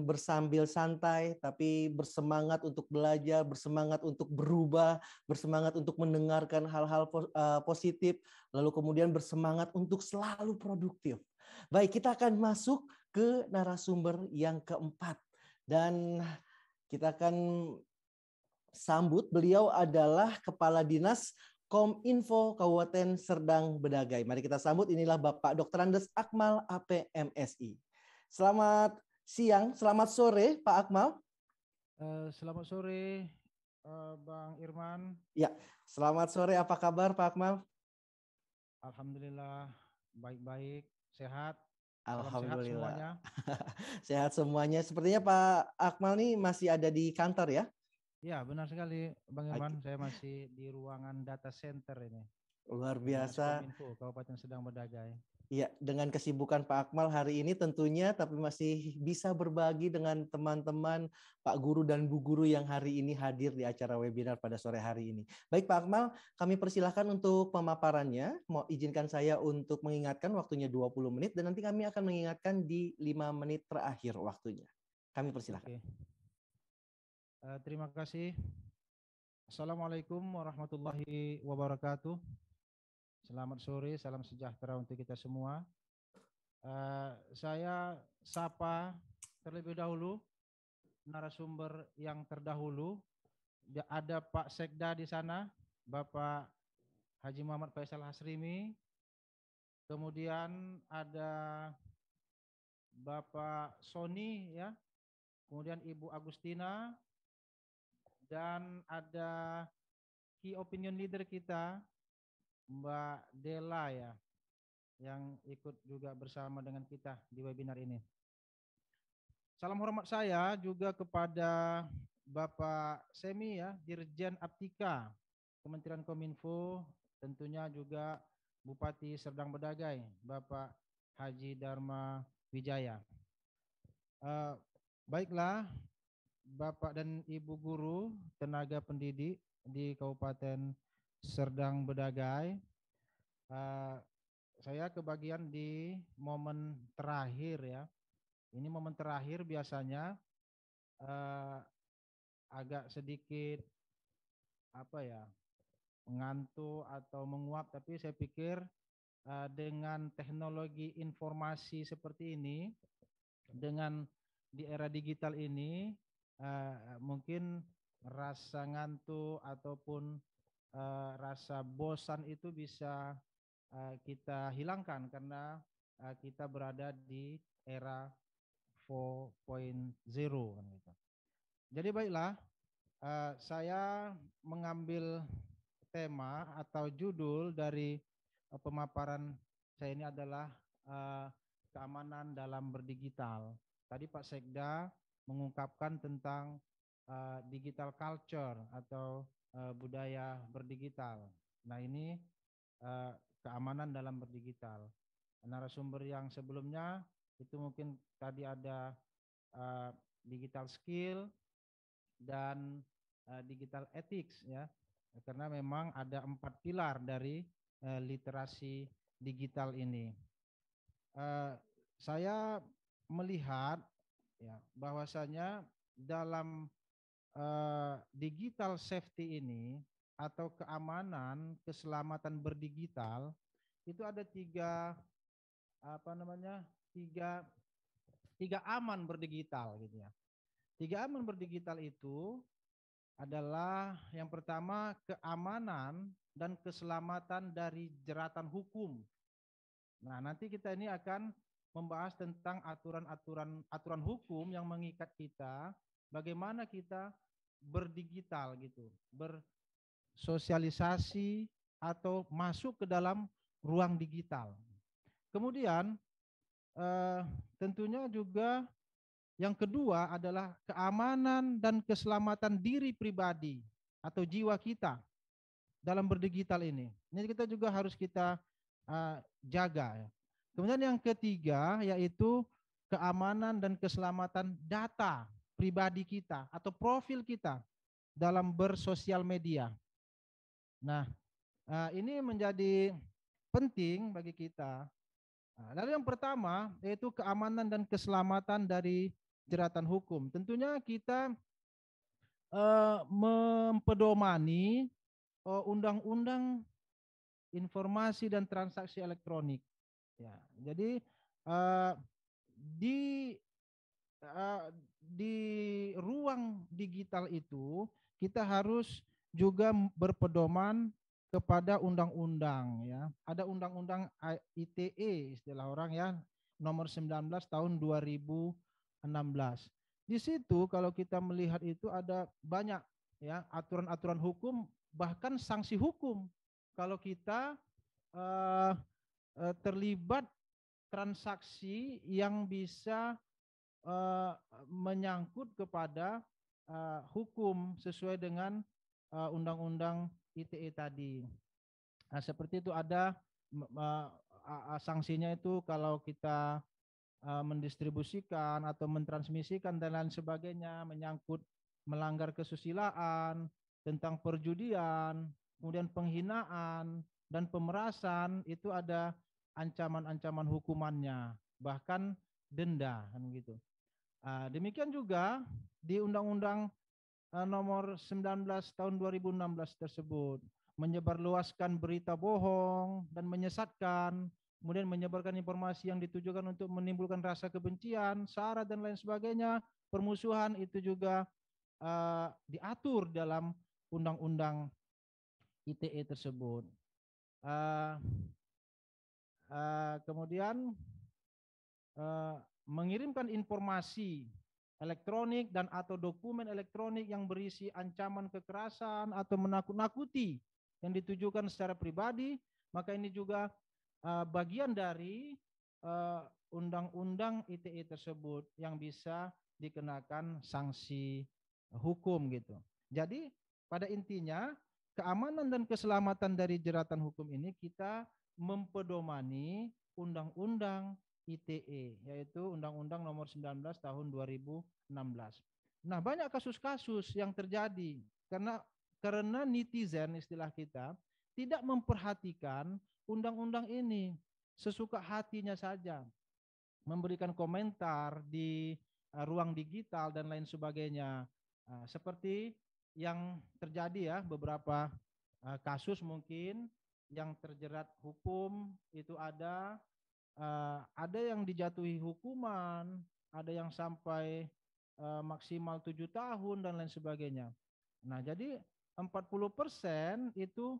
bersambil santai, tapi bersemangat untuk belajar, bersemangat untuk berubah, bersemangat untuk mendengarkan hal-hal eh, positif, lalu kemudian bersemangat untuk selalu produktif. Baik, kita akan masuk ke narasumber yang keempat. Dan kita akan sambut beliau adalah Kepala Dinas Kominfo Kabupaten Serdang Bedagai. Mari kita sambut inilah Bapak Dr. Andes Akmal APMSI. Selamat siang, selamat sore Pak Akmal. Eh, selamat sore eh, Bang Irman. Ya, selamat sore. Apa kabar Pak Akmal? Alhamdulillah baik-baik, sehat. Alhamdulillah. Sehat semuanya. sehat semuanya. Sepertinya Pak Akmal nih masih ada di kantor ya? Ya, benar sekali Bang Irwan. Saya masih di ruangan data center ini. Luar biasa. Kabupaten Sedang berdagang. Ya dengan kesibukan Pak Akmal hari ini tentunya, tapi masih bisa berbagi dengan teman-teman Pak Guru dan Bu Guru yang hari ini hadir di acara webinar pada sore hari ini. Baik Pak Akmal, kami persilahkan untuk pemaparannya. Mau izinkan saya untuk mengingatkan waktunya 20 menit, dan nanti kami akan mengingatkan di 5 menit terakhir waktunya. Kami persilahkan. Uh, terima kasih. Assalamualaikum warahmatullahi wabarakatuh. Selamat sore, salam sejahtera untuk kita semua. Uh, saya sapa terlebih dahulu narasumber yang terdahulu. Ya, ada Pak Sekda di sana, Bapak Haji Muhammad Faisal Hasrimi. Kemudian ada Bapak Sony ya. Kemudian Ibu Agustina dan ada key opinion leader kita Mbak Dela ya yang ikut juga bersama dengan kita di webinar ini. Salam hormat saya juga kepada Bapak Semi ya, Dirjen Aptika Kementerian Kominfo, tentunya juga Bupati Serdang Bedagai, Bapak Haji Dharma Wijaya. Uh, baiklah, Bapak dan Ibu guru tenaga pendidik di Kabupaten sedang Bedagai. Uh, saya kebagian di momen terakhir ya. Ini momen terakhir biasanya uh, agak sedikit apa ya mengantuk atau menguap, tapi saya pikir uh, dengan teknologi informasi seperti ini, dengan di era digital ini, uh, mungkin rasa ngantuk ataupun uh, rasa bosan itu bisa uh, kita hilangkan karena uh, kita berada di era 4.0 kan gitu. Jadi baiklah, uh, saya mengambil tema atau judul dari uh, pemaparan saya ini adalah uh, keamanan dalam berdigital. Tadi Pak Sekda mengungkapkan tentang uh, digital culture atau uh, budaya berdigital. Nah ini uh, keamanan dalam berdigital. Narasumber yang sebelumnya itu mungkin tadi ada uh, digital skill dan uh, digital ethics ya karena memang ada empat pilar dari uh, literasi digital ini. Uh, saya melihat ya bahwasanya dalam Eh, digital safety ini atau keamanan, keselamatan berdigital itu ada tiga apa namanya tiga tiga aman berdigital gitu ya. Tiga aman berdigital itu adalah yang pertama keamanan dan keselamatan dari jeratan hukum. Nah, nanti kita ini akan membahas tentang aturan-aturan aturan hukum yang mengikat kita bagaimana kita berdigital gitu, bersosialisasi atau masuk ke dalam ruang digital. Kemudian eh, tentunya juga yang kedua adalah keamanan dan keselamatan diri pribadi atau jiwa kita dalam berdigital ini. Ini kita juga harus kita uh, jaga. Ya. Kemudian yang ketiga yaitu keamanan dan keselamatan data pribadi kita atau profil kita dalam bersosial media. Nah, eh, ini menjadi penting bagi kita. Nah, lalu yang pertama yaitu keamanan dan keselamatan dari jeratan hukum. Tentunya kita eh, mempedomani eh, undang-undang informasi dan transaksi elektronik. Ya, jadi di di ruang digital itu kita harus juga berpedoman kepada undang-undang ya. Ada undang-undang ITE istilah orang ya nomor 19 tahun 2016. Di situ kalau kita melihat itu ada banyak ya aturan-aturan hukum bahkan sanksi hukum kalau kita uh, terlibat transaksi yang bisa Eh, menyangkut kepada eh, hukum sesuai dengan eh, undang-undang ITE tadi. Nah, seperti itu ada sanksinya itu kalau kita mendistribusikan atau mentransmisikan dan lain sebagainya menyangkut melanggar kesusilaan, tentang perjudian, kemudian penghinaan dan pemerasan itu ada ancaman-ancaman hukumannya, bahkan denda kan gitu. Nah, demikian juga di Undang-Undang eh, Nomor 19 Tahun 2016 tersebut menyebarluaskan berita bohong dan menyesatkan, kemudian menyebarkan informasi yang ditujukan untuk menimbulkan rasa kebencian, sara dan lain sebagainya, permusuhan itu juga uh, diatur dalam undang-undang ITE tersebut. Uh, uh, kemudian uh, mengirimkan informasi elektronik dan atau dokumen elektronik yang berisi ancaman kekerasan atau menakut-nakuti yang ditujukan secara pribadi, maka ini juga eh, bagian dari eh, undang-undang ITE tersebut yang bisa dikenakan sanksi hukum gitu. Jadi pada intinya keamanan dan keselamatan dari jeratan hukum ini kita mempedomani undang-undang ITE yaitu Undang-Undang Nomor 19 Tahun 2016. Nah, banyak kasus-kasus yang terjadi karena karena netizen istilah kita tidak memperhatikan undang-undang ini sesuka hatinya saja memberikan komentar di eh, ruang digital dan lain sebagainya eh, seperti yang terjadi ya beberapa eh, kasus mungkin yang terjerat hukum itu ada uh, ada yang dijatuhi hukuman, ada yang sampai uh, maksimal tujuh tahun dan lain sebagainya. Nah, jadi 40% itu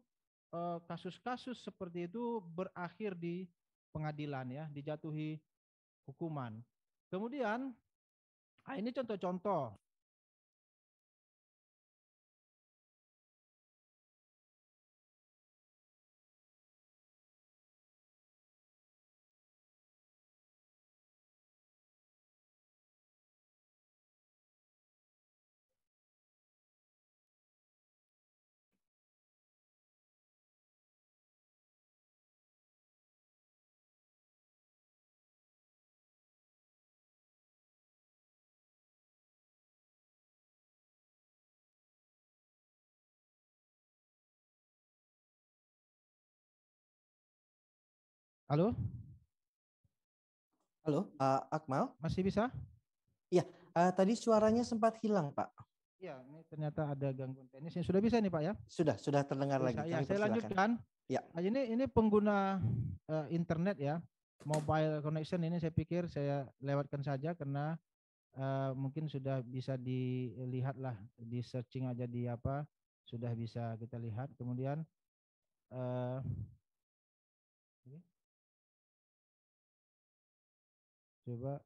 eh, kasus-kasus seperti itu berakhir di pengadilan ya, dijatuhi hukuman. Kemudian, ah, ini contoh-contoh Halo? Halo, uh, Akmal? Masih bisa? Iya, uh, tadi suaranya sempat hilang, Pak. Iya, ini ternyata ada gangguan teknis. Ini ya, sudah bisa nih, Pak ya? Sudah, sudah terdengar bisa, lagi. Ya, saya lanjutkan. Ya. Nah, ini ini pengguna uh, internet ya, mobile connection ini saya pikir saya lewatkan saja karena uh, mungkin sudah bisa dilihat lah, di searching aja di apa sudah bisa kita lihat. Kemudian uh, Coba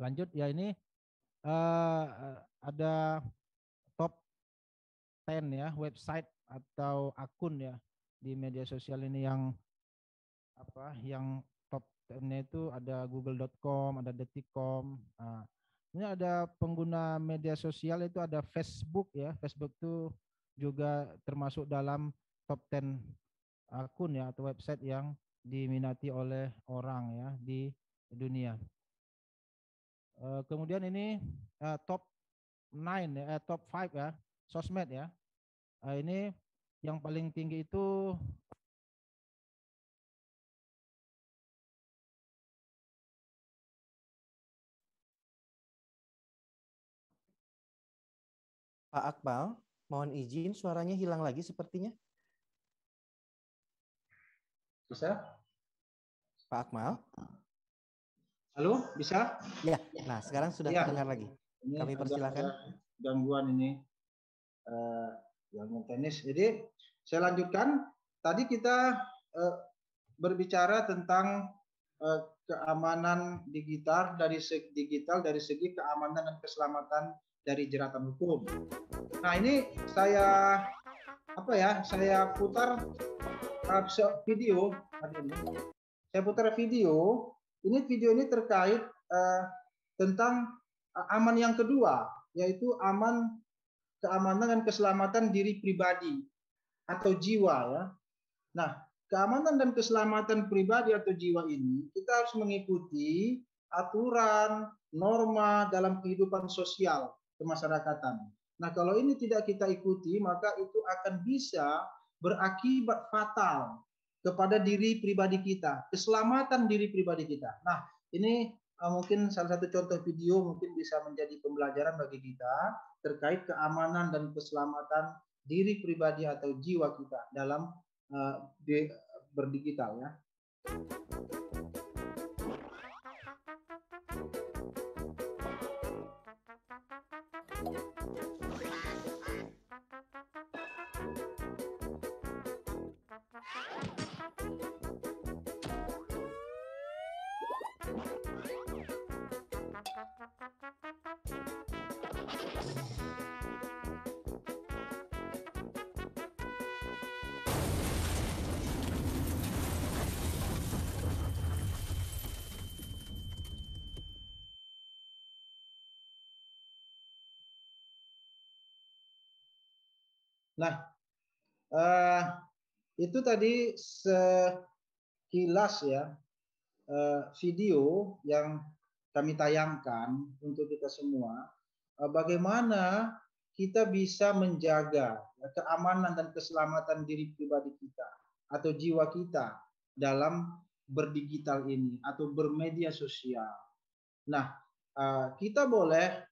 lanjut ya ini uh, ada top 10 ya website atau akun ya di media sosial ini yang apa yang top 10-nya itu ada google.com, ada detik.com. Nah, ini ada pengguna media sosial itu ada Facebook ya. Facebook itu juga termasuk dalam top 10 akun ya atau website yang diminati oleh orang ya di dunia. Eh, kemudian ini eh, top 9 ya, eh, top 5 ya, sosmed ya. ini yang paling tinggi itu Pak Akmal, mohon izin suaranya hilang lagi sepertinya. Bisa? Pak Akmal? Halo, bisa? Ya, nah sekarang sudah ya. terdengar lagi. Ini Kami persilahkan. Gangguan ini. Uh, gangguan teknis. Jadi saya lanjutkan. Tadi kita uh, berbicara tentang uh, keamanan digital dari segi digital dari segi keamanan dan keselamatan dari jeratan hukum. Nah ini saya apa ya? Saya putar video, saya putar video. Ini video ini terkait uh, tentang eh, aman yang kedua, yaitu aman keamanan dan keselamatan diri pribadi atau jiwa ya. Nah, keamanan dan keselamatan pribadi atau jiwa ini kita harus mengikuti aturan, norma dalam kehidupan sosial kemasyarakatan. Nah, kalau ini tidak kita ikuti, maka itu akan bisa berakibat fatal kepada diri pribadi kita, keselamatan diri pribadi kita. Nah, ini eh, mungkin salah satu contoh video mungkin bisa menjadi pembelajaran bagi kita terkait keamanan dan keselamatan diri pribadi atau jiwa kita dalam eh, eh, berdigital ya. uh, itu tadi sekilas ya uh, video yang kami tayangkan untuk kita semua uh, bagaimana kita bisa menjaga keamanan dan keselamatan diri pribadi kita atau jiwa kita dalam berdigital ini atau bermedia sosial. Nah, kita boleh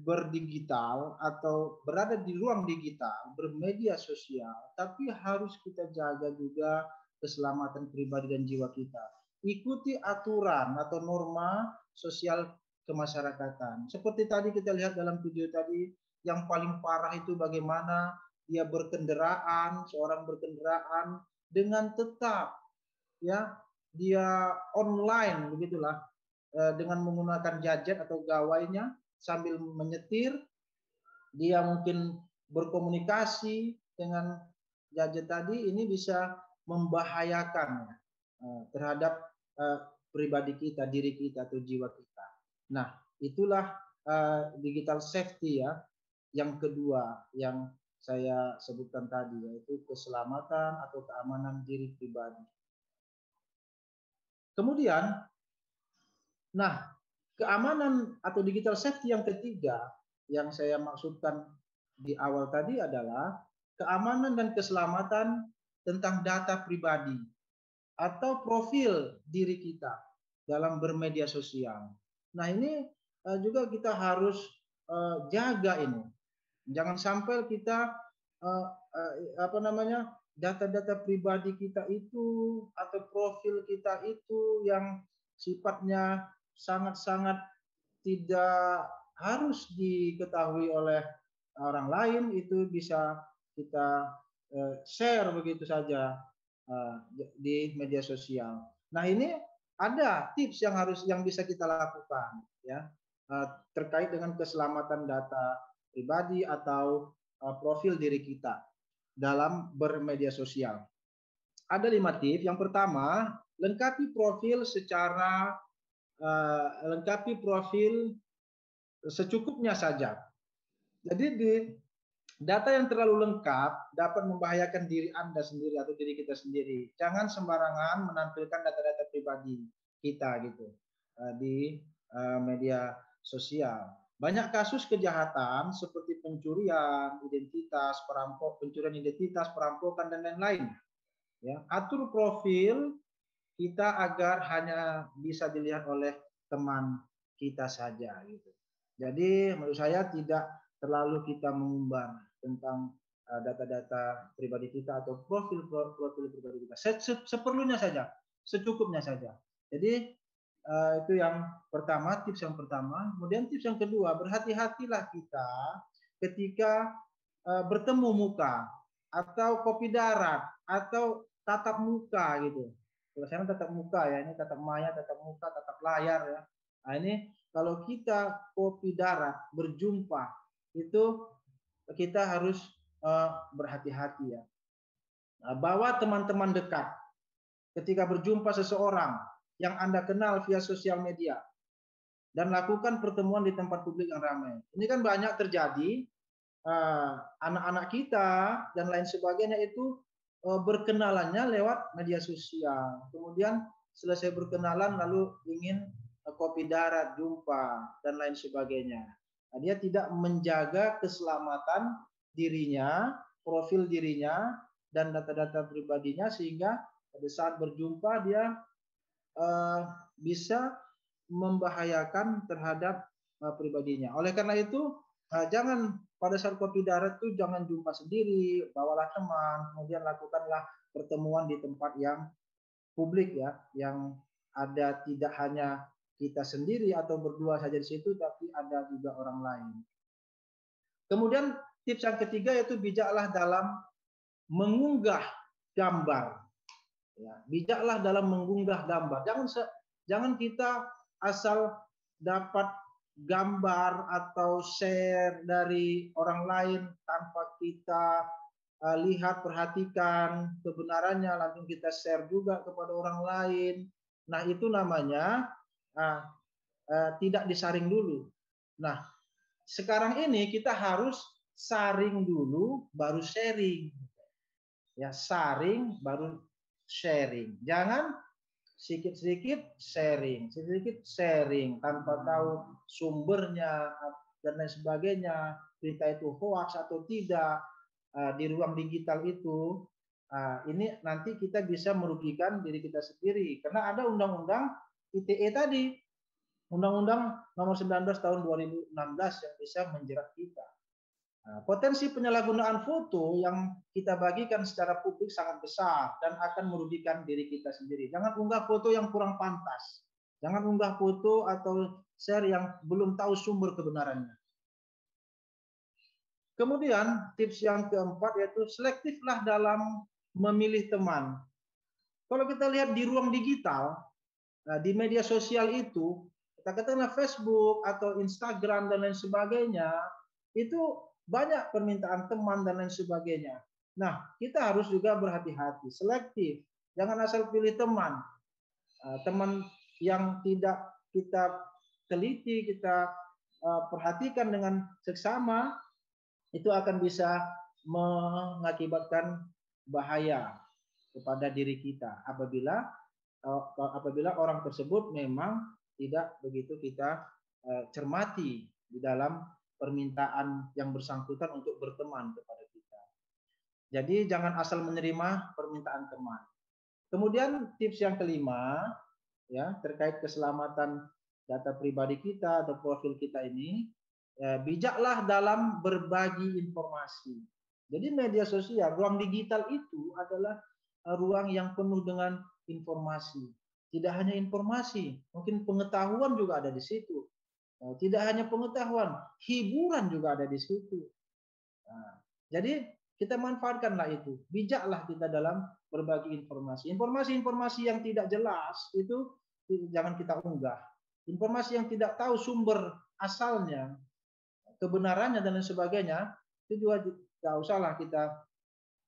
berdigital atau berada di ruang digital, bermedia sosial, tapi harus kita jaga juga keselamatan pribadi dan jiwa kita. Ikuti aturan atau norma sosial kemasyarakatan. Seperti tadi kita lihat dalam video tadi, yang paling parah itu bagaimana dia berkendaraan, seorang berkendaraan dengan tetap ya dia online begitulah eh, dengan menggunakan gadget atau gawainya sambil menyetir, dia mungkin berkomunikasi dengan gadget tadi, ini bisa membahayakan eh, terhadap eh, pribadi kita, diri kita, atau jiwa kita. Nah, itulah eh, digital safety ya, yang kedua yang saya sebutkan tadi yaitu keselamatan atau keamanan diri pribadi. Kemudian, nah Keamanan atau digital safety yang ketiga yang saya maksudkan di awal tadi adalah keamanan dan keselamatan tentang data pribadi atau profil diri kita dalam bermedia sosial. Nah, ini eh, juga kita harus eh, jaga ini. Jangan sampai kita eh, apa namanya? data-data pribadi kita itu atau profil kita itu yang sifatnya sangat-sangat tidak harus diketahui oleh orang lain itu bisa kita eh, share begitu saja eh, di media sosial. Nah ini ada tips yang harus yang bisa kita lakukan ya eh, terkait dengan keselamatan data pribadi atau profil diri kita dalam bermedia sosial. Ada lima tips. Yang pertama, lengkapi profil secara Eh, lengkapi profil secukupnya saja. Jadi di data yang terlalu lengkap dapat membahayakan diri Anda sendiri atau diri kita sendiri. Jangan sembarangan menampilkan data-data pribadi kita gitu eh, di eh, media sosial. Banyak kasus kejahatan seperti pencurian identitas, perampok, pencurian identitas, perampokan dan lain-lain. Ya, atur profil kita agar hanya bisa dilihat oleh teman kita saja gitu. Jadi menurut saya tidak terlalu kita mengumbar tentang eh, data-data pribadi kita atau profil profil pribadi kita seperlunya saja, secukupnya saja. Jadi eh, itu yang pertama tips yang pertama. Kemudian tips yang kedua berhati-hatilah kita ketika eh, bertemu muka atau kopi darat atau tatap muka gitu. Kalau tetap muka ya, ini tetap maya, tetap muka, tetap layar ya. Nah, ini kalau kita kopi darah berjumpa itu kita harus uh, berhati-hati ya. Nah, bawa teman-teman dekat. Ketika berjumpa seseorang yang Anda kenal via sosial media dan lakukan pertemuan di tempat publik yang ramai. Ini kan banyak terjadi uh, eh, anak -anak kita dan lain sebagainya itu Eh, berkenalannya lewat media sosial. Kemudian selesai berkenalan lalu ingin eh, kopi darat, jumpa dan lain sebagainya. Nah, dia tidak menjaga keselamatan dirinya, profil dirinya dan data-data pribadinya sehingga pada saat berjumpa dia eh, bisa membahayakan terhadap eh, pribadinya. Oleh karena itu, eh, jangan pada saat kopi darat tuh jangan jumpa sendiri, bawalah teman, kemudian lakukanlah pertemuan di tempat yang publik ya, yang ada tidak hanya kita sendiri atau berdua saja di situ, tapi ada juga orang lain. Kemudian tips yang ketiga yaitu bijaklah dalam mengunggah gambar. Ya, bijaklah dalam mengunggah gambar. Jangan jangan kita asal dapat gambar atau share dari orang lain tanpa kita uh, lihat perhatikan kebenarannya langsung kita share juga kepada orang lain nah itu namanya uh, uh, tidak disaring dulu nah sekarang ini kita harus saring dulu baru sharing ya saring baru sharing jangan sedikit-sedikit sharing, sedikit sedikit sharing tanpa tahu sumbernya dan lain sebagainya, berita itu hoax atau tidak eh, di ruang digital itu, eh, ini nanti kita bisa merugikan diri kita sendiri karena ada undang-undang ITE tadi, undang-undang nomor 19 tahun 2016 yang bisa menjerat kita. Nah, potensi penyalahgunaan foto yang kita bagikan secara publik sangat besar dan akan merugikan diri kita sendiri. Jangan unggah foto yang kurang pantas. Jangan unggah foto atau share yang belum tahu sumber kebenarannya. Kemudian tips yang keempat yaitu selektiflah dalam memilih teman. Kalau kita lihat di ruang digital, nah, di media sosial itu, kita katakanlah Facebook atau Instagram dan lain sebagainya, itu banyak permintaan teman dan lain sebagainya. Nah, kita harus juga berhati-hati, selektif. Jangan asal pilih teman. Eh, teman yang tidak kita teliti, kita eh, perhatikan dengan seksama, itu akan bisa mengakibatkan bahaya kepada diri kita apabila eh, apabila orang tersebut memang tidak begitu kita cermati di dalam permintaan yang bersangkutan untuk berteman kepada kita. Jadi jangan asal menerima permintaan teman. Kemudian tips yang kelima ya terkait keselamatan data pribadi kita atau profil kita ini ya, bijaklah dalam berbagi informasi. Jadi media sosial, ruang digital itu adalah eh, ruang yang penuh dengan informasi. Tidak hanya informasi, mungkin pengetahuan juga ada di situ. Eh, tidak hanya pengetahuan, hiburan juga ada di situ. Nah, jadi kita manfaatkanlah itu. Bijaklah kita dalam berbagi informasi. Informasi-informasi yang tidak jelas itu jangan kita unggah. Informasi yang tidak tahu sumber asalnya, kebenarannya dan lain sebagainya, itu juga tidak usahlah kita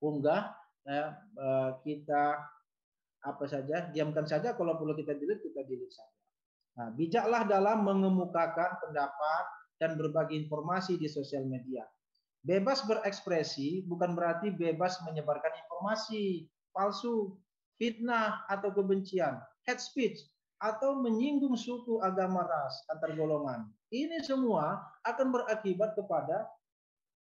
unggah, ya, eh, kita apa saja, diamkan saja. Kalau perlu kita delete, kita delete saja. Nah, bijaklah dalam mengemukakan pendapat dan berbagi informasi di sosial media. Bebas berekspresi bukan berarti bebas menyebarkan informasi palsu, fitnah atau kebencian, hate speech atau menyinggung suku, agama, ras, antar golongan. Ini semua akan berakibat kepada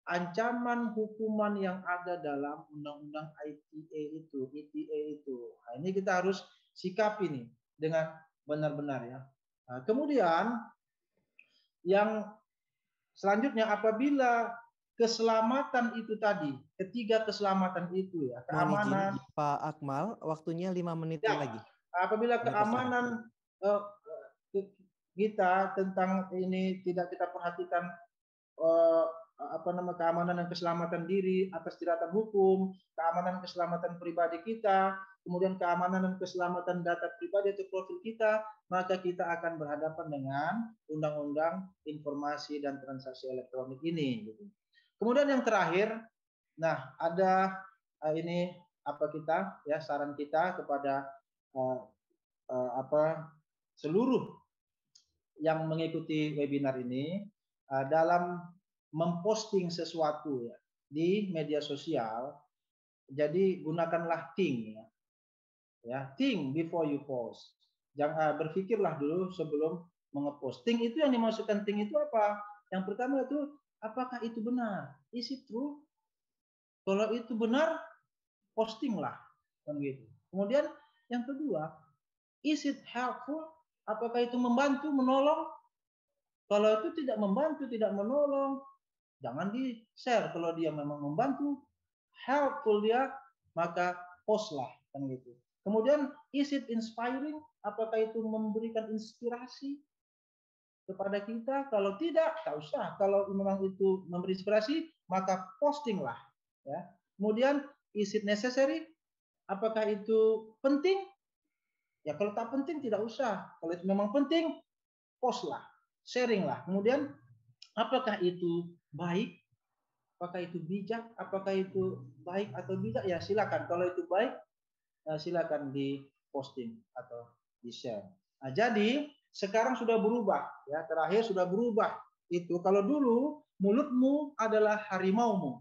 ancaman hukuman yang ada dalam undang-undang ITE itu, ITE itu. Nah, ini kita harus sikap ini dengan benar-benar ya. Nah, kemudian yang selanjutnya apabila keselamatan itu tadi, ketiga keselamatan itu ya, keamanan. Izin, Pak Akmal, waktunya lima menit ya, lagi. Apabila keamanan eh, eh, kita tentang ini tidak kita perhatikan eh, Eh, apa nama keamanan dan keselamatan diri atas jeratan hukum, keamanan keselamatan pribadi kita, kemudian keamanan dan keselamatan data pribadi atau profil kita, maka kita akan berhadapan dengan undang-undang informasi dan transaksi elektronik ini. Gitu. Kemudian yang terakhir, nah ada eh, ini apa kita ya saran kita kepada uh, uh, apa seluruh yang mengikuti webinar ini uh, dalam memposting sesuatu ya di media sosial, jadi gunakanlah think ya. Ya, think before you post. Jangan ah, berpikirlah dulu sebelum mengeposting. Itu yang dimaksudkan think itu apa? Yang pertama itu apakah itu benar? Is it true? Kalau itu benar, postinglah kan gitu. Kemudian yang kedua, is it helpful? Apakah itu membantu, menolong? Kalau itu tidak membantu, tidak menolong, Jangan di share kalau dia memang membantu, helpful dia, maka postlah kan gitu. Kemudian is it inspiring? Apakah itu memberikan inspirasi kepada kita? Kalau tidak, tak usah. Kalau memang itu memberi inspirasi, maka postinglah. Ya. Kemudian is it necessary? Apakah itu penting? Ya kalau tak penting tidak usah. Kalau itu memang penting, postlah, sharinglah. Kemudian apakah itu baik, apakah itu bijak, apakah itu baik atau tidak, ya silakan. Kalau itu baik, eh, silakan di posting atau di share. Nah, jadi sekarang sudah berubah, ya terakhir sudah berubah itu. Kalau dulu mulutmu adalah harimaumu,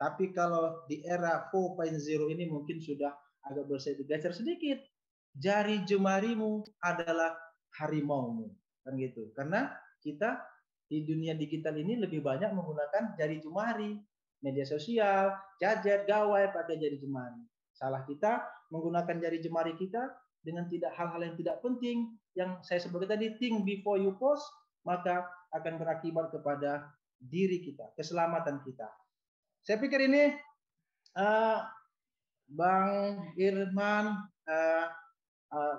tapi kalau di era 4.0 ini mungkin sudah agak bergeser sedikit. Jari jemarimu adalah harimaumu, kan gitu. Karena kita di dunia digital ini lebih banyak menggunakan jari jemari, media sosial, gadget, gawai pada jari jemari. Salah kita menggunakan jari jemari kita dengan tidak hal-hal yang tidak penting yang saya sebutkan tadi think before you post maka akan berakibat kepada diri kita, keselamatan kita. Saya pikir ini uh, Bang Irman uh, uh,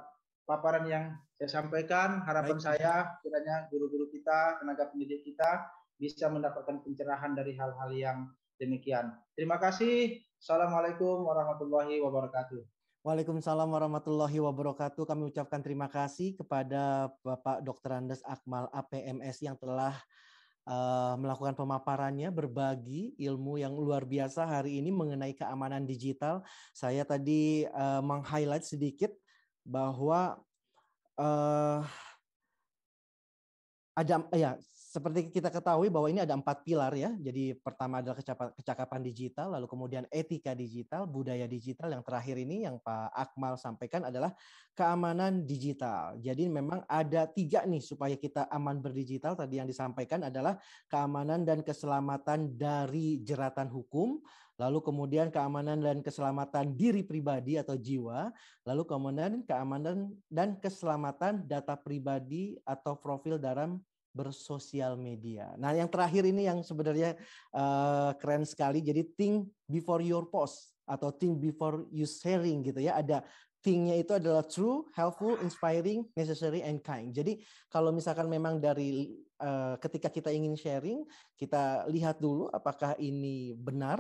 paparan yang saya sampaikan harapan Baik. saya kiranya guru-guru kita, tenaga pendidik kita bisa mendapatkan pencerahan dari hal-hal yang demikian. Terima kasih. Assalamualaikum warahmatullahi wabarakatuh. Waalaikumsalam warahmatullahi wabarakatuh. Kami ucapkan terima kasih kepada Bapak Dr. Andes Akmal APMS yang telah uh, melakukan pemaparannya, berbagi ilmu yang luar biasa hari ini mengenai keamanan digital. Saya tadi uh, meng-highlight sedikit bahwa uh, ada ya seperti kita ketahui bahwa ini ada empat pilar ya. Jadi pertama adalah kecakapan digital, lalu kemudian etika digital, budaya digital. Yang terakhir ini yang Pak Akmal sampaikan adalah keamanan digital. Jadi memang ada tiga nih supaya kita aman berdigital. Tadi yang disampaikan adalah keamanan dan keselamatan dari jeratan hukum, lalu kemudian keamanan dan keselamatan diri pribadi atau jiwa, lalu kemudian keamanan dan keselamatan data pribadi atau profil dalam bersosial media. Nah, yang terakhir ini yang sebenarnya uh, keren sekali. Jadi think before your post atau think before you sharing gitu ya. Ada thingnya itu adalah true, helpful, inspiring, necessary, and kind. Jadi kalau misalkan memang dari uh, ketika kita ingin sharing, kita lihat dulu apakah ini benar,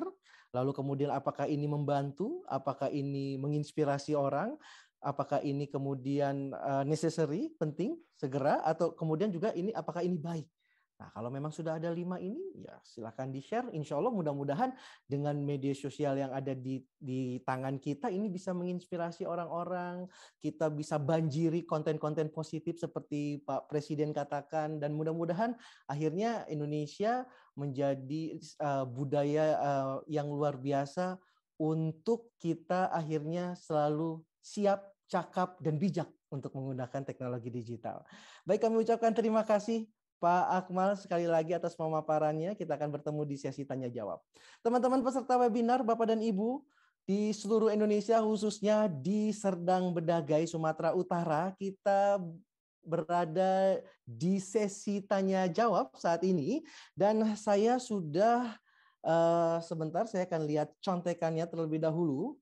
Lalu kemudian apakah ini membantu, apakah ini menginspirasi orang, apakah ini kemudian eh, necessary, penting, segera atau kemudian juga ini apakah ini baik. Nah, kalau memang sudah ada lima ini, ya silahkan di-share. Insya Allah mudah-mudahan dengan media sosial yang ada di, di tangan kita, ini bisa menginspirasi orang-orang, kita bisa banjiri konten-konten positif seperti Pak Presiden katakan, dan mudah-mudahan akhirnya Indonesia menjadi uh, budaya uh, yang luar biasa untuk kita akhirnya selalu siap, cakap, dan bijak untuk menggunakan teknologi digital. Baik, kami ucapkan terima kasih Pak Akmal sekali lagi atas pemaparannya. Kita akan bertemu di sesi tanya jawab. Teman-teman peserta webinar, Bapak dan Ibu, di seluruh Indonesia khususnya di Serdang Bedagai Sumatera Utara, kita berada di sesi tanya jawab saat ini dan saya sudah uh, sebentar saya akan lihat contekannya terlebih dahulu.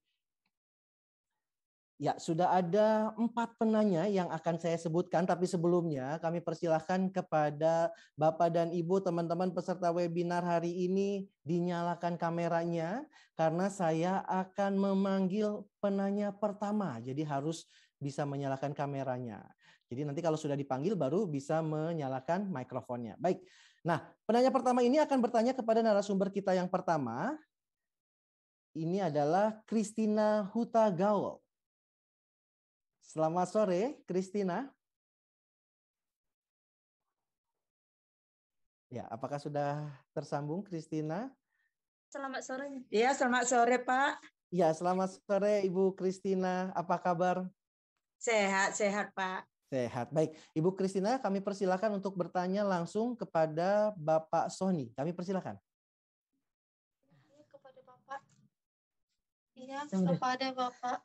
Ya, sudah ada empat penanya yang akan saya sebutkan, tapi sebelumnya kami persilahkan kepada Bapak dan Ibu, teman-teman peserta webinar hari ini, dinyalakan kameranya, karena saya akan memanggil penanya pertama, jadi harus bisa menyalakan kameranya. Jadi nanti kalau sudah dipanggil baru bisa menyalakan mikrofonnya. Baik, nah penanya pertama ini akan bertanya kepada narasumber kita yang pertama, ini adalah Christina Huta Gaul. Selamat sore, Kristina. Ya, apakah sudah tersambung, Kristina? Selamat sore. Ya, selamat sore, Pak. Ya, selamat sore, Ibu Kristina. Apa kabar? Sehat, sehat, Pak. Sehat. Baik, Ibu Kristina, kami persilakan untuk bertanya langsung kepada Bapak Sony. Kami persilakan. Iya, kepada Bapak. Iya, kepada Bapak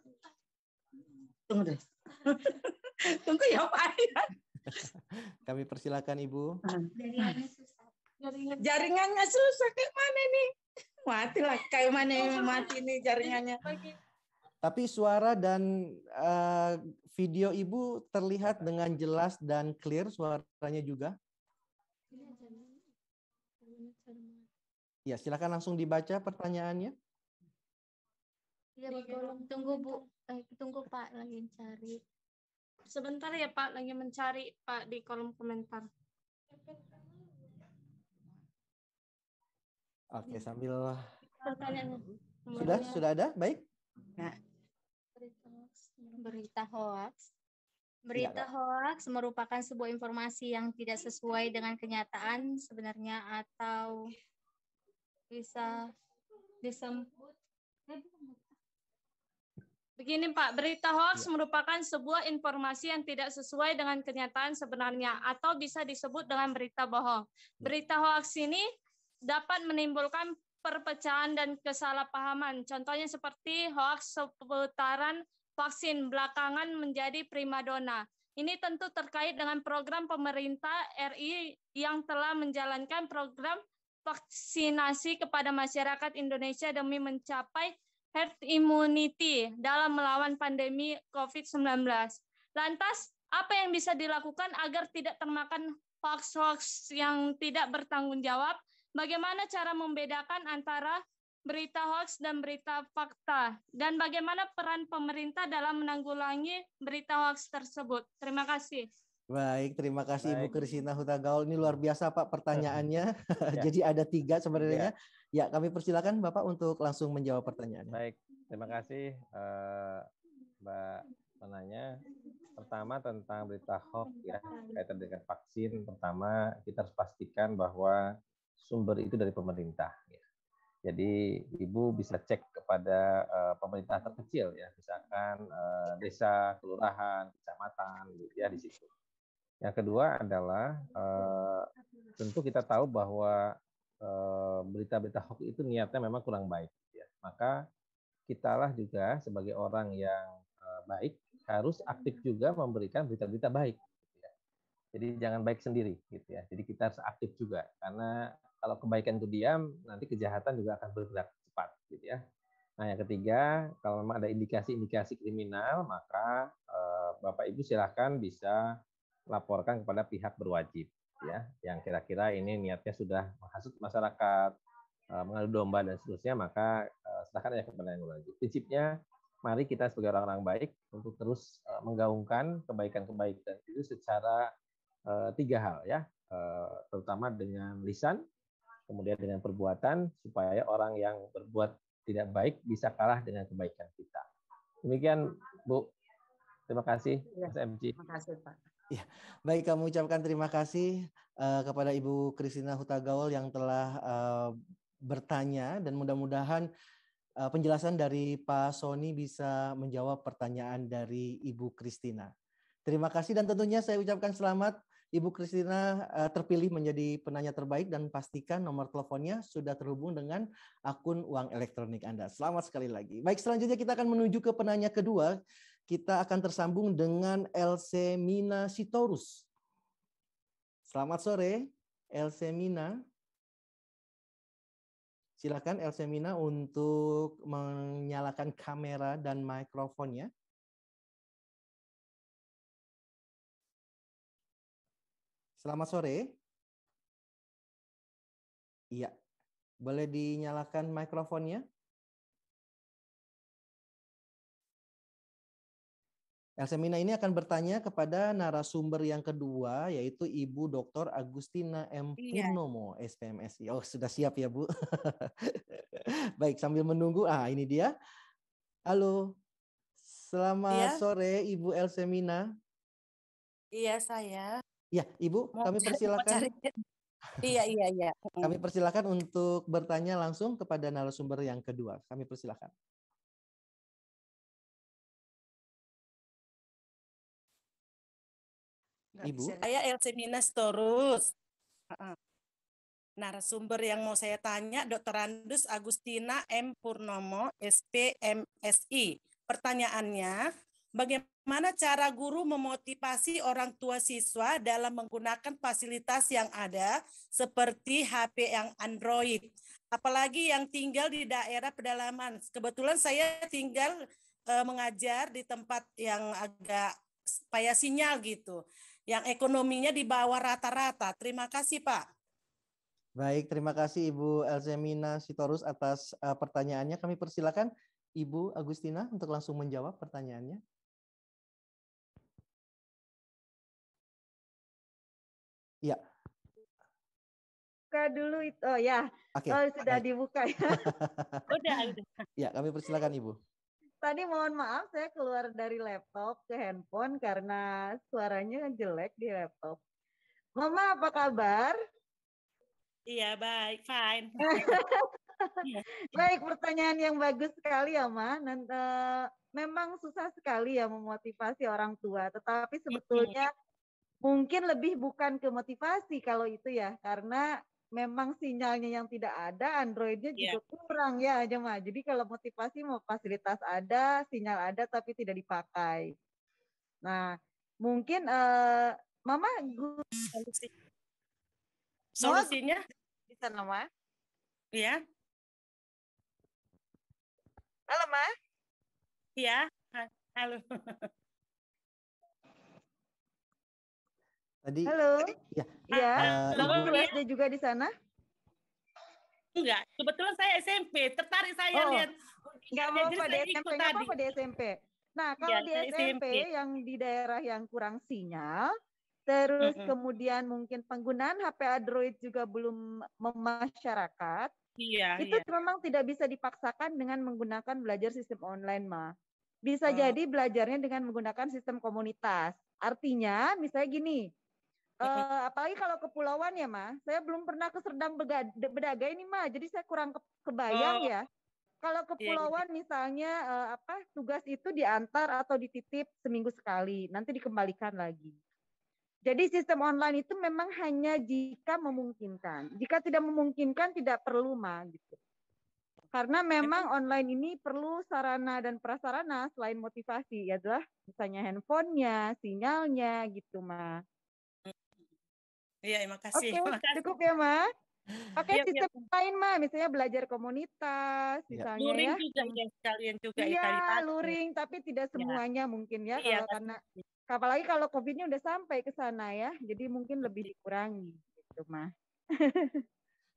tunggu deh. tunggu ya Pak. Kami persilakan Ibu. Ah. Jaringannya susah. Jaringannya susah kayak mana nih? Mati lah kayak mana yang mati nih jaringannya. Tapi suara dan uh, video Ibu terlihat dengan jelas dan clear suaranya juga. Ya, silakan langsung dibaca pertanyaannya. Iya, bergolong. Tunggu, Bu eh, tunggu Pak lagi cari sebentar ya Pak lagi mencari Pak di kolom komentar oke sambil pertanyaan sudah sudah ada baik nah. berita hoax Berita hoax merupakan sebuah informasi yang tidak sesuai dengan kenyataan sebenarnya atau bisa disebut Begini Pak, berita hoax ya. merupakan sebuah informasi yang tidak sesuai dengan kenyataan sebenarnya atau bisa disebut dengan berita bohong. Iya. Berita hoax ini dapat menimbulkan perpecahan dan kesalahpahaman. Contohnya seperti hoax seputaran vaksin belakangan menjadi primadona. Ini tentu terkait dengan program pemerintah RI yang telah menjalankan program vaksinasi kepada masyarakat Indonesia demi mencapai herd immunity dalam melawan pandemi COVID-19. Lantas, apa yang bisa dilakukan agar tidak termakan hoax-hoax yang tidak bertanggung jawab? Bagaimana cara membedakan antara berita hoax dan berita fakta? Dan bagaimana peran pemerintah dalam menanggulangi berita hoax tersebut? Terima kasih. Baik, terima kasih Baik. Ibu Krisina Hutagaul. Ini luar biasa Pak pertanyaannya. Ya. Jadi ada tiga sebenarnya. Ya. Ya, kami persilakan Bapak untuk langsung menjawab pertanyaan. Baik, terima kasih uh, Mbak penanya. Pertama tentang berita hoax ya, kaitan dengan vaksin. Pertama kita harus pastikan bahwa sumber itu dari pemerintah. Ya. Jadi ibu bisa cek kepada uh, pemerintah terkecil ya, misalkan uh, desa, kelurahan, kecamatan, gitu ya di situ. Yang kedua adalah uh, tentu kita tahu bahwa Eh, berita-berita hoax itu niatnya memang kurang baik. Ya. Maka kitalah juga sebagai orang yang eh, baik harus aktif iya. juga memberikan berita-berita baik. Gitu ya. Jadi jangan baik sendiri, gitu ya. Jadi kita harus aktif juga karena kalau kebaikan itu diam, nanti kejahatan juga akan bergerak cepat, gitu ya. Nah yang ketiga, kalau memang ada indikasi-indikasi kriminal, maka eh, Bapak Ibu silahkan bisa laporkan kepada pihak berwajib ya yang kira-kira ini niatnya sudah menghasut masyarakat, eh, mengadu domba dan seterusnya, maka eh, silakan ya kepada yang wajib. Prinsipnya mari kita sebagai orang-orang baik untuk terus eh, menggaungkan kebaikan-kebaikan itu secara tiga hal ya, terutama dengan lisan, kemudian dengan perbuatan supaya orang yang berbuat tidak baik bisa kalah dengan kebaikan kita. Demikian Bu. Terima kasih, ya, Mas Terima kasih Pak. Ya, baik kami ucapkan terima kasih uh, kepada Ibu Kristina Hutagaul yang telah uh, bertanya dan mudah-mudahan uh, penjelasan dari Pak Sony bisa menjawab pertanyaan dari Ibu Kristina. Terima kasih dan tentunya saya ucapkan selamat Ibu Kristina uh, terpilih menjadi penanya terbaik dan pastikan nomor teleponnya sudah terhubung dengan akun uang elektronik Anda. Selamat sekali lagi. Baik, selanjutnya kita akan menuju ke penanya kedua kita akan tersambung dengan Elsemina Sitorus. Selamat sore, Elsemina. Silakan Elsemina untuk menyalakan kamera dan mikrofonnya. Selamat sore. Iya. Boleh dinyalakan mikrofonnya? Elsemina ini akan bertanya kepada narasumber yang kedua yaitu Ibu Dr. Agustina M. Iya. Purnomo, SPMSI. Oh, sudah siap ya, Bu? Baik, sambil menunggu. Ah, ini dia. Halo. Selamat iya. sore Ibu Elsemina. Iya, saya. Ya, Ibu, mau kami cari, persilakan. Cari. iya, iya, iya. Kami persilakan untuk bertanya langsung kepada narasumber yang kedua. Kami persilakan. Ibu? Saya LC minus terus. Narasumber yang mau saya tanya, Dr. Andus Agustina M. Purnomo, SPMSI. SI. Pertanyaannya, bagaimana cara guru memotivasi orang tua siswa dalam menggunakan fasilitas yang ada seperti HP yang Android? Apalagi yang tinggal di daerah pedalaman. Kebetulan saya tinggal eh, mengajar di tempat yang agak supaya sinyal gitu yang ekonominya di bawah rata-rata. Terima kasih Pak. Baik, terima kasih Ibu Elzemina Sitorus atas uh, pertanyaannya. Kami persilakan Ibu Agustina untuk langsung menjawab pertanyaannya. Ya. Buka dulu itu. Oh ya. Okay. Oh, sudah okay. dibuka ya. Sudah. udah. Ya, kami persilakan Ibu tadi mohon maaf saya keluar dari laptop ke handphone karena suaranya jelek di laptop. Mama apa kabar? Iya baik, fine. baik pertanyaan yang bagus sekali ya Ma. Nanti uh, eh, memang susah sekali ya memotivasi orang tua, tetapi sebetulnya iya. mungkin lebih bukan ke motivasi kalau itu ya karena memang sinyalnya yang tidak ada, Androidnya iya. juga yeah. kurang ya, jemaah. Jadi kalau motivasi mau fasilitas ada, sinyal ada tapi tidak dipakai. Nah, mungkin uh, Mama solusi. solusinya bisa nama? Iya. Halo, Ma. Iya. Halo. Tadi Halo. Ya, iya. Iya. Uh, SD juga di sana? Enggak, kebetulan saya SMP. Tertarik saya oh. lihat enggak mau apa di SMP, enggak apa di SMP. Nah, kalau ya, di SMP, SMP yang di daerah yang kurang sinyal, terus mm -hmm. kemudian mungkin penggunaan HP Android juga belum memasyarakat. Iya. Itu iya. memang tidak bisa dipaksakan dengan menggunakan belajar sistem online, Ma. Bisa oh. jadi belajarnya dengan menggunakan sistem komunitas. Artinya, misalnya gini, Uh, apalagi kalau kepulauan ya, Ma. Saya belum pernah ke Serdang Bedaga ini, Ma. Jadi saya kurang ke kebayang oh. ya. Kalau iya, iya. kepulauan yeah. misalnya uh, apa tugas itu diantar atau dititip seminggu sekali, nanti dikembalikan lagi. Jadi sistem online itu memang hanya jika memungkinkan. Jika tidak memungkinkan tidak perlu, Ma, gitu. Karena memang online ini perlu sarana dan prasarana selain motivasi, ya adalah misalnya handphonenya, sinyalnya gitu, Ma. Iya, iya, makasih. Oke, okay, cukup ya, Ma. Oke, okay, ya, sistem ya. lain Ma. misalnya belajar komunitas, ya. misalnya luring ya. juga ya kalian juga ya, Iya, luring, tapi tidak iya. semuanya ya. mungkin ya, Iya. kalau karena apalagi kalau COVID-nya udah sampai ke sana ya, jadi mungkin lebih dikurangi gitu ma.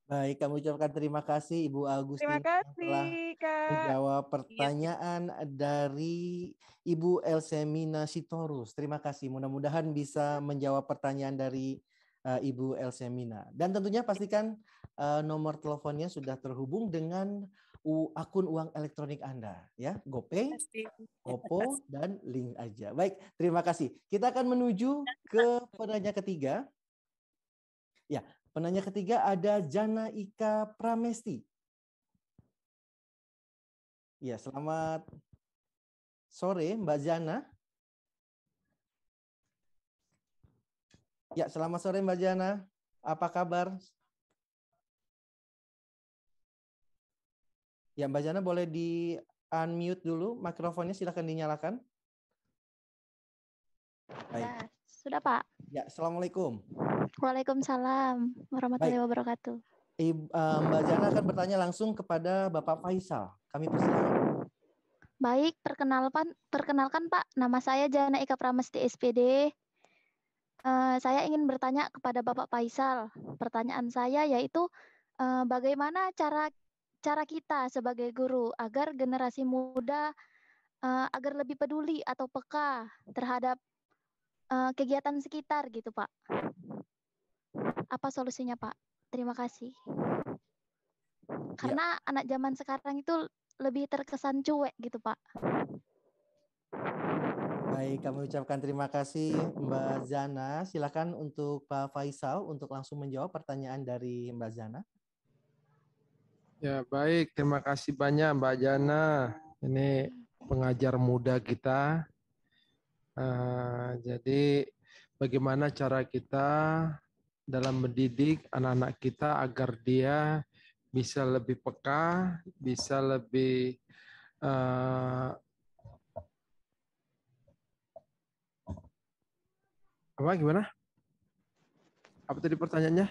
Baik, kami ucapkan terima kasih Ibu Agustin. terima kasih, Kak. menjawab iya. pertanyaan ya. dari Ibu Elsemina Sitorus. Terima kasih, mudah-mudahan bisa menjawab pertanyaan dari uh, Ibu Elsemina. Dan tentunya pastikan uh, nomor teleponnya sudah terhubung dengan u, akun uang elektronik Anda, ya, GoPay, OPPO, dan link aja. Baik, terima kasih. Kita akan menuju ke penanya ketiga. Ya, penanya ketiga ada Jana Ika Pramesti. Ya, selamat sore Mbak Jana. Ya, selamat sore Mbak Jana. Apa kabar? Ya, Mbak Jana boleh di unmute dulu mikrofonnya silahkan dinyalakan. Baik. Ya, sudah Pak. Ya, Assalamualaikum. Waalaikumsalam warahmatullahi Baik. wabarakatuh. Eh, Mbak Jana akan bertanya langsung kepada Bapak Faisal. Kami persilakan. Baik, perkenalkan, perkenalkan Pak, nama saya Jana Ika Pramesti SPD, Eh, saya ingin bertanya kepada Bapak Faisal. Pertanyaan saya yaitu uh, bagaimana cara cara kita sebagai guru agar generasi muda uh, agar lebih peduli atau peka terhadap uh, kegiatan sekitar gitu, Pak. Apa solusinya, Pak? Terima kasih. Ya. Karena ya. anak zaman sekarang itu lebih terkesan cuek gitu, Pak. Baik, kami ucapkan terima kasih Mbak Zana. Silakan untuk Pak Faisal untuk langsung menjawab pertanyaan dari Mbak Zana. Ya, baik. Terima kasih banyak Mbak Zana. Ini pengajar muda kita. Uh, jadi bagaimana cara kita dalam mendidik anak-anak kita agar dia bisa lebih peka, bisa lebih uh, apa gimana? Apa tadi pertanyaannya?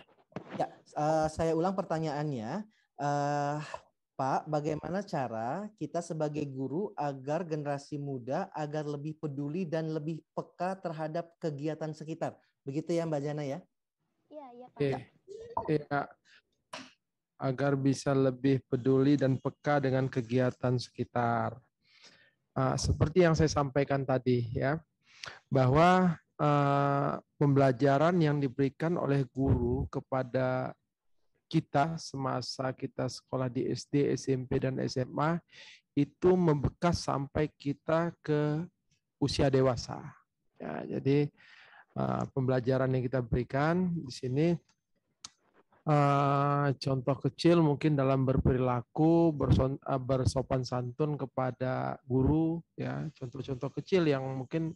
Ya, uh, saya ulang pertanyaannya. Uh, Pak, bagaimana cara kita sebagai guru agar generasi muda agar lebih peduli dan lebih peka terhadap kegiatan sekitar? Begitu ya Mbak Jana ya? Iya, iya Pak. Iya. Agar bisa lebih peduli dan peka dengan kegiatan sekitar. Uh, seperti yang saya sampaikan tadi ya, bahwa Eh, pembelajaran yang diberikan oleh guru kepada kita semasa kita sekolah di SD, SMP, dan SMA itu membekas sampai kita ke usia dewasa. Ya, jadi uh, pembelajaran yang kita berikan di sini uh, contoh kecil mungkin dalam berperilaku berson, uh, bersopan santun kepada guru ya contoh-contoh kecil yang mungkin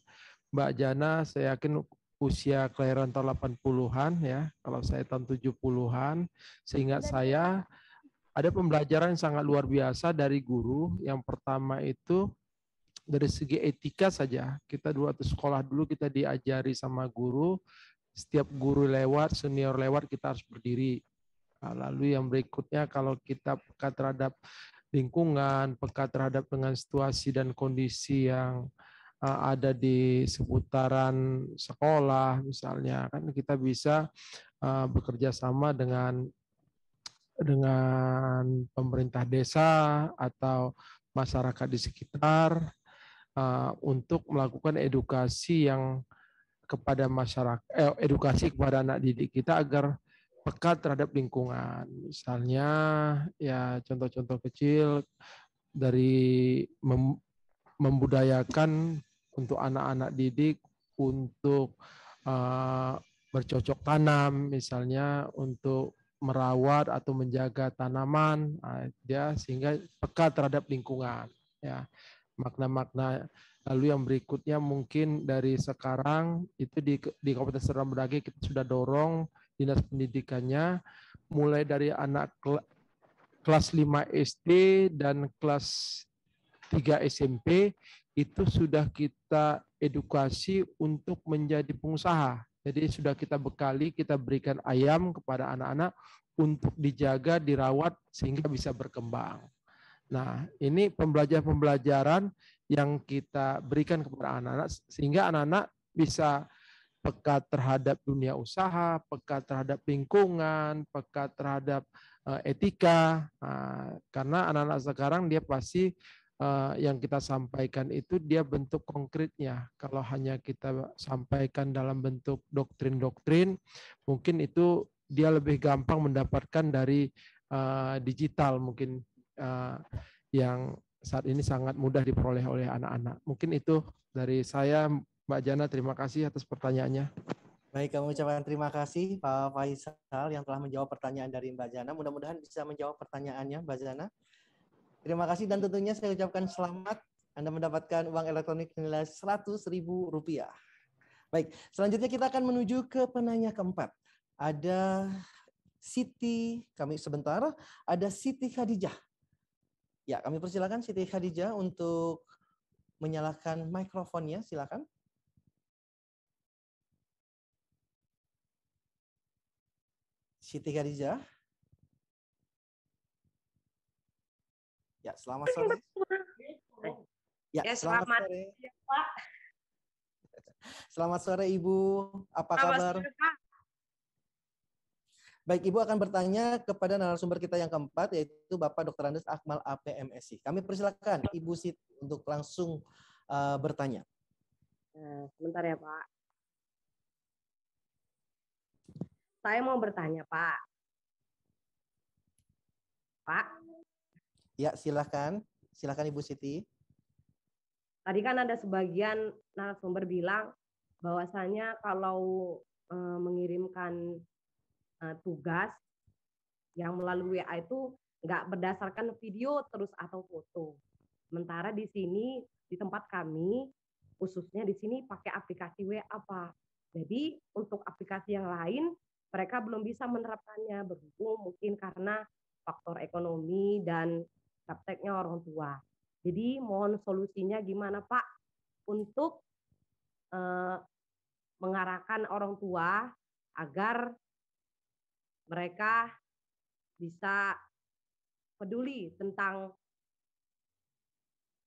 Mbak Jana saya yakin usia kelahiran tahun 80-an ya, kalau saya tahun 70-an, sehingga saya ada pembelajaran yang sangat luar biasa dari guru. Yang pertama itu dari segi etika saja. Kita dua atau sekolah dulu kita diajari sama guru, setiap guru lewat, senior lewat kita harus berdiri. Nah, lalu yang berikutnya kalau kita peka terhadap lingkungan, peka terhadap dengan situasi dan kondisi yang Eh, ada di seputaran sekolah misalnya kan kita bisa eh, bekerja sama dengan dengan pemerintah desa atau masyarakat di sekitar eh, untuk melakukan edukasi yang kepada masyarakat eh, edukasi kepada anak didik kita agar pekat terhadap lingkungan. Misalnya ya contoh-contoh kecil dari membudayakan untuk anak-anak didik untuk uh, bercocok tanam misalnya untuk merawat atau menjaga tanaman eh, ya sehingga peka terhadap lingkungan ya makna-makna lalu yang berikutnya mungkin dari sekarang itu di di Kabupaten Seram Beragi kita sudah dorong dinas pendidikannya mulai dari anak kelas 5 SD dan kelas 3 SMP itu sudah kita edukasi untuk menjadi pengusaha. Jadi sudah kita bekali, kita berikan ayam kepada anak-anak untuk dijaga, dirawat sehingga bisa berkembang. Nah, ini pembelajaran-pembelajaran yang kita berikan kepada anak-anak sehingga anak-anak bisa peka terhadap dunia usaha, peka terhadap lingkungan, peka terhadap eh, etika. Nah, karena anak-anak sekarang dia pasti Eh, yang kita sampaikan itu dia bentuk konkretnya. Kalau hanya kita sampaikan dalam bentuk doktrin-doktrin, mungkin itu dia lebih gampang mendapatkan dari eh, digital mungkin eh, yang saat ini sangat mudah diperoleh oleh anak-anak. Mungkin itu dari saya, Mbak Jana. Terima kasih atas pertanyaannya. Baik, kami ucapkan terima kasih Pak Faisal yang telah menjawab pertanyaan dari Mbak Jana. Mudah-mudahan bisa menjawab pertanyaannya, Mbak Jana. Terima kasih dan tentunya saya ucapkan selamat Anda mendapatkan uang elektronik nilai Rp100.000. Baik, selanjutnya kita akan menuju ke penanya keempat. Ada Siti, kami sebentar, ada Siti Khadijah. Ya, kami persilakan Siti Khadijah untuk menyalakan mikrofonnya, silakan. Siti Khadijah. Ya, selamat sore. Ya, ya selamat, selamat sore. Ya, Pak. Selamat sore Ibu. Apa selamat kabar? Sore, Baik, Ibu akan bertanya kepada narasumber kita yang keempat, yaitu Bapak Dr. Andes Akmal APMSI. Kami persilakan Ibu Siti untuk langsung uh, bertanya. Eh, sebentar ya, Pak. Saya mau bertanya, Pak. Pak? Ya, silakan, silakan Ibu Siti. Tadi kan ada sebagian narasumber bilang bahwasanya kalau e, mengirimkan e, tugas yang melalui WA itu nggak berdasarkan video terus atau foto. Sementara di sini di tempat kami khususnya di sini pakai aplikasi WA apa? Jadi untuk aplikasi yang lain mereka belum bisa menerapkannya berhubung mungkin karena faktor ekonomi dan prakteknya orang tua. Jadi mohon solusinya gimana Pak untuk eh, mengarahkan orang tua agar mereka bisa peduli tentang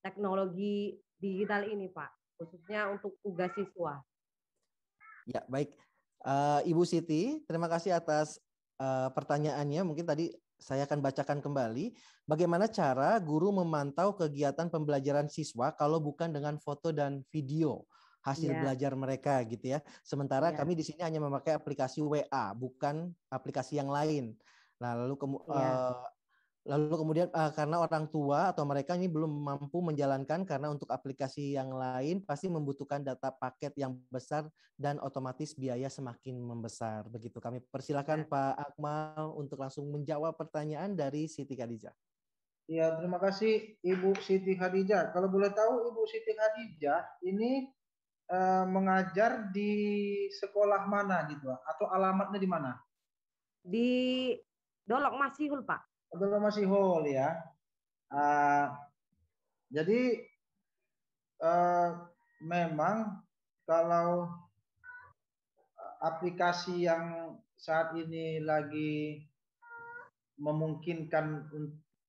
teknologi digital ini Pak, khususnya untuk tugas siswa. Ya baik, uh, Ibu Siti, terima kasih atas uh, pertanyaannya. Mungkin tadi saya akan bacakan kembali bagaimana cara guru memantau kegiatan pembelajaran siswa kalau bukan dengan foto dan video hasil yeah. belajar mereka gitu ya. Sementara yeah. kami di sini hanya memakai aplikasi WA, bukan aplikasi yang lain. Nah, lalu kemu uh, Lalu kemudian uh, karena orang tua atau mereka ini belum mampu menjalankan karena untuk aplikasi yang lain pasti membutuhkan data paket yang besar dan otomatis biaya semakin membesar. Begitu kami persilakan ya. Pak Akmal untuk langsung menjawab pertanyaan dari Siti Khadijah. Ya, terima kasih Ibu Siti Khadijah. Kalau boleh tahu Ibu Siti Khadijah ini uh, mengajar di sekolah mana gitu atau alamatnya di mana? Di Dolok Masihul, Pak masih whole ya. Uh, jadi uh, memang kalau eh, aplikasi yang saat ini lagi memungkinkan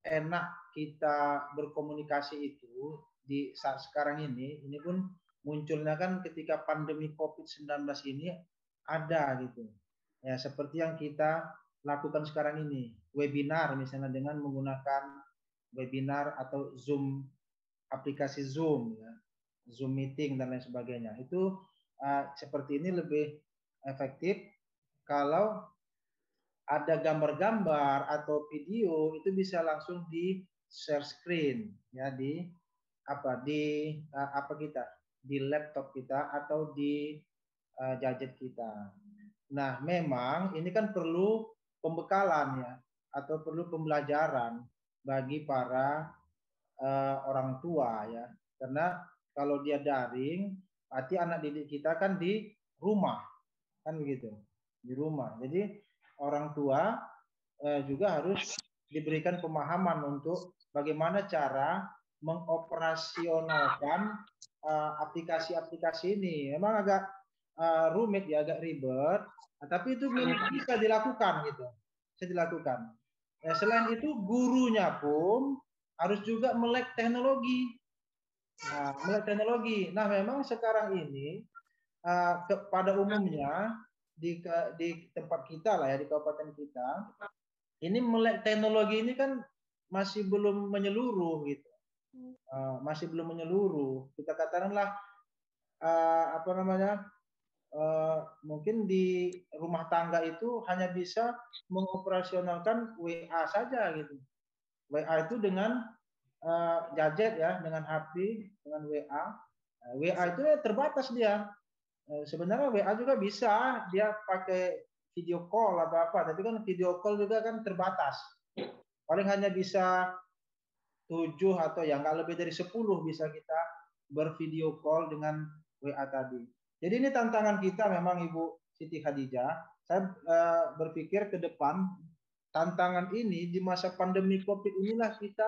enak kita berkomunikasi itu di saat sekarang ini, ini pun munculnya kan ketika pandemi COVID-19 ini ada gitu. Ya, seperti yang kita lakukan sekarang ini. Webinar misalnya dengan menggunakan webinar atau Zoom aplikasi Zoom ya. Zoom meeting dan lain sebagainya. Itu uh, seperti ini lebih efektif kalau ada gambar-gambar atau video itu bisa langsung di share screen ya di apa di uh, apa kita di laptop kita atau di uh, gadget kita. Nah, memang ini kan perlu pembekalan ya atau perlu pembelajaran bagi para uh, orang tua ya karena kalau dia daring berarti anak didik kita kan di rumah kan begitu di rumah jadi orang tua uh, juga harus diberikan pemahaman untuk bagaimana cara mengoperasionalkan eh, aplikasi-aplikasi uh, ini. Memang agak uh, rumit ya agak ribet, ah, tapi itu bisa dilakukan gitu, bisa dilakukan. Ya, selain itu gurunya pun harus juga melek teknologi, nah, melek teknologi. Nah memang sekarang ini uh, ke, pada umumnya di di tempat kita lah ya di kabupaten kita, ini melek teknologi ini kan masih belum menyeluruh gitu. Uh, masih belum menyeluruh. Kita katakanlah uh, apa namanya uh, mungkin di rumah tangga itu hanya bisa mengoperasionalkan WA saja gitu. WA itu dengan uh, gadget ya, dengan HP, dengan WA. Nah, WA itu ya terbatas dia. Uh, sebenarnya WA juga bisa dia pakai video call atau apa, tapi kan video call juga kan terbatas. Paling hanya bisa tujuh atau ya nggak lebih dari sepuluh bisa kita bervideo call dengan WA tadi. Jadi ini tantangan kita memang Ibu Siti Khadijah. Saya e, berpikir ke depan tantangan ini di masa pandemi Covid inilah kita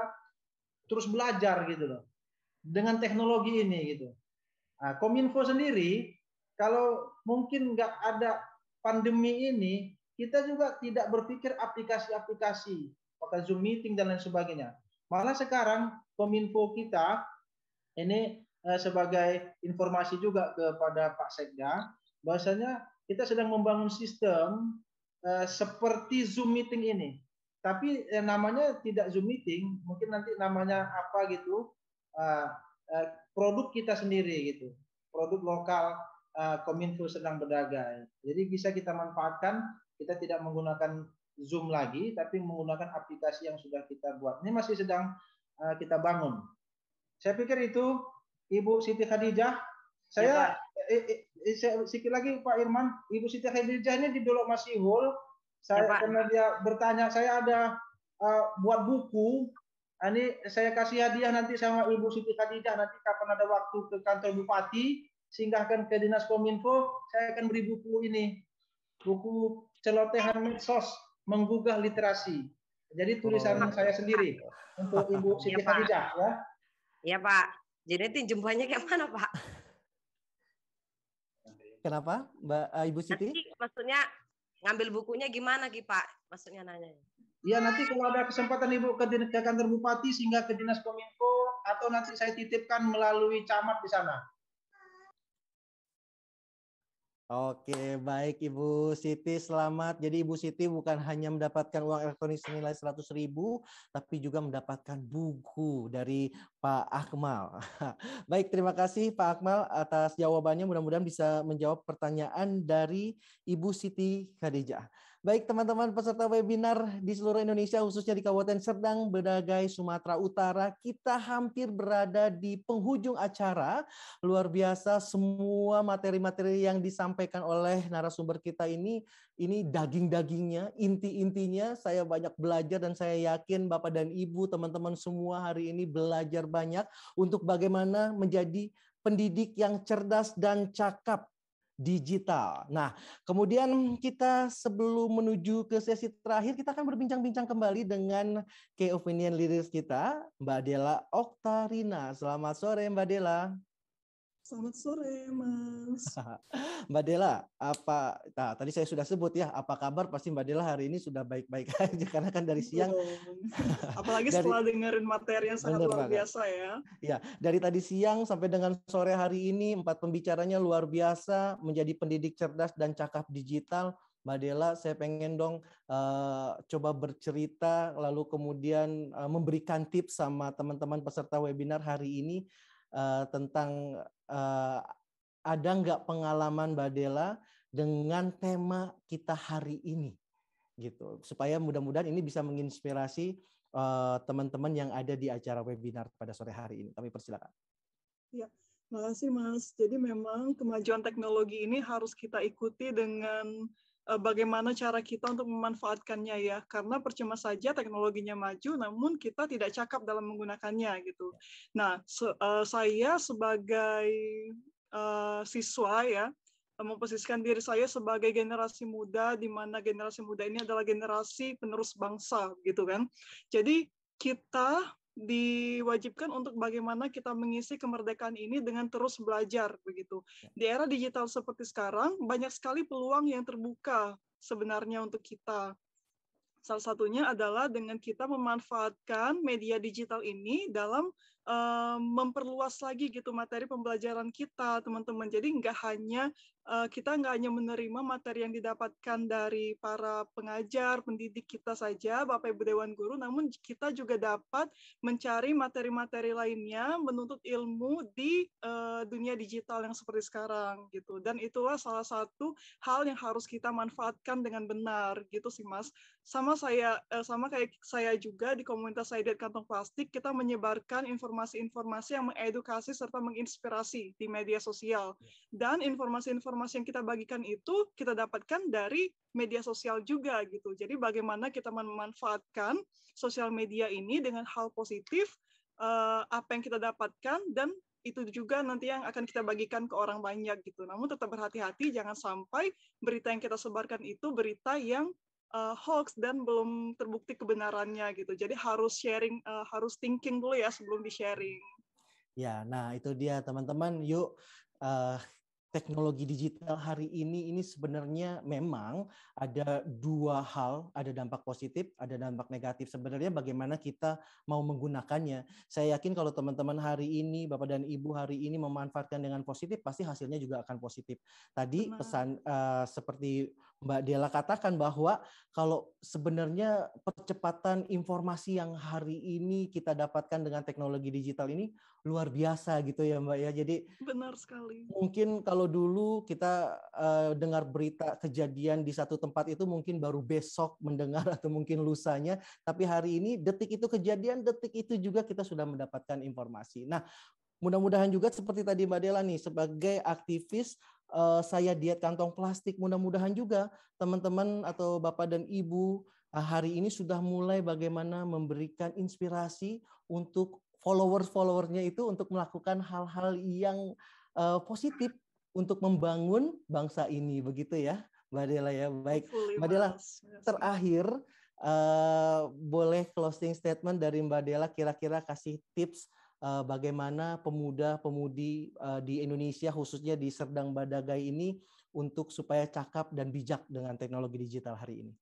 terus belajar gitu loh dengan teknologi ini gitu. Nah, Kominfo sendiri kalau mungkin nggak ada pandemi ini kita juga tidak berpikir aplikasi-aplikasi pakai Zoom meeting dan lain sebagainya. Malah sekarang Kominfo kita ini Eh, sebagai informasi juga kepada Pak Sekda bahwasanya kita sedang membangun sistem eh, seperti Zoom meeting ini. Tapi eh, namanya tidak Zoom meeting, mungkin nanti namanya apa gitu. produk kita sendiri gitu. Produk lokal Kominfo sedang berdagang. Jadi bisa kita manfaatkan, kita tidak menggunakan Zoom lagi, tapi menggunakan aplikasi yang sudah kita buat. Ini masih sedang kita bangun. Saya pikir itu Ibu Siti Khadijah. Saya ya, eh, eh, eh sikit lagi Pak Irman, Ibu Siti Khadijah ini di Dolok Masihul. Saya ya, pernah dia bertanya, saya ada uh, buat buku. Ah, ini saya kasih hadiah nanti sama Ibu Siti Khadijah nanti kapan ada waktu ke kantor bupati singgahkan ke dinas kominfo saya akan beri buku ini buku celotehan medsos menggugah literasi jadi tulisan oh. saya sendiri untuk Ibu ya, Siti ya, Khadijah ya. Iya Pak. Jadi nanti jumpanya kayak mana Pak? Kenapa Mbak uh, Ibu Siti? Nanti, maksudnya ngambil bukunya gimana Ki Pak? Maksudnya nanya. Iya nanti kalau ada kesempatan Ibu ke, ke kantor Bupati sehingga ke Dinas Kominfo atau nanti saya titipkan melalui camat di sana. Oke, baik Ibu Siti, selamat. Jadi Ibu Siti bukan hanya mendapatkan uang elektronik senilai 100 ribu, tapi juga mendapatkan buku dari Pak Akmal. baik, terima kasih Pak Akmal atas jawabannya. Mudah-mudahan bisa menjawab pertanyaan dari Ibu Siti Khadijah. Baik teman-teman peserta webinar di seluruh Indonesia khususnya di Kabupaten Serdang, Bedagai, Sumatera Utara, kita hampir berada di penghujung acara. Luar biasa semua materi-materi yang disampaikan oleh narasumber kita ini, ini daging-dagingnya, inti-intinya saya banyak belajar dan saya yakin Bapak dan Ibu, teman-teman semua hari ini belajar banyak untuk bagaimana menjadi pendidik yang cerdas dan cakap digital. Nah, kemudian kita sebelum menuju ke sesi terakhir, kita akan berbincang-bincang kembali dengan key opinion leaders kita, Mbak Dela Oktarina. Selamat sore Mbak Dela. Selamat sore, Mas. Mbak Dela, apa nah, tadi saya sudah sebut ya, apa kabar? Pasti Mbak Dela hari ini sudah baik-baik aja karena kan dari gitu siang. Apalagi dari, setelah dengerin materi yang sangat luar banget. biasa ya. Iya, dari tadi siang sampai dengan sore hari ini empat pembicaranya luar biasa, menjadi pendidik cerdas dan cakap digital. Mbak Dela, saya pengen dong uh, coba bercerita, lalu kemudian uh, memberikan tips sama teman-teman peserta webinar hari ini uh, tentang uh, ada nggak pengalaman Mbak Dela dengan tema kita hari ini gitu supaya mudah-mudahan ini bisa menginspirasi eh, teman-teman uh, yang ada di acara webinar pada sore hari ini kami persilakan ya makasih mas jadi memang kemajuan teknologi ini harus kita ikuti dengan Eh, bagaimana cara kita untuk memanfaatkannya ya karena percuma saja teknologinya maju namun kita tidak cakap dalam menggunakannya gitu. Nah, se uh, saya sebagai uh, siswa ya memposisikan diri saya sebagai generasi muda di mana generasi muda ini adalah generasi penerus bangsa gitu kan. Jadi kita diwajibkan untuk bagaimana kita mengisi kemerdekaan ini dengan terus belajar begitu. Di era digital seperti sekarang banyak sekali peluang yang terbuka sebenarnya untuk kita. Salah satunya adalah dengan kita memanfaatkan media digital ini dalam Eh, memperluas lagi gitu materi pembelajaran kita teman-teman jadi nggak hanya eh, kita nggak hanya menerima materi yang didapatkan dari para pengajar pendidik kita saja bapak ibu dewan guru namun kita juga dapat mencari materi-materi lainnya menuntut ilmu di eh, dunia digital yang seperti sekarang gitu dan itulah salah satu hal yang harus kita manfaatkan dengan benar gitu sih mas sama saya sama kayak saya juga di komunitas saya di kantong plastik kita menyebarkan informasi informasi-informasi yang mengedukasi serta menginspirasi di media sosial. Ya. Dan informasi-informasi yang kita bagikan itu kita dapatkan dari media sosial juga gitu. Jadi bagaimana kita memanfaatkan sosial media ini dengan hal positif uh, apa yang kita dapatkan dan itu juga nanti yang akan kita bagikan ke orang banyak gitu. Namun tetap berhati-hati jangan sampai berita yang kita sebarkan itu berita yang uh, hoax dan belum terbukti kebenarannya gitu. Jadi harus sharing, uh, harus thinking dulu ya sebelum di sharing. Ya, nah itu dia teman-teman. Yuk uh, teknologi digital hari ini ini sebenarnya memang ada dua hal, ada dampak positif, ada dampak negatif. Sebenarnya bagaimana kita mau menggunakannya. Saya yakin kalau teman-teman hari ini, Bapak dan Ibu hari ini memanfaatkan dengan positif, pasti hasilnya juga akan positif. Tadi pesan uh, seperti Mbak Dela katakan bahwa kalau sebenarnya percepatan informasi yang hari ini kita dapatkan dengan teknologi digital ini luar biasa gitu ya Mbak ya. Jadi benar sekali. Mungkin kalau dulu kita uh, dengar berita kejadian di satu tempat itu mungkin baru besok mendengar atau mungkin lusanya, tapi hari ini detik itu kejadian, detik itu juga kita sudah mendapatkan informasi. Nah, mudah-mudahan juga seperti tadi Mbak Dela nih sebagai aktivis uh, saya diet kantong plastik. Mudah-mudahan juga teman-teman atau bapak dan ibu uh, hari ini sudah mulai bagaimana memberikan inspirasi untuk followers-followernya itu untuk melakukan hal-hal yang uh, positif untuk membangun bangsa ini begitu ya Mbak Dela ya baik Mbak Dela terakhir uh, boleh closing statement dari Mbak Dela kira-kira kasih tips uh, bagaimana pemuda-pemudi uh, di Indonesia khususnya di Serdang Badagai ini untuk supaya cakap dan bijak dengan teknologi digital hari ini?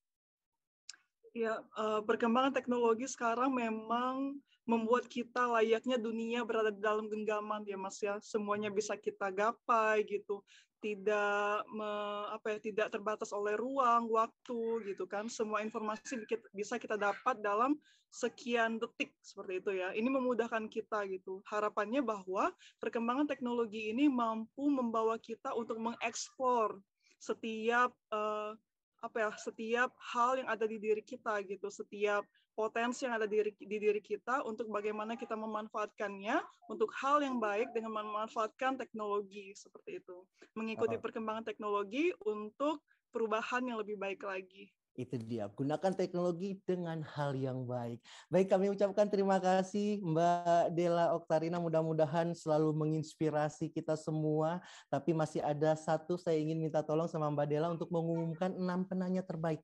Ya, uh, perkembangan teknologi sekarang memang membuat kita layaknya dunia berada di dalam genggaman ya Mas ya. Semuanya bisa kita gapai gitu tidak me, apa ya tidak terbatas oleh ruang waktu gitu kan semua informasi bisa kita dapat dalam sekian detik seperti itu ya ini memudahkan kita gitu harapannya bahwa perkembangan teknologi ini mampu membawa kita untuk mengeksplor setiap uh, apa ya setiap hal yang ada di diri kita gitu setiap potensi yang ada di diri, di diri kita untuk bagaimana kita memanfaatkannya untuk hal yang baik dengan memanfaatkan teknologi seperti itu mengikuti perkembangan teknologi untuk perubahan yang lebih baik lagi itu dia, gunakan teknologi dengan hal yang baik. Baik, kami ucapkan terima kasih Mbak Dela Oktarina. Mudah-mudahan selalu menginspirasi kita semua. Tapi masih ada satu saya ingin minta tolong sama Mbak Dela untuk mengumumkan enam penanya terbaik.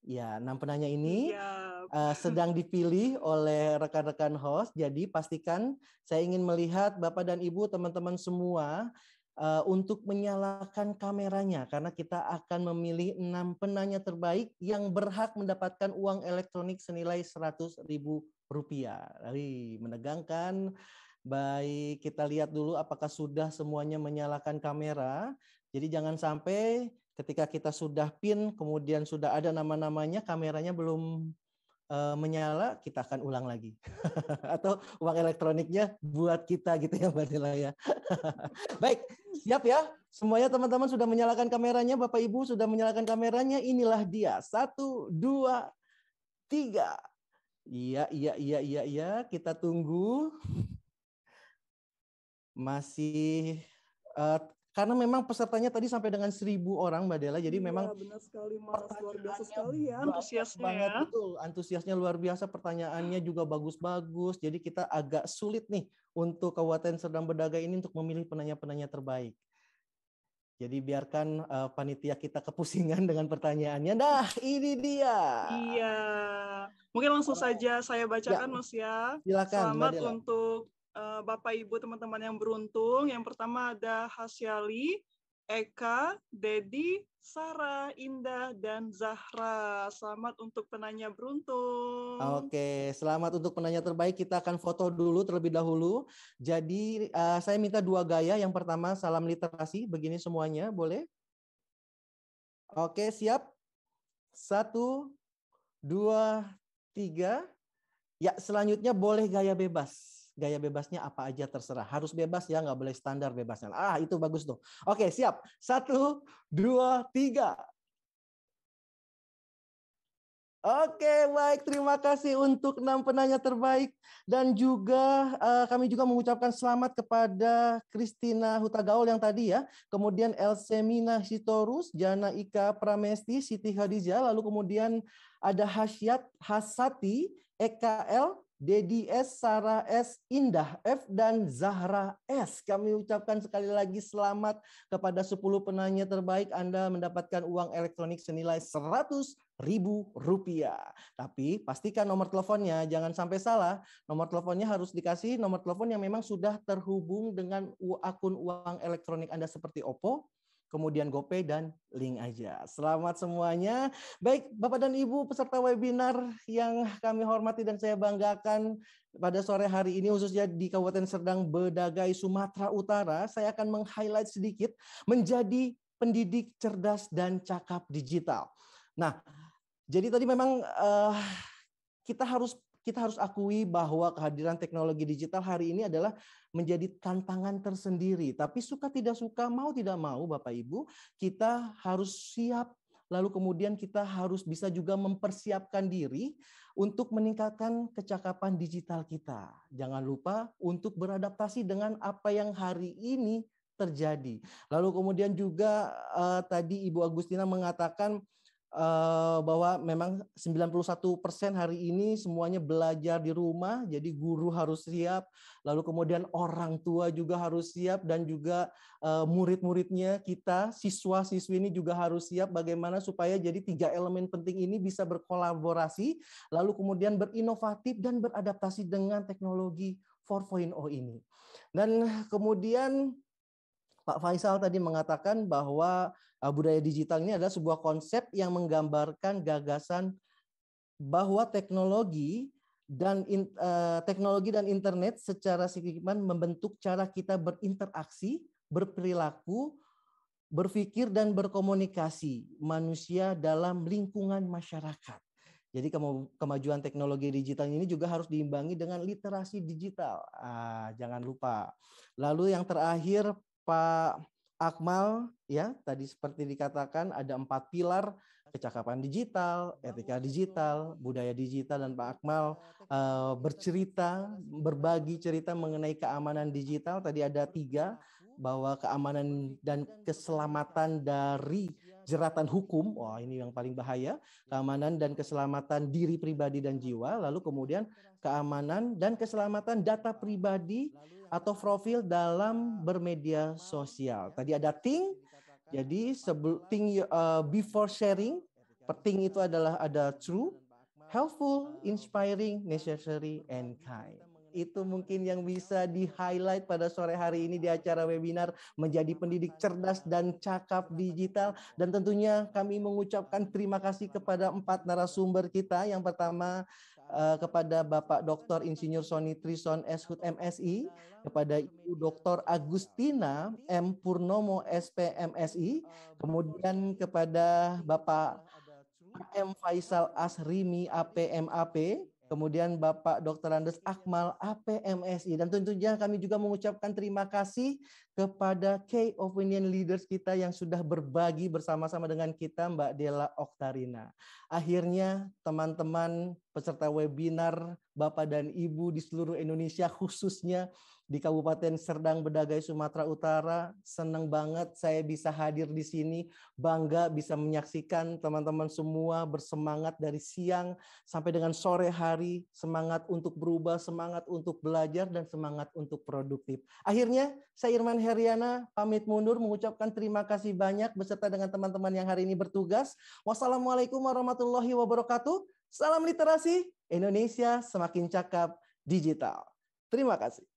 Ya, enam penanya ini ya. uh, sedang dipilih oleh rekan-rekan host. Jadi pastikan saya ingin melihat Bapak dan Ibu, teman-teman semua Eh, untuk menyalakan kameranya karena kita akan memilih enam penanya terbaik yang berhak mendapatkan uang elektronik senilai seratus ribu rupiah. Dari menegangkan. Baik, kita lihat dulu apakah sudah semuanya menyalakan kamera. Jadi jangan sampai ketika kita sudah pin kemudian sudah ada nama-namanya kameranya belum uh, menyala kita akan ulang lagi atau uang elektroniknya buat kita gitu ya Mbak Nila ya. Baik, siap ya. Semuanya teman-teman sudah menyalakan kameranya, Bapak Ibu sudah menyalakan kameranya. Inilah dia. Satu, dua, tiga. Iya, iya, iya, iya, iya. Kita tunggu. Masih uh, karena memang pesertanya tadi sampai dengan seribu orang Mbak Dela jadi iya, memang benar sekali Mas luar biasa sekali ya antusiasnya banget ya. betul antusiasnya luar biasa pertanyaannya juga bagus-bagus jadi kita agak sulit nih untuk Kabupaten Serdang Bedagai ini untuk memilih penanya-penanya terbaik jadi biarkan uh, panitia kita kepusingan dengan pertanyaannya. Nah, ini dia. Iya. Mungkin langsung saja saya bacakan ya. Mas ya. Silakan. Selamat untuk uh, Bapak Ibu teman-teman yang beruntung. Yang pertama ada Hasyali, Eka, Dedi, Sarah, Indah, dan Zahra. Selamat untuk penanya beruntung. Oke, selamat untuk penanya terbaik. Kita akan foto dulu terlebih dahulu. Jadi uh, saya minta dua gaya. Yang pertama salam literasi, begini semuanya, boleh? Oke, siap. Satu, dua, tiga. Ya, selanjutnya boleh gaya bebas gaya bebasnya apa aja terserah. Harus bebas ya, nggak boleh standar bebasnya. Ah, itu bagus tuh. Oke, siap. Satu, dua, tiga. Oke, baik. Terima kasih untuk enam penanya terbaik dan juga eh, kami juga mengucapkan selamat kepada Kristina Hutagaul yang tadi ya, kemudian Elsemina Sitorus, Jana Ika Pramesti, Siti Hadijah, lalu kemudian ada Hasyat Hasati, EKL, Dedi S, Sarah S, Indah F, dan Zahra S. Kami ucapkan sekali lagi selamat kepada 10 penanya terbaik. Anda mendapatkan uang elektronik senilai 100 ribu rupiah. Tapi pastikan nomor teleponnya jangan sampai salah. Nomor teleponnya harus dikasih nomor telepon yang memang sudah terhubung dengan akun uang elektronik Anda seperti Oppo, kemudian GoPay dan link aja. Selamat semuanya. Baik, Bapak dan Ibu peserta webinar yang kami hormati dan saya banggakan pada sore hari ini khususnya di Kabupaten Serdang Bedagai Sumatera Utara, saya akan meng-highlight sedikit menjadi pendidik cerdas dan cakap digital. Nah, jadi tadi memang uh, kita harus kita harus akui bahwa kehadiran teknologi digital hari ini adalah menjadi tantangan tersendiri. Tapi suka tidak suka, mau tidak mau, Bapak Ibu, kita harus siap. Lalu kemudian kita harus bisa juga mempersiapkan diri untuk meningkatkan kecakapan digital kita. Jangan lupa untuk beradaptasi dengan apa yang hari ini terjadi. Lalu kemudian juga uh, tadi Ibu Agustina mengatakan Eh, bahwa memang 91% hari ini semuanya belajar di rumah, jadi guru harus siap, lalu kemudian orang tua juga harus siap dan juga eh, murid-muridnya kita siswa-siswi ini juga harus siap bagaimana supaya jadi tiga elemen penting ini bisa berkolaborasi, lalu kemudian berinovatif dan beradaptasi dengan teknologi 4.0 ini. Dan kemudian Pak Faisal tadi mengatakan bahwa Eh, budaya digital ini adalah sebuah konsep yang menggambarkan gagasan bahwa teknologi dan in, uh, teknologi dan internet secara signifikan membentuk cara kita berinteraksi, berperilaku, berpikir dan berkomunikasi manusia dalam lingkungan masyarakat. Jadi kemajuan teknologi digital ini juga harus diimbangi dengan literasi digital. Ah, jangan lupa. Lalu yang terakhir Pak Akmal ya tadi seperti dikatakan ada empat pilar kecakapan digital, etika digital, budaya digital dan Pak Akmal uh, bercerita berbagi cerita mengenai keamanan digital tadi ada tiga bahwa keamanan dan keselamatan dari iya, jeratan hukum wah ini yang paling bahaya iya. keamanan dan keselamatan diri pribadi dan jiwa lalu kemudian keamanan dan keselamatan data pribadi Iya. atau profil dalam bermedia sosial. Iya. Tadi ada ting, jadi sebelum uh, eh, before sharing, penting itu adalah ada true, helpful, eh, inspiring, necessary, and kind itu mungkin yang bisa di-highlight pada sore hari ini di acara webinar menjadi pendidik cerdas dan cakap digital dan tentunya kami mengucapkan terima kasih kepada empat narasumber kita yang pertama Eh, kepada Bapak Dr. Insinyur Sony Trison S. Hood MSI, kepada Ibu Dr. Agustina M. Purnomo S.P.M.Si kemudian kepada Bapak M. Faisal Asrimi APMAP, kemudian Bapak Dr. Andes Akmal APMSI. Dan tentunya kami juga mengucapkan terima kasih kepada key opinion leaders kita yang sudah berbagi bersama-sama dengan kita Mbak Dela Oktarina. Akhirnya teman-teman peserta webinar Bapak dan Ibu di seluruh Indonesia khususnya di Kabupaten Serdang Bedagai Sumatera Utara senang banget saya bisa hadir di sini bangga bisa menyaksikan teman-teman semua bersemangat dari siang sampai dengan sore hari semangat untuk berubah semangat untuk belajar dan semangat untuk produktif. Akhirnya saya Irman Heriana pamit mundur mengucapkan terima kasih banyak beserta dengan teman-teman yang hari ini bertugas. Wassalamualaikum warahmatullahi wabarakatuh. Salam literasi Indonesia semakin cakap digital. Terima kasih.